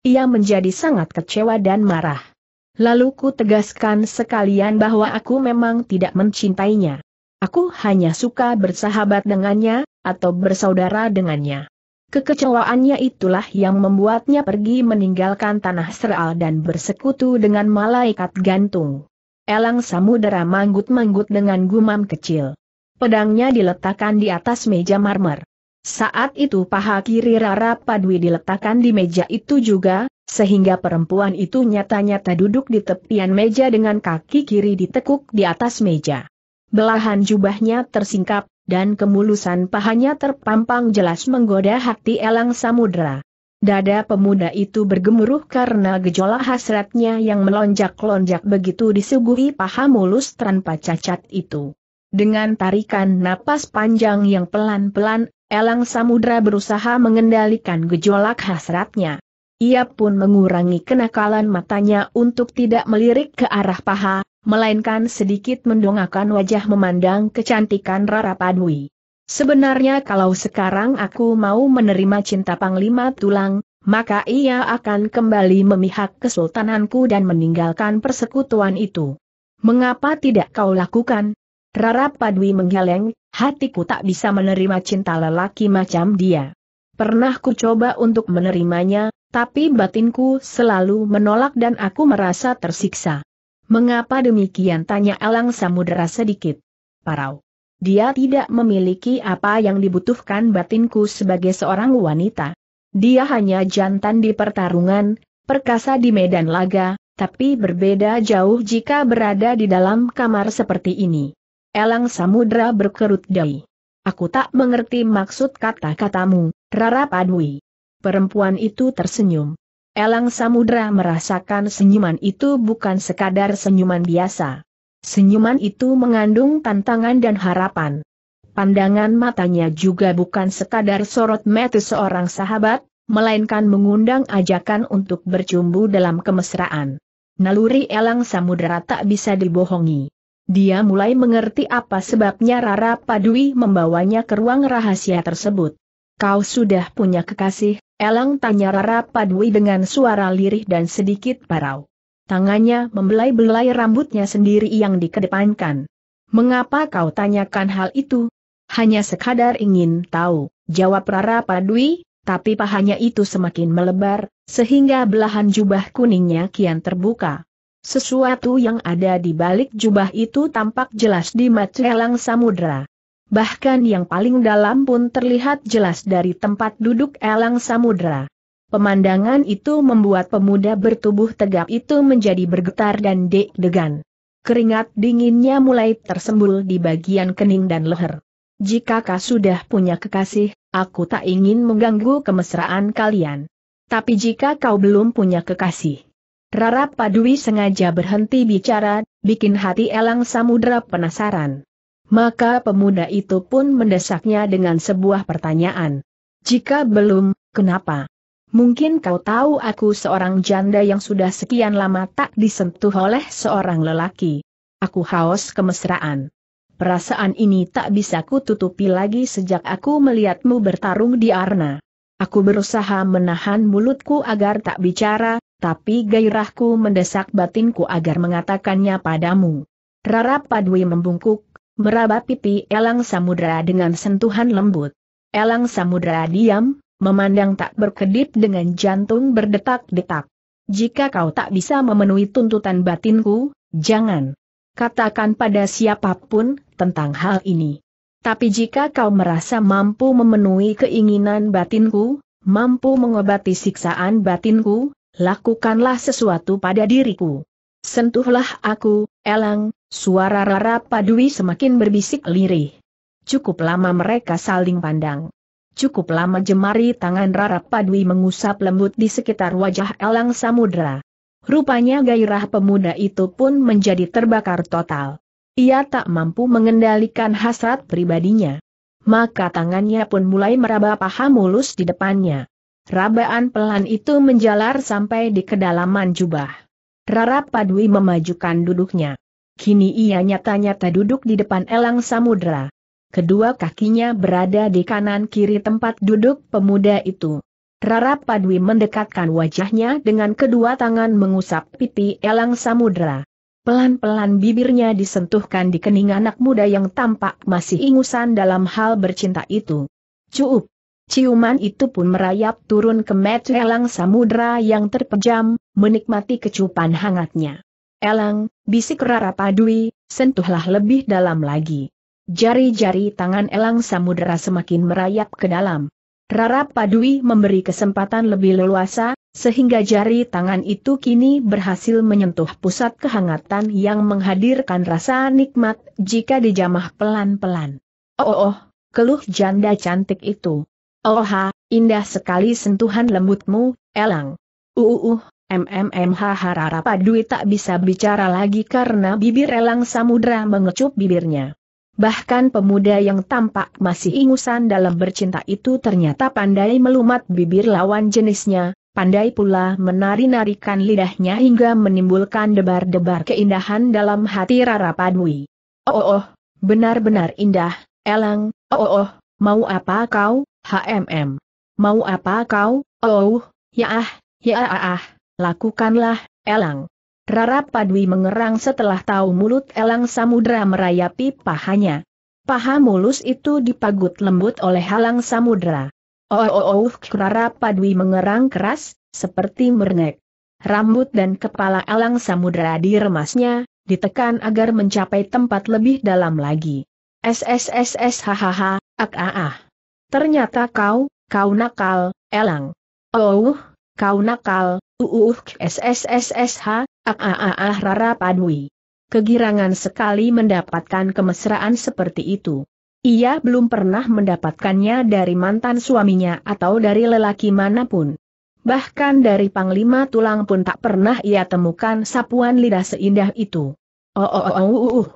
Ia menjadi sangat kecewa dan marah. Lalu ku tegaskan sekalian bahwa aku memang tidak mencintainya. Aku hanya suka bersahabat dengannya, atau bersaudara dengannya. Kekecewaannya itulah yang membuatnya pergi meninggalkan tanah seral dan bersekutu dengan malaikat gantung. Elang samudera manggut-manggut dengan gumam kecil. Pedangnya diletakkan di atas meja marmer. Saat itu paha kiri Rara Padwi diletakkan di meja itu juga, sehingga perempuan itu nyata-nyata duduk di tepian meja dengan kaki kiri ditekuk di atas meja. Belahan jubahnya tersingkap, dan kemulusan pahanya terpampang jelas menggoda hati elang Samudra. Dada pemuda itu bergemuruh karena gejolak hasratnya yang melonjak-lonjak begitu disuguhi paha mulus tanpa cacat itu. Dengan tarikan napas panjang yang pelan-pelan, elang samudra berusaha mengendalikan gejolak hasratnya. Ia pun mengurangi kenakalan matanya untuk tidak melirik ke arah paha, melainkan sedikit mendongakkan wajah memandang kecantikan Rara Padwi. Sebenarnya kalau sekarang aku mau menerima cinta Panglima Tulang, maka ia akan kembali memihak kesultananku dan meninggalkan persekutuan itu. Mengapa tidak kau lakukan? Rara Padwi menggeleng, hatiku tak bisa menerima cinta lelaki macam dia. Pernah ku coba untuk menerimanya, tapi batinku selalu menolak dan aku merasa tersiksa. Mengapa demikian tanya Elang Samudera sedikit. Parau. Dia tidak memiliki apa yang dibutuhkan batinku sebagai seorang wanita. Dia hanya jantan di pertarungan, perkasa di medan laga, tapi berbeda jauh jika berada di dalam kamar seperti ini. Elang Samudra berkerut dahi. Aku tak mengerti maksud kata-katamu, Rara Padwi. Perempuan itu tersenyum. Elang Samudra merasakan senyuman itu bukan sekadar senyuman biasa. Senyuman itu mengandung tantangan dan harapan. Pandangan matanya juga bukan sekadar sorot mata seorang sahabat, melainkan mengundang ajakan untuk bercumbu dalam kemesraan. Naluri elang Samudra tak bisa dibohongi. Dia mulai mengerti apa sebabnya Rara Padui membawanya ke ruang rahasia tersebut. Kau sudah punya kekasih, Elang tanya Rara Padwi dengan suara lirih dan sedikit parau. Tangannya membelai-belai rambutnya sendiri yang dikedepankan. Mengapa kau tanyakan hal itu? Hanya sekadar ingin tahu, jawab Rara Padwi, tapi pahanya itu semakin melebar, sehingga belahan jubah kuningnya kian terbuka. Sesuatu yang ada di balik jubah itu tampak jelas di mata Elang Samudra. Bahkan yang paling dalam pun terlihat jelas dari tempat duduk elang samudera. Pemandangan itu membuat pemuda bertubuh tegap itu menjadi bergetar dan deg-degan. Keringat dinginnya mulai tersembul di bagian kening dan leher. Jika kau sudah punya kekasih, aku tak ingin mengganggu kemesraan kalian. Tapi jika kau belum punya kekasih, Rara Padui sengaja berhenti bicara, bikin hati Elang Samudra penasaran. Maka pemuda itu pun mendesaknya dengan sebuah pertanyaan. Jika belum, kenapa? Mungkin kau tahu aku seorang janda yang sudah sekian lama tak disentuh oleh seorang lelaki. Aku haus kemesraan. Perasaan ini tak bisa kututupi lagi sejak aku melihatmu bertarung di arna. Aku berusaha menahan mulutku agar tak bicara, tapi gairahku mendesak batinku agar mengatakannya padamu. Rara Padwi membungkuk, Meraba pipi Elang Samudra dengan sentuhan lembut. Elang Samudra diam, memandang tak berkedip dengan jantung berdetak-detak. Jika kau tak bisa memenuhi tuntutan batinku, jangan katakan pada siapapun tentang hal ini. Tapi jika kau merasa mampu memenuhi keinginan batinku, mampu mengobati siksaan batinku, lakukanlah sesuatu pada diriku. Sentuhlah aku, Elang, Suara Rara Padui semakin berbisik lirih. Cukup lama mereka saling pandang. Cukup lama jemari tangan Rara Padui mengusap lembut di sekitar wajah Elang Samudra. Rupanya gairah pemuda itu pun menjadi terbakar total. Ia tak mampu mengendalikan hasrat pribadinya. Maka tangannya pun mulai meraba paha mulus di depannya. Rabaan pelan itu menjalar sampai di kedalaman jubah. Rara Padui memajukan duduknya. Kini ia nyata-nyata duduk di depan elang samudra. Kedua kakinya berada di kanan-kiri tempat duduk pemuda itu. Rara Padwi mendekatkan wajahnya dengan kedua tangan mengusap pipi elang samudra. Pelan-pelan bibirnya disentuhkan di kening anak muda yang tampak masih ingusan dalam hal bercinta itu. Cuup! Ciuman itu pun merayap turun ke mata elang samudra yang terpejam, menikmati kecupan hangatnya. Elang, bisik Rara Padui, sentuhlah lebih dalam lagi. Jari-jari tangan Elang Samudera semakin merayap ke dalam. Rara Padui memberi kesempatan lebih leluasa, sehingga jari tangan itu kini berhasil menyentuh pusat kehangatan yang menghadirkan rasa nikmat jika dijamah pelan-pelan. Oh, oh, oh keluh janda cantik itu. Oh, indah sekali sentuhan lembutmu, Elang. Uh, uh, uh MMMH Padui tak bisa bicara lagi karena bibir elang samudra mengecup bibirnya. Bahkan pemuda yang tampak masih ingusan dalam bercinta itu ternyata pandai melumat bibir lawan jenisnya, pandai pula menari-narikan lidahnya hingga menimbulkan debar-debar keindahan dalam hati Rara Padui. Oh oh, oh benar-benar indah, Elang, oh oh, oh mau apa kau, HMM? Mau apa kau, oh, oh, ya ah, ya ah ah. ah lakukanlah, Elang. Rara Padwi mengerang setelah tahu mulut Elang Samudra merayapi pahanya. Paha mulus itu dipagut lembut oleh Halang Samudra. Oh, oh, oh, oh, Rara Padwi mengerang keras, seperti merengek. Rambut dan kepala Elang Samudra diremasnya, ditekan agar mencapai tempat lebih dalam lagi. SSSS hahaha, ak ah ah. Ternyata kau, kau nakal, Elang. Oh, kau nakal, Uuh, SSSSH, ah rara padui. Kegirangan sekali mendapatkan kemesraan seperti itu. Ia belum pernah mendapatkannya dari mantan suaminya atau dari lelaki manapun. Bahkan dari Panglima Tulang pun tak pernah ia temukan sapuan lidah seindah itu. Oh oh oh, oh uh. uh.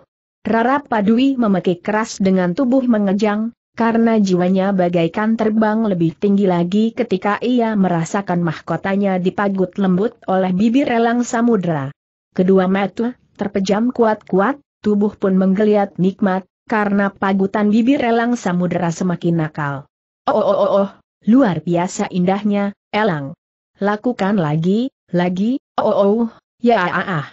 Rara Padui memekik keras dengan tubuh mengejang, karena jiwanya bagaikan terbang lebih tinggi lagi ketika ia merasakan mahkotanya dipagut lembut oleh bibir elang samudera. Kedua mata terpejam kuat-kuat, tubuh pun menggeliat nikmat, karena pagutan bibir elang samudera semakin nakal. Oh oh oh oh, luar biasa indahnya, elang. Lakukan lagi, lagi, oh oh, oh ya ah ah.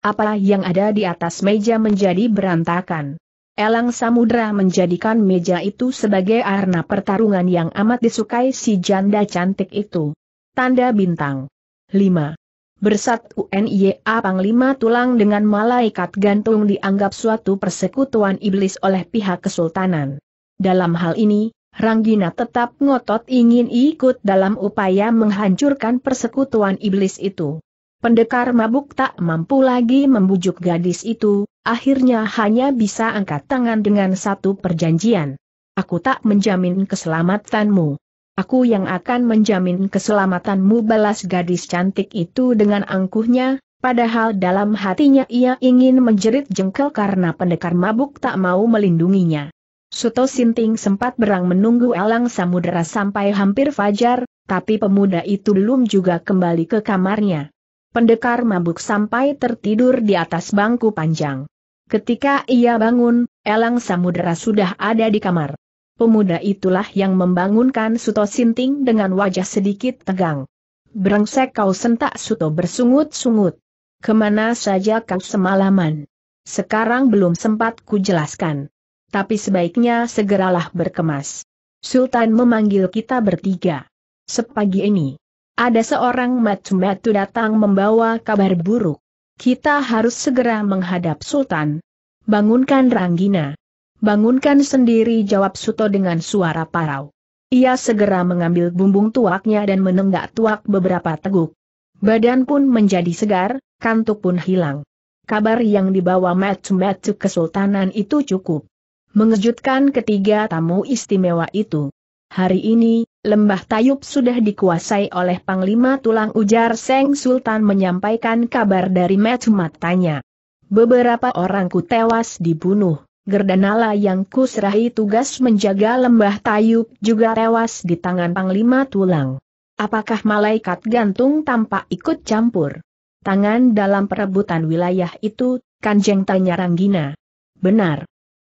Apa yang ada di atas meja menjadi berantakan. Elang Samudra menjadikan meja itu sebagai arena pertarungan yang amat disukai si janda cantik itu. Tanda bintang. 5. Bersat UNIA Panglima Tulang dengan Malaikat Gantung dianggap suatu persekutuan iblis oleh pihak kesultanan. Dalam hal ini, Ranggina tetap ngotot ingin ikut dalam upaya menghancurkan persekutuan iblis itu. Pendekar mabuk tak mampu lagi membujuk gadis itu, Akhirnya hanya bisa angkat tangan dengan satu perjanjian. Aku tak menjamin keselamatanmu. Aku yang akan menjamin keselamatanmu balas gadis cantik itu dengan angkuhnya, padahal dalam hatinya ia ingin menjerit jengkel karena pendekar mabuk tak mau melindunginya. Suto Sinting sempat berang menunggu alang Samudera sampai hampir fajar, tapi pemuda itu belum juga kembali ke kamarnya. Pendekar mabuk sampai tertidur di atas bangku panjang. Ketika ia bangun, Elang Samudera sudah ada di kamar. Pemuda itulah yang membangunkan Suto Sinting dengan wajah sedikit tegang. Berengsek kau sentak Suto bersungut-sungut. Kemana saja kau semalaman? Sekarang belum sempat ku jelaskan. Tapi sebaiknya segeralah berkemas. Sultan memanggil kita bertiga. Sepagi ini, ada seorang matu-matu datang membawa kabar buruk. Kita harus segera menghadap Sultan. Bangunkan Ranggina. Bangunkan sendiri jawab Suto dengan suara parau. Ia segera mengambil bumbung tuaknya dan menenggak tuak beberapa teguk. Badan pun menjadi segar, kantuk pun hilang. Kabar yang dibawa matu-matu Kesultanan itu cukup mengejutkan ketiga tamu istimewa itu. Hari ini, Lembah Tayub sudah dikuasai oleh Panglima Tulang Ujar Seng Sultan menyampaikan kabar dari matanya. Beberapa orangku tewas dibunuh, Gerdanala yang kuserahi tugas menjaga lembah Tayub juga tewas di tangan Panglima Tulang. Apakah malaikat gantung tampak ikut campur? Tangan dalam perebutan wilayah itu, Kanjeng tanya Ranggina. Benar.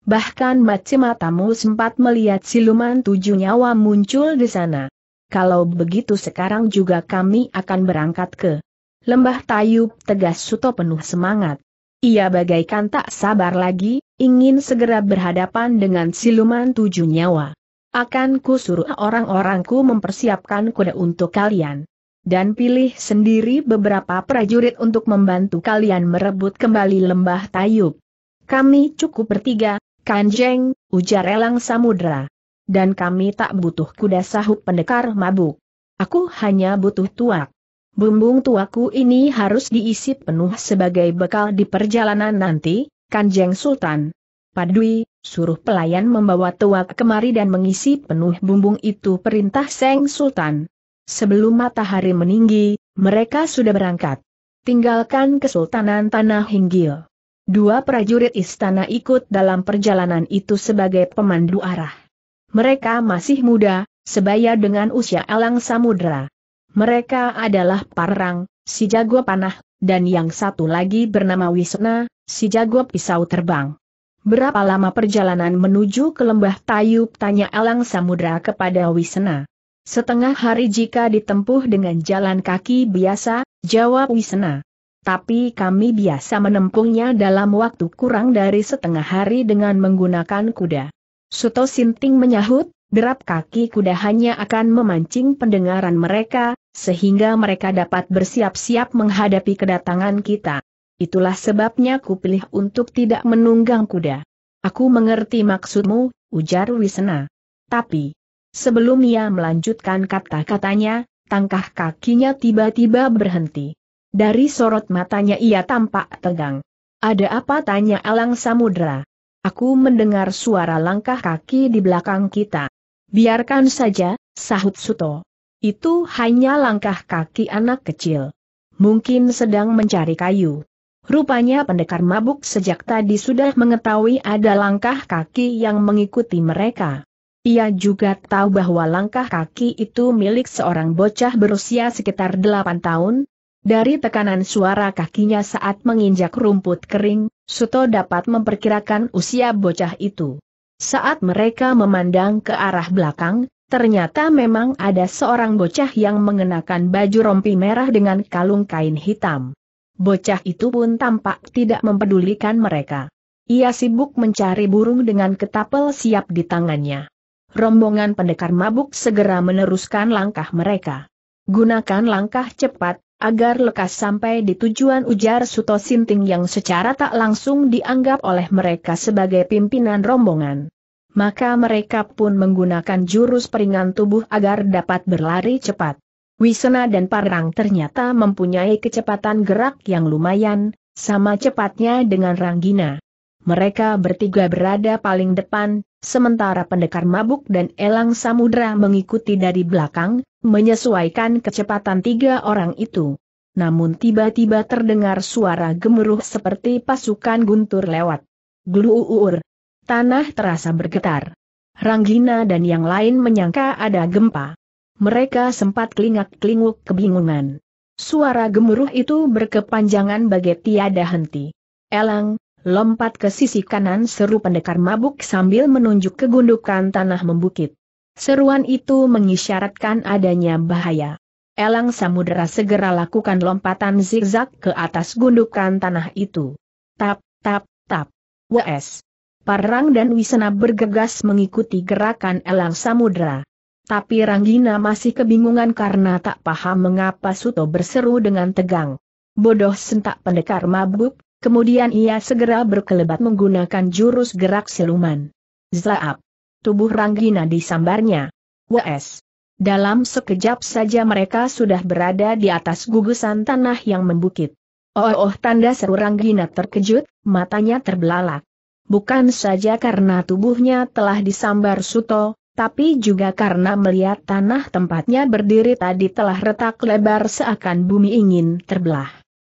Bahkan macam matamu sempat melihat siluman tujuh nyawa muncul di sana. Kalau begitu sekarang juga kami akan berangkat ke Lembah Tayub tegas Suto penuh semangat. Ia bagaikan tak sabar lagi, ingin segera berhadapan dengan siluman tujuh nyawa. Akan ku suruh orang-orangku mempersiapkan kuda untuk kalian. Dan pilih sendiri beberapa prajurit untuk membantu kalian merebut kembali lembah Tayub. Kami cukup bertiga, Kanjeng, ujar Elang Samudra. Dan kami tak butuh kuda sahut pendekar mabuk. Aku hanya butuh tuak. Bumbung tuaku ini harus diisi penuh sebagai bekal di perjalanan nanti, Kanjeng Sultan. Padui, suruh pelayan membawa tuak kemari dan mengisi penuh bumbung itu perintah Seng Sultan. Sebelum matahari meninggi, mereka sudah berangkat. Tinggalkan Kesultanan Tanah Hinggil. Dua prajurit istana ikut dalam perjalanan itu sebagai pemandu arah. Mereka masih muda, sebaya dengan usia elang samudera. Mereka adalah Parang, si jago panah, dan yang satu lagi bernama Wisna, si jago pisau terbang. Berapa lama perjalanan menuju ke lembah Tayub tanya elang samudera kepada Wisna. Setengah hari jika ditempuh dengan jalan kaki biasa, jawab Wisna tapi kami biasa menempuhnya dalam waktu kurang dari setengah hari dengan menggunakan kuda. Suto Sinting menyahut, derap kaki kuda hanya akan memancing pendengaran mereka, sehingga mereka dapat bersiap-siap menghadapi kedatangan kita. Itulah sebabnya kupilih untuk tidak menunggang kuda. Aku mengerti maksudmu, ujar Wisna. Tapi, sebelum ia melanjutkan kata-katanya, tangkah kakinya tiba-tiba berhenti. Dari sorot matanya ia tampak tegang. Ada apa tanya Alang Samudra? Aku mendengar suara langkah kaki di belakang kita. Biarkan saja, sahut Suto. Itu hanya langkah kaki anak kecil. Mungkin sedang mencari kayu. Rupanya pendekar mabuk sejak tadi sudah mengetahui ada langkah kaki yang mengikuti mereka. Ia juga tahu bahwa langkah kaki itu milik seorang bocah berusia sekitar 8 tahun, dari tekanan suara kakinya saat menginjak rumput kering, Suto dapat memperkirakan usia bocah itu. Saat mereka memandang ke arah belakang, ternyata memang ada seorang bocah yang mengenakan baju rompi merah dengan kalung kain hitam. Bocah itu pun tampak tidak mempedulikan mereka. Ia sibuk mencari burung dengan ketapel siap di tangannya. Rombongan pendekar mabuk segera meneruskan langkah mereka. Gunakan langkah cepat, agar lekas sampai di tujuan ujar Suto Sinting yang secara tak langsung dianggap oleh mereka sebagai pimpinan rombongan. Maka mereka pun menggunakan jurus peringan tubuh agar dapat berlari cepat. Wisena dan Parang ternyata mempunyai kecepatan gerak yang lumayan, sama cepatnya dengan Ranggina. Mereka bertiga berada paling depan, sementara pendekar mabuk dan elang samudra mengikuti dari belakang, menyesuaikan kecepatan tiga orang itu. Namun tiba-tiba terdengar suara gemuruh seperti pasukan guntur lewat. Gluuur. Tanah terasa bergetar. Ranggina dan yang lain menyangka ada gempa. Mereka sempat kelingak-kelinguk kebingungan. Suara gemuruh itu berkepanjangan bagai tiada henti. Elang, lompat ke sisi kanan seru pendekar mabuk sambil menunjuk ke gundukan tanah membukit. Seruan itu mengisyaratkan adanya bahaya. Elang Samudera segera lakukan lompatan zigzag ke atas gundukan tanah itu. Tap, tap, tap. WS. Parang dan Wisena bergegas mengikuti gerakan Elang Samudera. Tapi Ranggina masih kebingungan karena tak paham mengapa Suto berseru dengan tegang. Bodoh sentak pendekar mabuk, Kemudian ia segera berkelebat menggunakan jurus gerak siluman. Zlaap. Tubuh Ranggina disambarnya. WS. Dalam sekejap saja mereka sudah berada di atas gugusan tanah yang membukit. Oh, oh tanda seru Ranggina terkejut, matanya terbelalak. Bukan saja karena tubuhnya telah disambar Suto, tapi juga karena melihat tanah tempatnya berdiri tadi telah retak lebar seakan bumi ingin terbelah.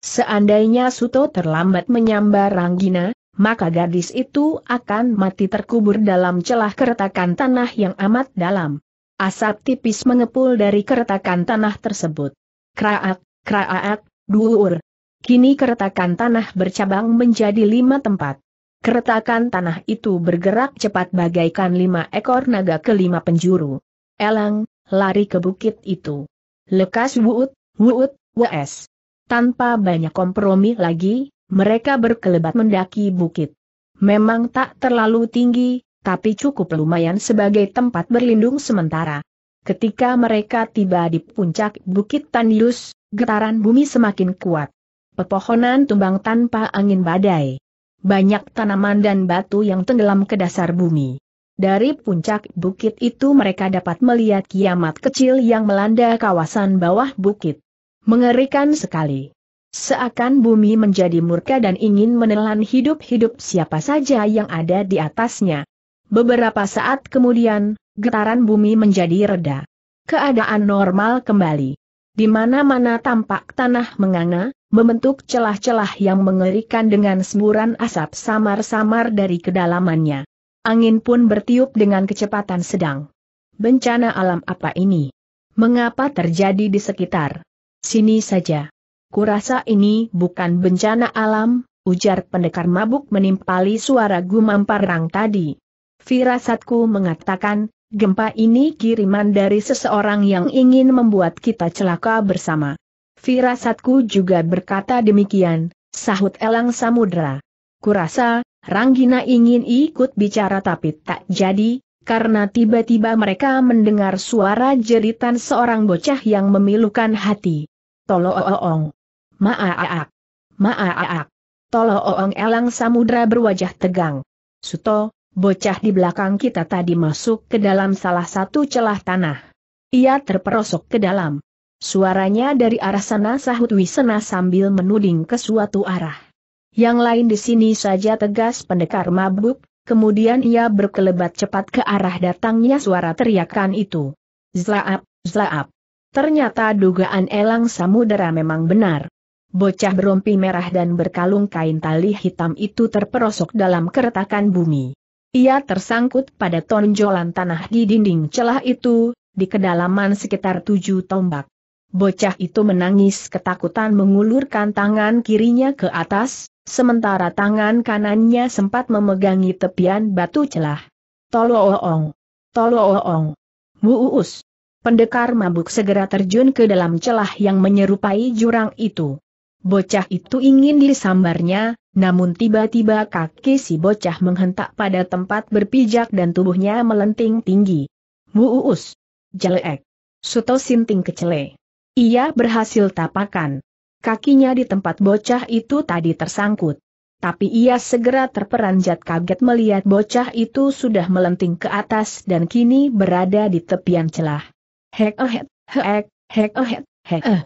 Seandainya Suto terlambat menyambar Ranggina, maka gadis itu akan mati terkubur dalam celah keretakan tanah yang amat dalam. Asap tipis mengepul dari keretakan tanah tersebut. Kraak, kraak, duur. Kini keretakan tanah bercabang menjadi lima tempat. Keretakan tanah itu bergerak cepat bagaikan lima ekor naga ke lima penjuru. Elang, lari ke bukit itu. Lekas wuut, wuut, wes. Tanpa banyak kompromi lagi, mereka berkelebat mendaki bukit. Memang tak terlalu tinggi, tapi cukup lumayan sebagai tempat berlindung sementara. Ketika mereka tiba di puncak Bukit Tandius, getaran bumi semakin kuat. Pepohonan tumbang tanpa angin badai. Banyak tanaman dan batu yang tenggelam ke dasar bumi. Dari puncak bukit itu mereka dapat melihat kiamat kecil yang melanda kawasan bawah bukit. Mengerikan sekali. Seakan bumi menjadi murka dan ingin menelan hidup-hidup siapa saja yang ada di atasnya. Beberapa saat kemudian, getaran bumi menjadi reda. Keadaan normal kembali. Di mana-mana tampak tanah menganga, membentuk celah-celah yang mengerikan dengan semburan asap samar-samar dari kedalamannya. Angin pun bertiup dengan kecepatan sedang. Bencana alam apa ini? Mengapa terjadi di sekitar? Sini saja. Kurasa ini bukan bencana alam, ujar pendekar mabuk menimpali suara gumam parang tadi. Firasatku mengatakan, gempa ini kiriman dari seseorang yang ingin membuat kita celaka bersama. Firasatku juga berkata demikian, sahut Elang Samudra. Kurasa, Ranggina ingin ikut bicara tapi tak jadi, karena tiba-tiba mereka mendengar suara jeritan seorang bocah yang memilukan hati. Tolong, maaf, maaf. Tolong, elang samudra berwajah tegang. Suto, bocah di belakang kita tadi masuk ke dalam salah satu celah tanah. Ia terperosok ke dalam. Suaranya dari arah sana sahut Wisena sambil menuding ke suatu arah. Yang lain di sini saja tegas pendekar mabuk, Kemudian ia berkelebat cepat ke arah datangnya suara teriakan itu. Zlaap, zlaap. Ternyata dugaan elang samudera memang benar. Bocah berompi merah dan berkalung kain tali hitam itu terperosok dalam keretakan bumi. Ia tersangkut pada tonjolan tanah di dinding celah itu, di kedalaman sekitar tujuh tombak. Bocah itu menangis ketakutan mengulurkan tangan kirinya ke atas, Sementara tangan kanannya sempat memegangi tepian batu celah. Tolooong! Tolooong! Muus! Pendekar mabuk segera terjun ke dalam celah yang menyerupai jurang itu. Bocah itu ingin disambarnya, namun tiba-tiba kaki si bocah menghentak pada tempat berpijak dan tubuhnya melenting tinggi. Muus! Jelek! Suto sinting kecele. Ia berhasil tapakan kakinya di tempat bocah itu tadi tersangkut. Tapi ia segera terperanjat kaget melihat bocah itu sudah melenting ke atas dan kini berada di tepian celah. Hek eh hek, hek eh hek eh.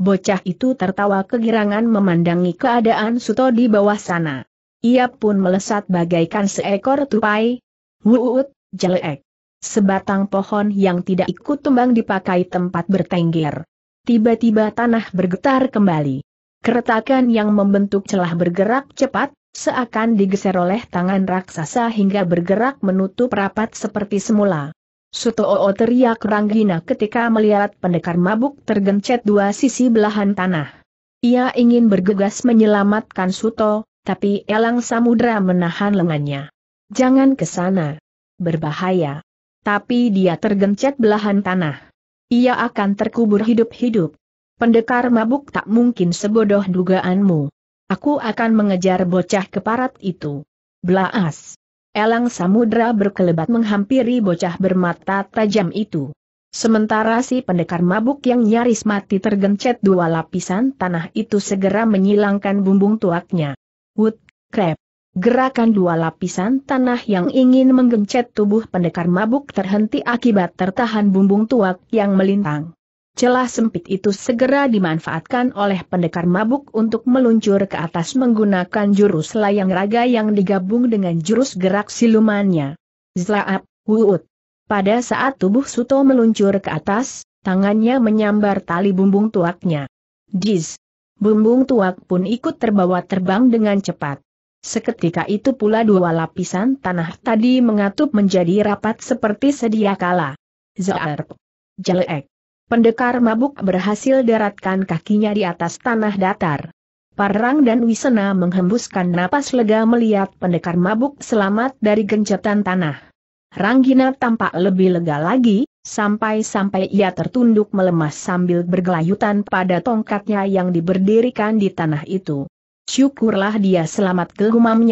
Bocah itu tertawa kegirangan memandangi keadaan Suto di bawah sana. Ia pun melesat bagaikan seekor tupai. Wuut, jelek. Sebatang pohon yang tidak ikut tumbang dipakai tempat bertengger tiba-tiba tanah bergetar kembali. Keretakan yang membentuk celah bergerak cepat, seakan digeser oleh tangan raksasa hingga bergerak menutup rapat seperti semula. Sutoo teriak Ranggina ketika melihat pendekar mabuk tergencet dua sisi belahan tanah. Ia ingin bergegas menyelamatkan Suto, tapi Elang Samudra menahan lengannya. Jangan ke sana. Berbahaya. Tapi dia tergencet belahan tanah ia akan terkubur hidup-hidup. Pendekar mabuk tak mungkin sebodoh dugaanmu. Aku akan mengejar bocah keparat itu. Blaas. Elang samudra berkelebat menghampiri bocah bermata tajam itu. Sementara si pendekar mabuk yang nyaris mati tergencet dua lapisan tanah itu segera menyilangkan bumbung tuaknya. Wood, crab. Gerakan dua lapisan tanah yang ingin menggencet tubuh pendekar mabuk terhenti akibat tertahan bumbung tuak yang melintang. Celah sempit itu segera dimanfaatkan oleh pendekar mabuk untuk meluncur ke atas menggunakan jurus layang raga yang digabung dengan jurus gerak silumannya. Zlaap, wuut. Pada saat tubuh Suto meluncur ke atas, tangannya menyambar tali bumbung tuaknya. Jiz. Bumbung tuak pun ikut terbawa terbang dengan cepat. Seketika itu pula dua lapisan tanah tadi mengatup menjadi rapat seperti sedia kala. Zaarp. Jelek. Pendekar mabuk berhasil daratkan kakinya di atas tanah datar. Parang dan Wisena menghembuskan napas lega melihat pendekar mabuk selamat dari gencetan tanah. Ranggina tampak lebih lega lagi, sampai-sampai ia tertunduk melemas sambil bergelayutan pada tongkatnya yang diberdirikan di tanah itu. Syukurlah dia selamat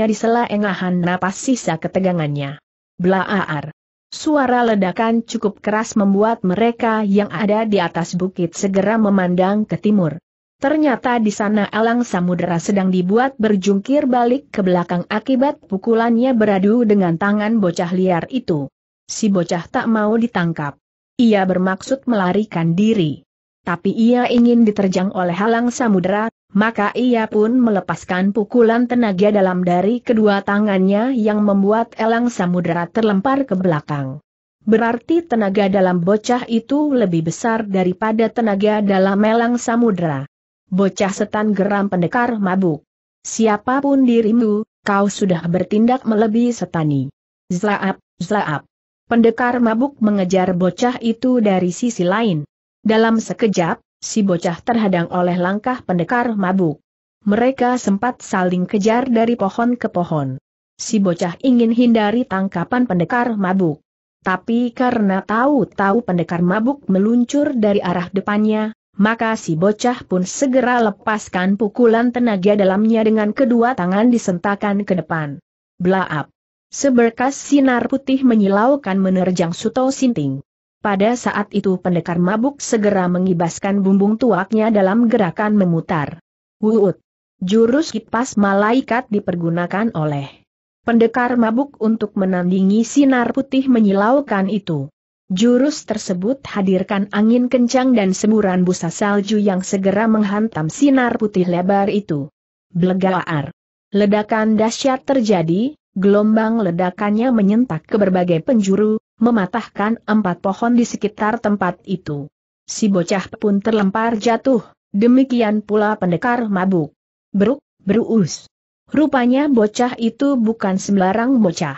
di sela engahan napas sisa ketegangannya. Blaaar. Suara ledakan cukup keras membuat mereka yang ada di atas bukit segera memandang ke timur. Ternyata di sana Alang Samudera sedang dibuat berjungkir balik ke belakang akibat pukulannya beradu dengan tangan bocah liar itu. Si bocah tak mau ditangkap. Ia bermaksud melarikan diri. Tapi ia ingin diterjang oleh halang Samudera, maka ia pun melepaskan pukulan tenaga dalam dari kedua tangannya yang membuat elang samudera terlempar ke belakang. Berarti tenaga dalam bocah itu lebih besar daripada tenaga dalam elang samudera. Bocah setan geram pendekar mabuk. Siapapun dirimu, kau sudah bertindak melebihi setani. Zlaap, zlaap. Pendekar mabuk mengejar bocah itu dari sisi lain. Dalam sekejap, si bocah terhadang oleh langkah pendekar mabuk. Mereka sempat saling kejar dari pohon ke pohon. Si bocah ingin hindari tangkapan pendekar mabuk. Tapi karena tahu-tahu pendekar mabuk meluncur dari arah depannya, maka si bocah pun segera lepaskan pukulan tenaga dalamnya dengan kedua tangan disentakan ke depan. Blaap! Seberkas sinar putih menyilaukan menerjang Suto Sinting. Pada saat itu pendekar mabuk segera mengibaskan bumbung tuaknya dalam gerakan memutar. Wuut. Jurus kipas malaikat dipergunakan oleh pendekar mabuk untuk menandingi sinar putih menyilaukan itu. Jurus tersebut hadirkan angin kencang dan semburan busa salju yang segera menghantam sinar putih lebar itu. Blegaar. Ledakan dahsyat terjadi, gelombang ledakannya menyentak ke berbagai penjuru, mematahkan empat pohon di sekitar tempat itu. Si bocah pun terlempar jatuh, demikian pula pendekar mabuk. Beruk, beruus. Rupanya bocah itu bukan sembarang bocah.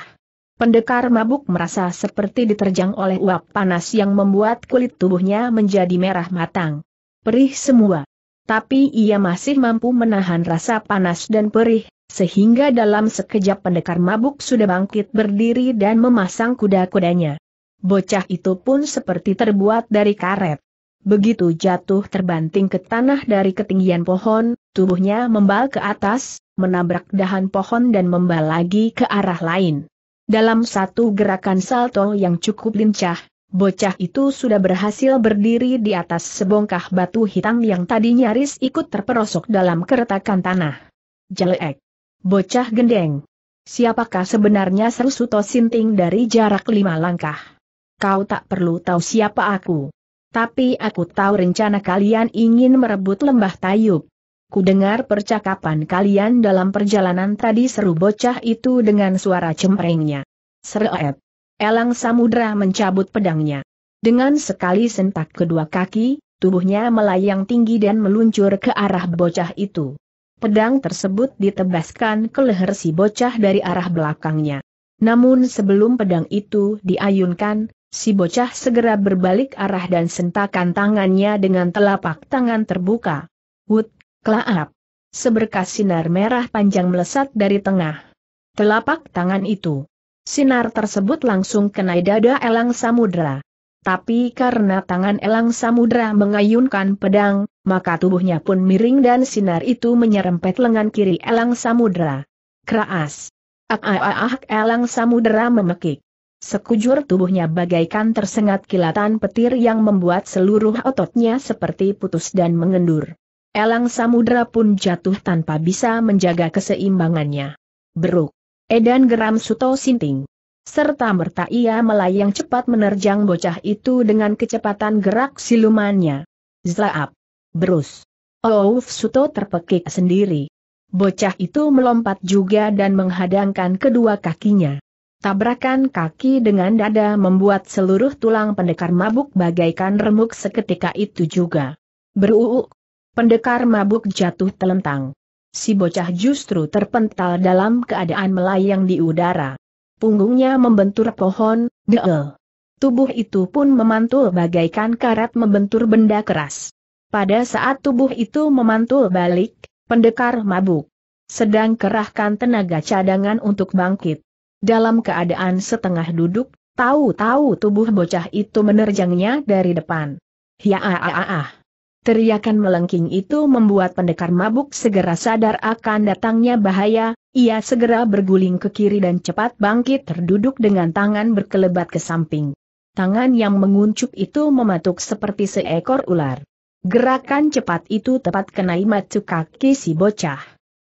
Pendekar mabuk merasa seperti diterjang oleh uap panas yang membuat kulit tubuhnya menjadi merah matang. Perih semua. Tapi ia masih mampu menahan rasa panas dan perih, sehingga dalam sekejap pendekar mabuk sudah bangkit berdiri dan memasang kuda-kudanya. Bocah itu pun seperti terbuat dari karet. Begitu jatuh terbanting ke tanah dari ketinggian pohon, tubuhnya membal ke atas, menabrak dahan pohon dan membal lagi ke arah lain. Dalam satu gerakan salto yang cukup lincah, bocah itu sudah berhasil berdiri di atas sebongkah batu hitam yang tadi nyaris ikut terperosok dalam keretakan tanah. Jelek. Bocah gendeng. Siapakah sebenarnya seru Suto Sinting dari jarak lima langkah? Kau tak perlu tahu siapa aku. Tapi aku tahu rencana kalian ingin merebut lembah Tayub. Ku dengar percakapan kalian dalam perjalanan tadi seru bocah itu dengan suara cemprengnya. Seret. Elang Samudra mencabut pedangnya. Dengan sekali sentak kedua kaki, tubuhnya melayang tinggi dan meluncur ke arah bocah itu pedang tersebut ditebaskan ke leher si bocah dari arah belakangnya. Namun sebelum pedang itu diayunkan, si bocah segera berbalik arah dan sentakan tangannya dengan telapak tangan terbuka. Wut, kelaap. Seberkas sinar merah panjang melesat dari tengah. Telapak tangan itu. Sinar tersebut langsung kena dada elang samudera. Tapi karena tangan Elang Samudra mengayunkan pedang, maka tubuhnya pun miring dan sinar itu menyerempet lengan kiri Elang Samudra. Keras. Ah, ah, ah, ah Elang Samudra memekik. Sekujur tubuhnya bagaikan tersengat kilatan petir yang membuat seluruh ototnya seperti putus dan mengendur. Elang Samudra pun jatuh tanpa bisa menjaga keseimbangannya. Beruk. Edan geram Suto Sinting. Serta merta ia melayang cepat menerjang bocah itu dengan kecepatan gerak silumannya. Zaap! Berus! Ouf Suto terpekik sendiri. Bocah itu melompat juga dan menghadangkan kedua kakinya. Tabrakan kaki dengan dada membuat seluruh tulang pendekar mabuk bagaikan remuk seketika itu juga. Beruuk. Pendekar mabuk jatuh telentang. Si bocah justru terpental dalam keadaan melayang di udara punggungnya membentur pohon, deel. Tubuh itu pun memantul bagaikan karat membentur benda keras. Pada saat tubuh itu memantul balik, pendekar mabuk. Sedang kerahkan tenaga cadangan untuk bangkit. Dalam keadaan setengah duduk, tahu-tahu tubuh bocah itu menerjangnya dari depan. Ya ah ah. ah. Teriakan melengking itu membuat pendekar mabuk segera sadar akan datangnya bahaya, ia segera berguling ke kiri dan cepat bangkit terduduk dengan tangan berkelebat ke samping. Tangan yang menguncup itu mematuk seperti seekor ular. Gerakan cepat itu tepat kena imat kaki si bocah.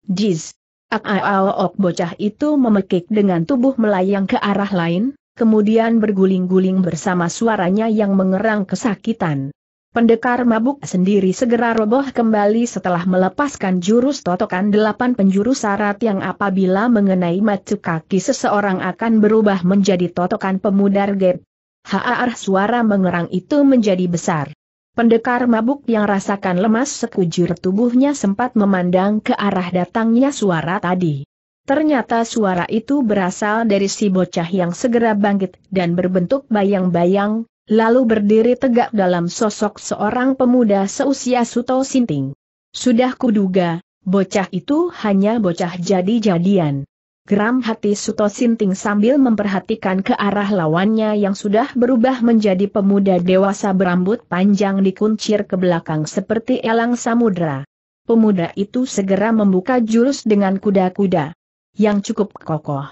Jiz. ak ok bocah itu memekik dengan tubuh melayang ke arah lain, kemudian berguling-guling bersama suaranya yang mengerang kesakitan. Pendekar mabuk sendiri segera roboh kembali setelah melepaskan jurus totokan delapan penjuru syarat yang apabila mengenai macu kaki seseorang akan berubah menjadi totokan pemudar gap. Haar suara mengerang itu menjadi besar. Pendekar mabuk yang rasakan lemas sekujur tubuhnya sempat memandang ke arah datangnya suara tadi. Ternyata suara itu berasal dari si bocah yang segera bangkit dan berbentuk bayang-bayang, lalu berdiri tegak dalam sosok seorang pemuda seusia Suto Sinting. Sudah kuduga, bocah itu hanya bocah jadi-jadian. Geram hati Suto Sinting sambil memperhatikan ke arah lawannya yang sudah berubah menjadi pemuda dewasa berambut panjang dikuncir ke belakang seperti elang samudra. Pemuda itu segera membuka jurus dengan kuda-kuda yang cukup kokoh.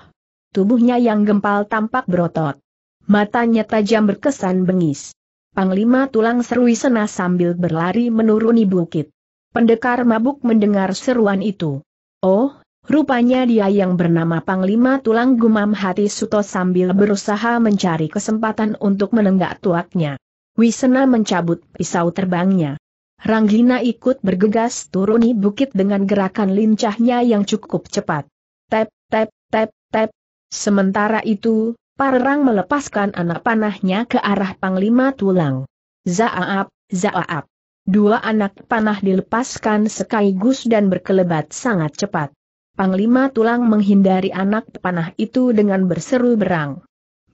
Tubuhnya yang gempal tampak berotot. Matanya tajam berkesan bengis. Panglima tulang serui sena sambil berlari menuruni bukit. Pendekar mabuk mendengar seruan itu. Oh, rupanya dia yang bernama Panglima tulang gumam hati Suto sambil berusaha mencari kesempatan untuk menenggak tuaknya. Wisena mencabut pisau terbangnya. Ranggina ikut bergegas turuni bukit dengan gerakan lincahnya yang cukup cepat. Tep, tep, tep, tep. Sementara itu, Parang melepaskan anak panahnya ke arah Panglima Tulang. Zaap, zaap. Dua anak panah dilepaskan sekaligus dan berkelebat sangat cepat. Panglima Tulang menghindari anak panah itu dengan berseru berang.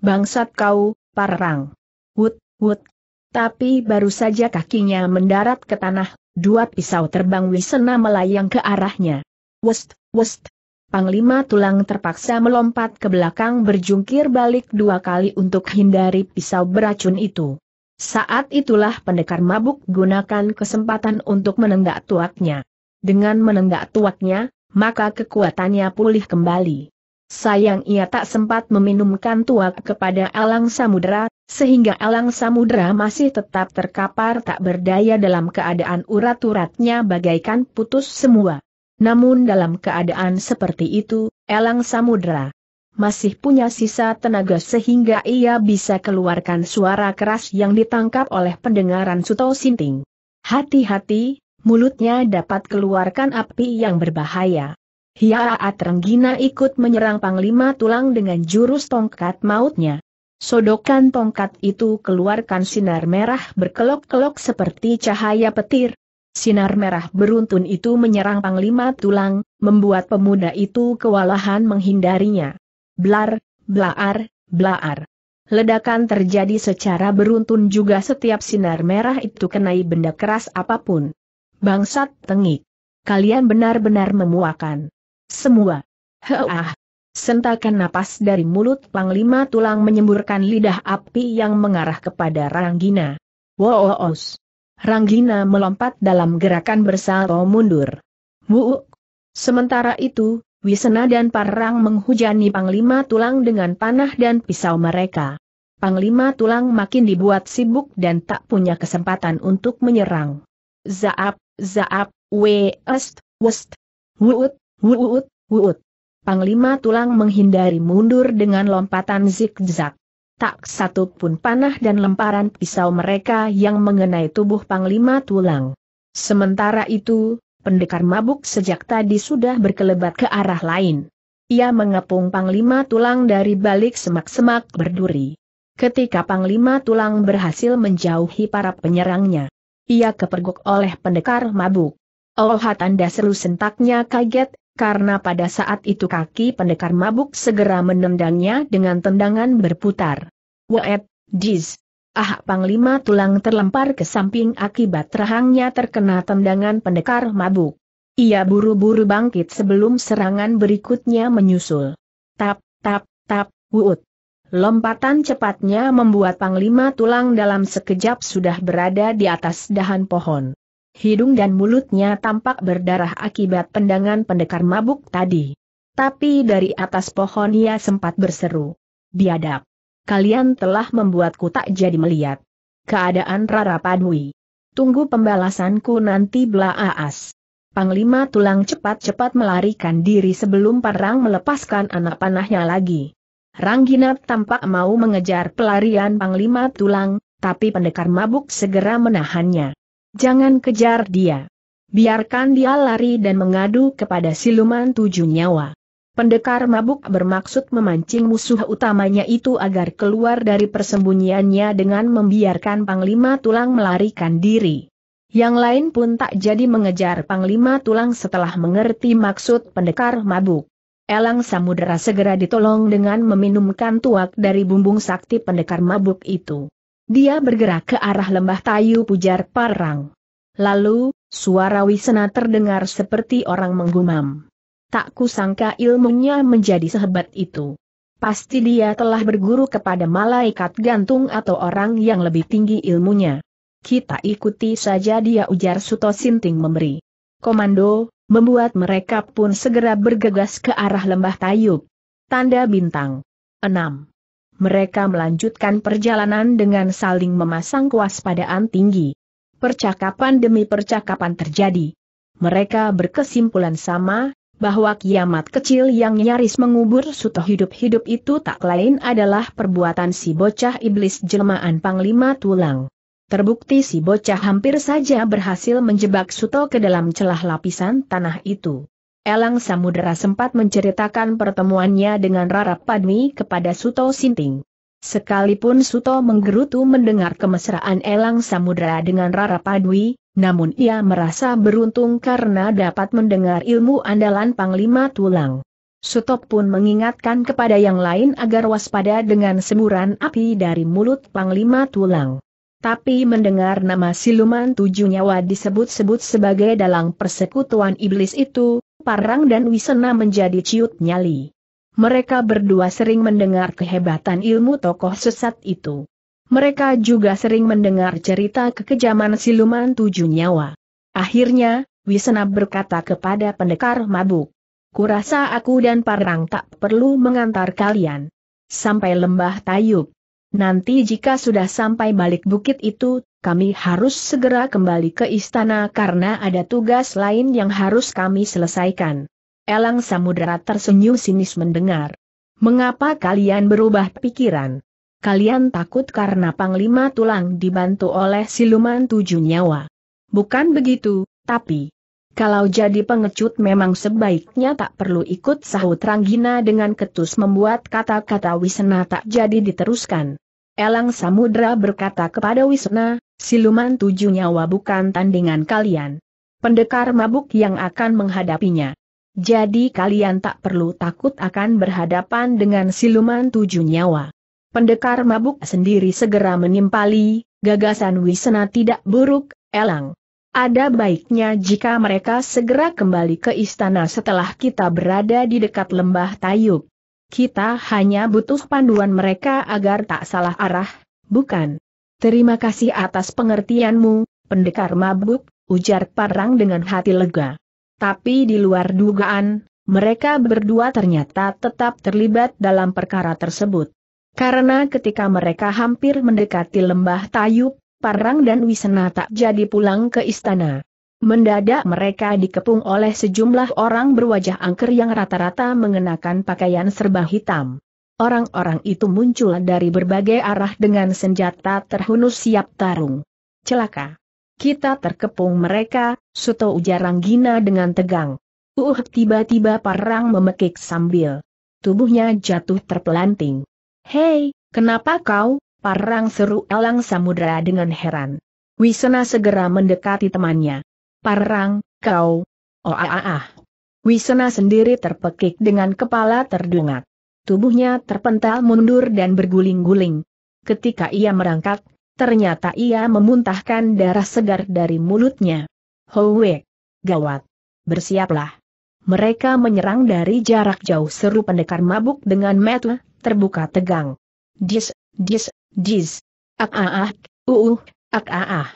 Bangsat kau, Parang. Wut, wut. Tapi baru saja kakinya mendarat ke tanah, dua pisau terbang Wisena melayang ke arahnya. West, west, Panglima Tulang terpaksa melompat ke belakang berjungkir balik dua kali untuk hindari pisau beracun itu. Saat itulah pendekar mabuk gunakan kesempatan untuk menenggak tuaknya. Dengan menenggak tuaknya, maka kekuatannya pulih kembali. Sayang ia tak sempat meminumkan tuak kepada Alang Samudra, sehingga Alang Samudra masih tetap terkapar tak berdaya dalam keadaan urat-uratnya bagaikan putus semua. Namun dalam keadaan seperti itu, elang Samudra masih punya sisa tenaga sehingga ia bisa keluarkan suara keras yang ditangkap oleh pendengaran Suto Sinting. Hati-hati, mulutnya dapat keluarkan api yang berbahaya. Hiaat Renggina ikut menyerang Panglima Tulang dengan jurus tongkat mautnya. Sodokan tongkat itu keluarkan sinar merah berkelok-kelok seperti cahaya petir, Sinar merah beruntun itu menyerang Panglima Tulang, membuat pemuda itu kewalahan menghindarinya. Blar, blaar, blaar. Ledakan terjadi secara beruntun juga setiap sinar merah itu kenai benda keras apapun. Bangsat tengik. Kalian benar-benar memuakan. Semua. Heah. Sentakan napas dari mulut Panglima Tulang menyemburkan lidah api yang mengarah kepada Ranggina. Woos. Ranggina melompat dalam gerakan bersalto mundur. Wuuk! Sementara itu, Wisena dan Parang menghujani Panglima Tulang dengan panah dan pisau mereka. Panglima Tulang makin dibuat sibuk dan tak punya kesempatan untuk menyerang. Zaap, zaap, west, west, wuut, wuut, wuut. Panglima Tulang menghindari mundur dengan lompatan zigzag tak satu pun panah dan lemparan pisau mereka yang mengenai tubuh Panglima Tulang. Sementara itu, pendekar mabuk sejak tadi sudah berkelebat ke arah lain. Ia mengepung Panglima Tulang dari balik semak-semak berduri. Ketika Panglima Tulang berhasil menjauhi para penyerangnya, ia kepergok oleh pendekar mabuk. Oh hatanda seru sentaknya kaget karena pada saat itu kaki pendekar mabuk segera menendangnya dengan tendangan berputar. Waet, jiz. Ah Panglima Tulang terlempar ke samping akibat rahangnya terkena tendangan pendekar mabuk. Ia buru-buru bangkit sebelum serangan berikutnya menyusul. Tap, tap, tap, wuut. Lompatan cepatnya membuat Panglima Tulang dalam sekejap sudah berada di atas dahan pohon hidung dan mulutnya tampak berdarah akibat tendangan pendekar mabuk tadi. Tapi dari atas pohon ia sempat berseru. Biadab! Kalian telah membuatku tak jadi melihat. Keadaan Rara Padui. Tunggu pembalasanku nanti Blaaas. Panglima tulang cepat-cepat melarikan diri sebelum perang melepaskan anak panahnya lagi. Rangginap tampak mau mengejar pelarian Panglima tulang, tapi pendekar mabuk segera menahannya. Jangan kejar dia. Biarkan dia lari dan mengadu kepada siluman tujuh nyawa. Pendekar mabuk bermaksud memancing musuh utamanya itu agar keluar dari persembunyiannya dengan membiarkan Panglima Tulang melarikan diri. Yang lain pun tak jadi mengejar Panglima Tulang setelah mengerti maksud pendekar mabuk. Elang Samudera segera ditolong dengan meminumkan tuak dari bumbung sakti pendekar mabuk itu. Dia bergerak ke arah lembah Tayu Pujar Parang. Lalu, suara Wisena terdengar seperti orang menggumam. Tak kusangka ilmunya menjadi sehebat itu. Pasti dia telah berguru kepada malaikat gantung atau orang yang lebih tinggi ilmunya. Kita ikuti saja dia ujar Suto Sinting memberi. Komando, membuat mereka pun segera bergegas ke arah lembah Tayub. Tanda bintang. 6 mereka melanjutkan perjalanan dengan saling memasang kewaspadaan tinggi. Percakapan demi percakapan terjadi. Mereka berkesimpulan sama, bahwa kiamat kecil yang nyaris mengubur suto hidup-hidup itu tak lain adalah perbuatan si bocah iblis jelmaan Panglima Tulang. Terbukti si bocah hampir saja berhasil menjebak Suto ke dalam celah lapisan tanah itu. Elang Samudera sempat menceritakan pertemuannya dengan Rara Padmi kepada Suto Sinting. Sekalipun Suto menggerutu mendengar kemesraan Elang Samudera dengan Rara Padwi, namun ia merasa beruntung karena dapat mendengar ilmu andalan Panglima Tulang. Suto pun mengingatkan kepada yang lain agar waspada dengan semburan api dari mulut Panglima Tulang. Tapi mendengar nama siluman tujuh nyawa disebut-sebut sebagai dalang persekutuan iblis itu, Parang dan Wisena menjadi ciut nyali. Mereka berdua sering mendengar kehebatan ilmu tokoh sesat itu. Mereka juga sering mendengar cerita kekejaman siluman tujuh nyawa. Akhirnya, Wisena berkata kepada pendekar mabuk. Kurasa aku dan Parang tak perlu mengantar kalian. Sampai lembah Tayub. Nanti jika sudah sampai balik bukit itu, kami harus segera kembali ke istana karena ada tugas lain yang harus kami selesaikan. Elang Samudera tersenyum sinis mendengar. Mengapa kalian berubah pikiran? Kalian takut karena Panglima Tulang dibantu oleh siluman tujuh nyawa. Bukan begitu, tapi... Kalau jadi pengecut memang sebaiknya tak perlu ikut sahut Ranggina dengan ketus membuat kata-kata Wisena tak jadi diteruskan. Elang Samudra berkata kepada Wisna, siluman tujuh nyawa bukan tandingan kalian. Pendekar mabuk yang akan menghadapinya. Jadi kalian tak perlu takut akan berhadapan dengan siluman tujuh nyawa. Pendekar mabuk sendiri segera menimpali, gagasan Wisna tidak buruk, Elang. Ada baiknya jika mereka segera kembali ke istana setelah kita berada di dekat lembah Tayuk. Kita hanya butuh panduan mereka agar tak salah arah, bukan? Terima kasih atas pengertianmu, pendekar mabuk, ujar Parang dengan hati lega. Tapi di luar dugaan, mereka berdua ternyata tetap terlibat dalam perkara tersebut. Karena ketika mereka hampir mendekati lembah Tayub, Parang dan Wisena tak jadi pulang ke istana. Mendadak mereka dikepung oleh sejumlah orang berwajah angker yang rata-rata mengenakan pakaian serba hitam. Orang-orang itu muncul dari berbagai arah dengan senjata terhunus siap tarung. Celaka. Kita terkepung mereka, Suto ujar Ranggina dengan tegang. Uh tiba-tiba parang memekik sambil tubuhnya jatuh terpelanting. Hei, kenapa kau, parang seru elang samudera dengan heran. Wisena segera mendekati temannya. Parang, kau. Oh ah ah ah. Wisena sendiri terpekik dengan kepala terdungat. Tubuhnya terpental mundur dan berguling-guling. Ketika ia merangkak, ternyata ia memuntahkan darah segar dari mulutnya. Howe! Gawat! Bersiaplah! Mereka menyerang dari jarak jauh seru pendekar mabuk dengan mata terbuka tegang. Dis, dis, dis. Ak ah, ah ah, uh, uh, ak ah ah. ah.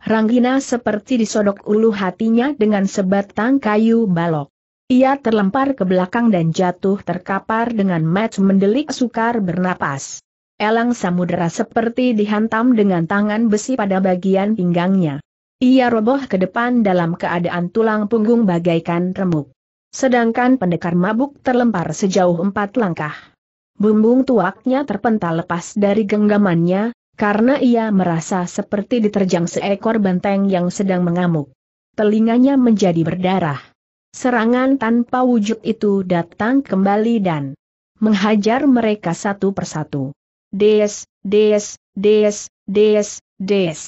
Ranggina seperti disodok ulu hatinya dengan sebatang kayu balok. Ia terlempar ke belakang dan jatuh terkapar dengan match mendelik sukar bernapas. Elang samudera seperti dihantam dengan tangan besi pada bagian pinggangnya. Ia roboh ke depan dalam keadaan tulang punggung bagaikan remuk. Sedangkan pendekar mabuk terlempar sejauh empat langkah. Bumbung tuaknya terpental lepas dari genggamannya, karena ia merasa seperti diterjang seekor benteng yang sedang mengamuk. Telinganya menjadi berdarah. Serangan tanpa wujud itu datang kembali dan menghajar mereka satu persatu. Des, des, des, des, des.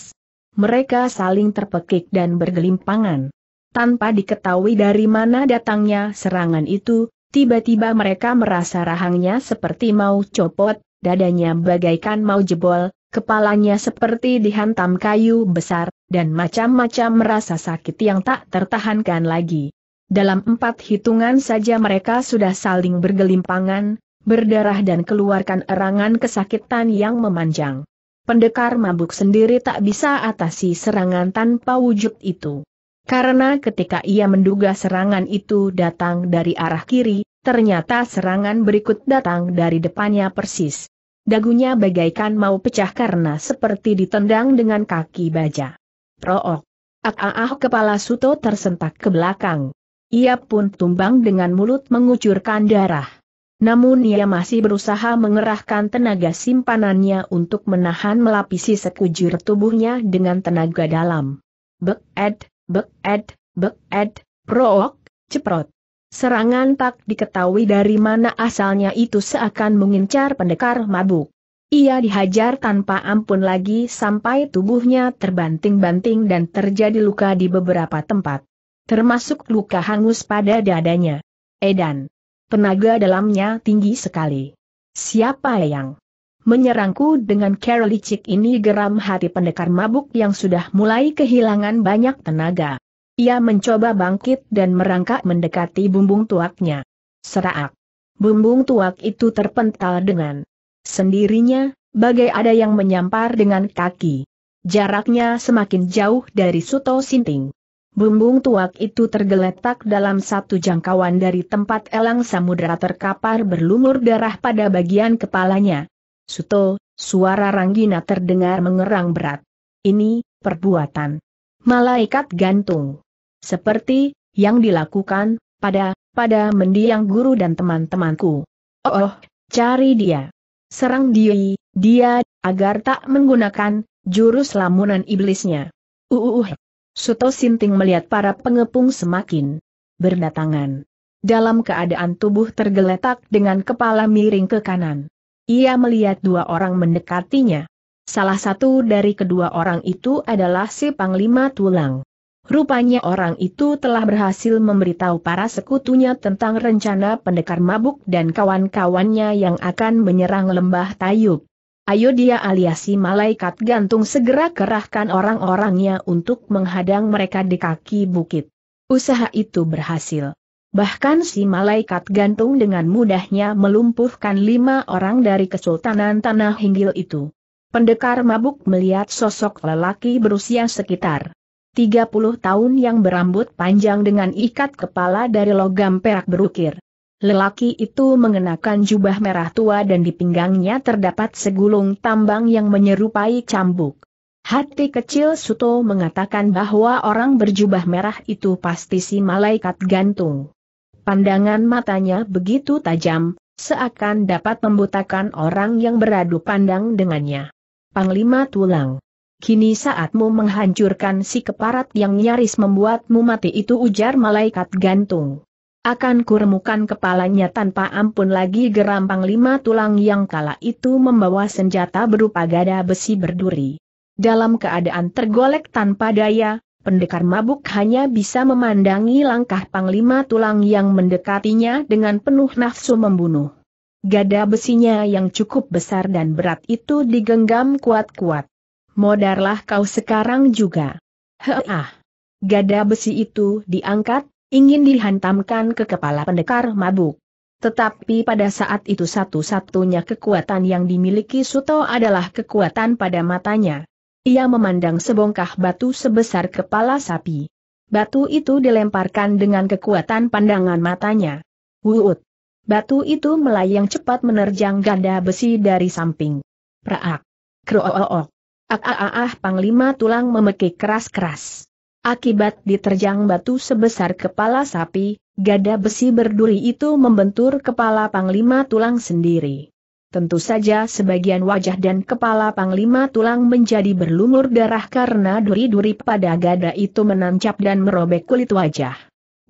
Mereka saling terpekik dan bergelimpangan. Tanpa diketahui dari mana datangnya serangan itu, tiba-tiba mereka merasa rahangnya seperti mau copot, dadanya bagaikan mau jebol, Kepalanya seperti dihantam kayu besar, dan macam-macam merasa sakit yang tak tertahankan lagi. Dalam empat hitungan saja mereka sudah saling bergelimpangan, berdarah dan keluarkan erangan kesakitan yang memanjang. Pendekar mabuk sendiri tak bisa atasi serangan tanpa wujud itu. Karena ketika ia menduga serangan itu datang dari arah kiri, ternyata serangan berikut datang dari depannya persis dagunya bagaikan mau pecah karena seperti ditendang dengan kaki baja. Rook. Ah, ah, ah kepala Suto tersentak ke belakang. Ia pun tumbang dengan mulut mengucurkan darah. Namun ia masih berusaha mengerahkan tenaga simpanannya untuk menahan melapisi sekujur tubuhnya dengan tenaga dalam. Bek-ed, bek-ed, bek-ed, prook, ceprot. Serangan tak diketahui dari mana asalnya itu seakan mengincar pendekar mabuk. Ia dihajar tanpa ampun lagi sampai tubuhnya terbanting-banting dan terjadi luka di beberapa tempat. Termasuk luka hangus pada dadanya. Edan. Tenaga dalamnya tinggi sekali. Siapa yang menyerangku dengan cara licik ini geram hati pendekar mabuk yang sudah mulai kehilangan banyak tenaga. Ia mencoba bangkit dan merangkak mendekati bumbung tuaknya. Serak. Bumbung tuak itu terpental dengan sendirinya, bagai ada yang menyampar dengan kaki. Jaraknya semakin jauh dari Suto Sinting. Bumbung tuak itu tergeletak dalam satu jangkauan dari tempat elang samudera terkapar berlumur darah pada bagian kepalanya. Suto, suara Ranggina terdengar mengerang berat. Ini, perbuatan. Malaikat gantung. Seperti, yang dilakukan, pada, pada mendiang guru dan teman-temanku. Oh, oh, cari dia. Serang dia, dia, agar tak menggunakan, jurus lamunan iblisnya. Uh, uh, uh. Suto Sinting melihat para pengepung semakin berdatangan. Dalam keadaan tubuh tergeletak dengan kepala miring ke kanan. Ia melihat dua orang mendekatinya. Salah satu dari kedua orang itu adalah si Panglima Tulang. Rupanya orang itu telah berhasil memberitahu para sekutunya tentang rencana pendekar mabuk dan kawan-kawannya yang akan menyerang lembah Tayub. Ayo dia alias malaikat gantung segera kerahkan orang-orangnya untuk menghadang mereka di kaki bukit. Usaha itu berhasil. Bahkan si malaikat gantung dengan mudahnya melumpuhkan lima orang dari kesultanan Tanah Hinggil itu. Pendekar mabuk melihat sosok lelaki berusia sekitar 30 tahun yang berambut panjang dengan ikat kepala dari logam perak berukir. Lelaki itu mengenakan jubah merah tua dan di pinggangnya terdapat segulung tambang yang menyerupai cambuk. Hati kecil Suto mengatakan bahwa orang berjubah merah itu pasti si malaikat gantung. Pandangan matanya begitu tajam, seakan dapat membutakan orang yang beradu pandang dengannya. Panglima Tulang. Kini saatmu menghancurkan si keparat yang nyaris membuatmu mati itu ujar malaikat gantung. Akan kuremukan kepalanya tanpa ampun lagi geram Panglima Tulang yang kala itu membawa senjata berupa gada besi berduri. Dalam keadaan tergolek tanpa daya, pendekar mabuk hanya bisa memandangi langkah Panglima Tulang yang mendekatinya dengan penuh nafsu membunuh. Gada besinya yang cukup besar dan berat itu digenggam kuat-kuat. Modarlah kau sekarang juga. Heah. Gada besi itu diangkat, ingin dihantamkan ke kepala pendekar mabuk. Tetapi pada saat itu satu-satunya kekuatan yang dimiliki Suto adalah kekuatan pada matanya. Ia memandang sebongkah batu sebesar kepala sapi. Batu itu dilemparkan dengan kekuatan pandangan matanya. Wuut! Batu itu melayang cepat menerjang ganda besi dari samping. Praak. Krooook. Ah panglima tulang memekik keras-keras. Akibat diterjang batu sebesar kepala sapi, gada besi berduri itu membentur kepala panglima tulang sendiri. Tentu saja sebagian wajah dan kepala panglima tulang menjadi berlumur darah karena duri-duri pada gada itu menancap dan merobek kulit wajah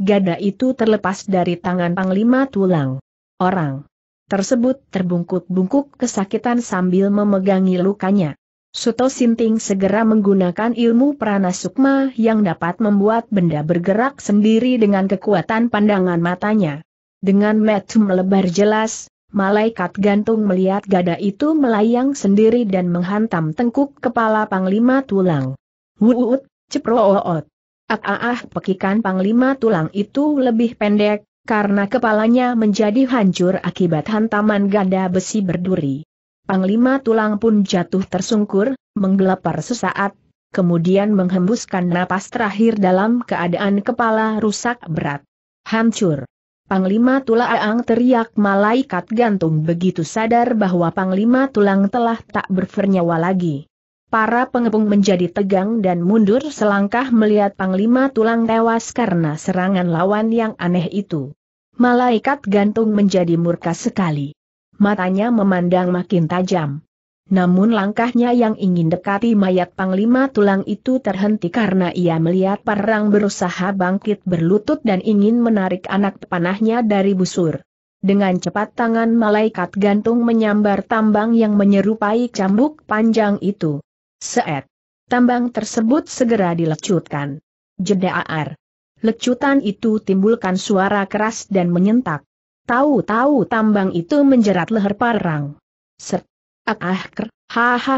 gada itu terlepas dari tangan Panglima Tulang. Orang tersebut terbungkuk-bungkuk kesakitan sambil memegangi lukanya. Suto Sinting segera menggunakan ilmu prana sukma yang dapat membuat benda bergerak sendiri dengan kekuatan pandangan matanya. Dengan metu melebar jelas, malaikat gantung melihat gada itu melayang sendiri dan menghantam tengkuk kepala Panglima Tulang. Wuut, ceprooot. Ah, ah, ah pekikan panglima tulang itu lebih pendek, karena kepalanya menjadi hancur akibat hantaman ganda besi berduri. Panglima tulang pun jatuh tersungkur, menggelepar sesaat, kemudian menghembuskan napas terakhir dalam keadaan kepala rusak berat. Hancur. Panglima tulang teriak malaikat gantung begitu sadar bahwa Panglima Tulang telah tak bernyawa lagi para pengepung menjadi tegang dan mundur selangkah melihat Panglima Tulang tewas karena serangan lawan yang aneh itu. Malaikat gantung menjadi murka sekali. Matanya memandang makin tajam. Namun langkahnya yang ingin dekati mayat Panglima Tulang itu terhenti karena ia melihat perang berusaha bangkit berlutut dan ingin menarik anak panahnya dari busur. Dengan cepat tangan malaikat gantung menyambar tambang yang menyerupai cambuk panjang itu. Seet. Tambang tersebut segera dilecutkan. Jedaar. Lecutan itu timbulkan suara keras dan menyentak. Tahu-tahu tambang itu menjerat leher parang. Ser. Ah, ah ker,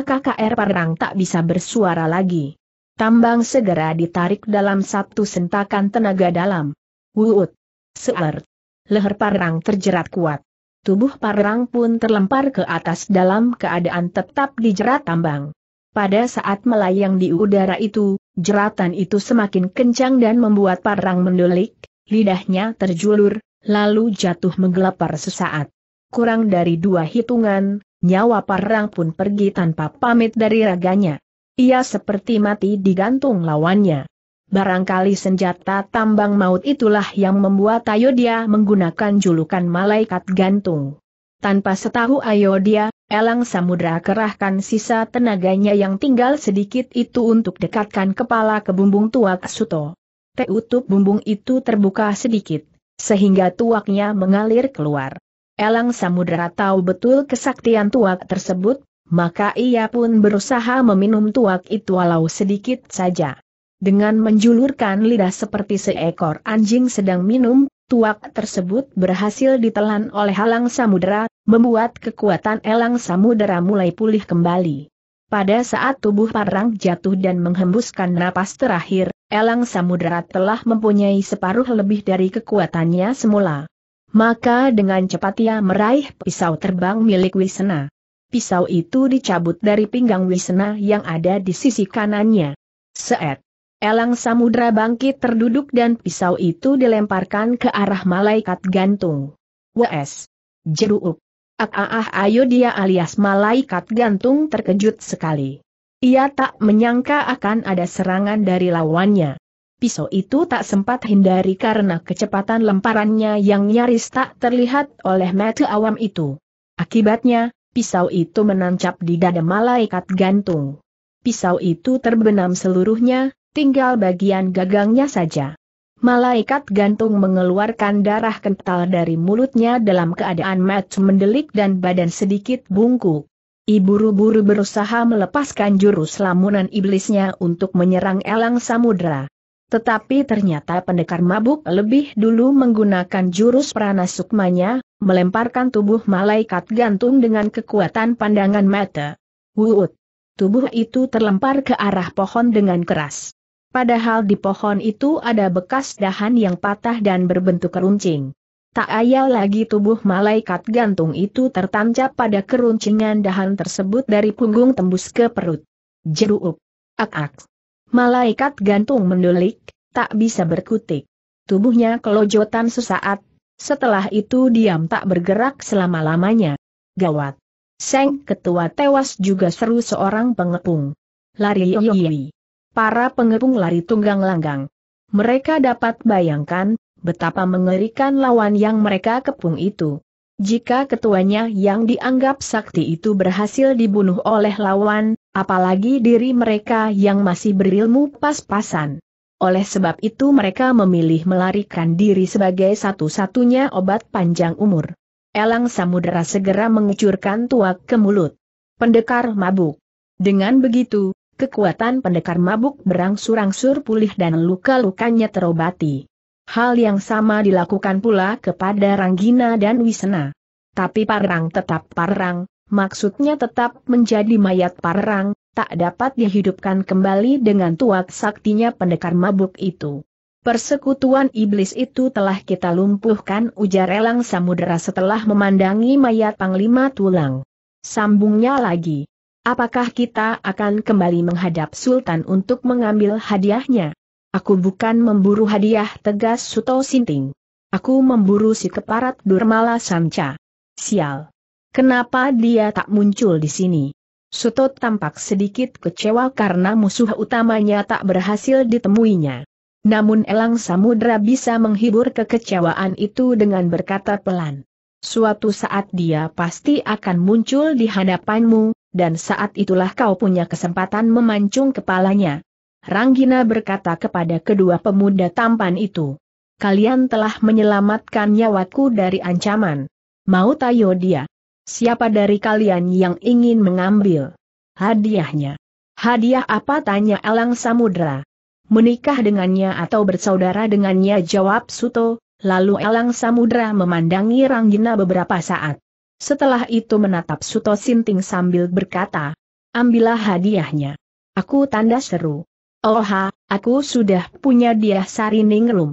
KKR parang tak bisa bersuara lagi. Tambang segera ditarik dalam satu sentakan tenaga dalam. Wuut. Seert. Leher parang terjerat kuat. Tubuh parang pun terlempar ke atas dalam keadaan tetap dijerat tambang. Pada saat melayang di udara itu, jeratan itu semakin kencang dan membuat parang mendelik, lidahnya terjulur, lalu jatuh menggelepar sesaat. Kurang dari dua hitungan, nyawa parang pun pergi tanpa pamit dari raganya. Ia seperti mati digantung lawannya. Barangkali senjata tambang maut itulah yang membuat Ayodia menggunakan julukan malaikat gantung. Tanpa setahu Ayodia, Elang Samudra kerahkan sisa tenaganya yang tinggal sedikit itu untuk dekatkan kepala ke bumbung tuak Suto. Teutup bumbung itu terbuka sedikit, sehingga tuaknya mengalir keluar. Elang Samudra tahu betul kesaktian tuak tersebut, maka ia pun berusaha meminum tuak itu walau sedikit saja. Dengan menjulurkan lidah seperti seekor anjing sedang minum, tuak tersebut berhasil ditelan oleh elang samudera, membuat kekuatan elang samudera mulai pulih kembali. Pada saat tubuh parang jatuh dan menghembuskan napas terakhir, elang samudera telah mempunyai separuh lebih dari kekuatannya semula. Maka dengan cepat ia meraih pisau terbang milik Wisna. Pisau itu dicabut dari pinggang Wisna yang ada di sisi kanannya. Seet. Elang samudra bangkit terduduk dan pisau itu dilemparkan ke arah malaikat gantung. Wes. jeruk, ah, ah, ah ayo dia alias malaikat gantung terkejut sekali. Ia tak menyangka akan ada serangan dari lawannya. Pisau itu tak sempat hindari karena kecepatan lemparannya yang nyaris tak terlihat oleh mata awam itu. Akibatnya, pisau itu menancap di dada malaikat gantung. Pisau itu terbenam seluruhnya, tinggal bagian gagangnya saja. Malaikat gantung mengeluarkan darah kental dari mulutnya dalam keadaan mat mendelik dan badan sedikit bungkuk. Iburu-buru berusaha melepaskan jurus lamunan iblisnya untuk menyerang elang samudra. Tetapi ternyata pendekar mabuk lebih dulu menggunakan jurus prana sukmanya, melemparkan tubuh malaikat gantung dengan kekuatan pandangan mata. Wuut! Tubuh itu terlempar ke arah pohon dengan keras. Padahal di pohon itu ada bekas dahan yang patah dan berbentuk keruncing. Tak ayal lagi tubuh malaikat gantung itu tertancap pada keruncingan dahan tersebut dari punggung tembus ke perut. Jeruup. Ak-ak. Malaikat gantung mendulik, tak bisa berkutik. Tubuhnya kelojotan sesaat, setelah itu diam tak bergerak selama-lamanya. Gawat. Seng ketua tewas juga seru seorang pengepung. Lari yoyi para pengepung lari tunggang langgang. Mereka dapat bayangkan, betapa mengerikan lawan yang mereka kepung itu. Jika ketuanya yang dianggap sakti itu berhasil dibunuh oleh lawan, apalagi diri mereka yang masih berilmu pas-pasan. Oleh sebab itu mereka memilih melarikan diri sebagai satu-satunya obat panjang umur. Elang Samudera segera mengucurkan tuak ke mulut. Pendekar mabuk. Dengan begitu, kekuatan pendekar mabuk berangsur-angsur pulih dan luka-lukanya terobati. Hal yang sama dilakukan pula kepada Ranggina dan Wisna. Tapi parang tetap parang, maksudnya tetap menjadi mayat parang, tak dapat dihidupkan kembali dengan tuak saktinya pendekar mabuk itu. Persekutuan iblis itu telah kita lumpuhkan ujar Elang Samudera setelah memandangi mayat Panglima Tulang. Sambungnya lagi. Apakah kita akan kembali menghadap Sultan untuk mengambil hadiahnya? Aku bukan memburu hadiah tegas Suto Sinting. Aku memburu si keparat Durmala Sanca. Sial. Kenapa dia tak muncul di sini? Suto tampak sedikit kecewa karena musuh utamanya tak berhasil ditemuinya. Namun Elang Samudra bisa menghibur kekecewaan itu dengan berkata pelan. Suatu saat dia pasti akan muncul di hadapanmu, dan saat itulah kau punya kesempatan memancung kepalanya. Ranggina berkata kepada kedua pemuda tampan itu. Kalian telah menyelamatkan nyawaku dari ancaman. Mau tayo dia. Siapa dari kalian yang ingin mengambil hadiahnya? Hadiah apa tanya Elang Samudra? Menikah dengannya atau bersaudara dengannya jawab Suto, lalu Elang Samudra memandangi Ranggina beberapa saat. Setelah itu menatap Suto Sinting sambil berkata, ambillah hadiahnya. Aku tanda seru. Oha, aku sudah punya dia Sarining Room.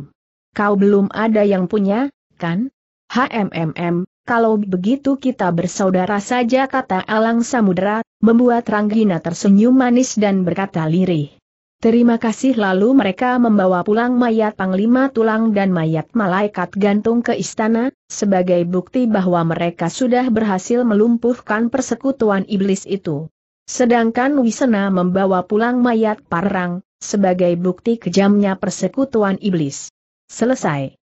Kau belum ada yang punya, kan? hmm kalau begitu kita bersaudara saja kata Alang Samudra, membuat Ranggina tersenyum manis dan berkata lirih. Terima kasih lalu mereka membawa pulang mayat Panglima Tulang dan mayat malaikat gantung ke istana, sebagai bukti bahwa mereka sudah berhasil melumpuhkan persekutuan iblis itu. Sedangkan Wisena membawa pulang mayat Parang, sebagai bukti kejamnya persekutuan iblis. Selesai.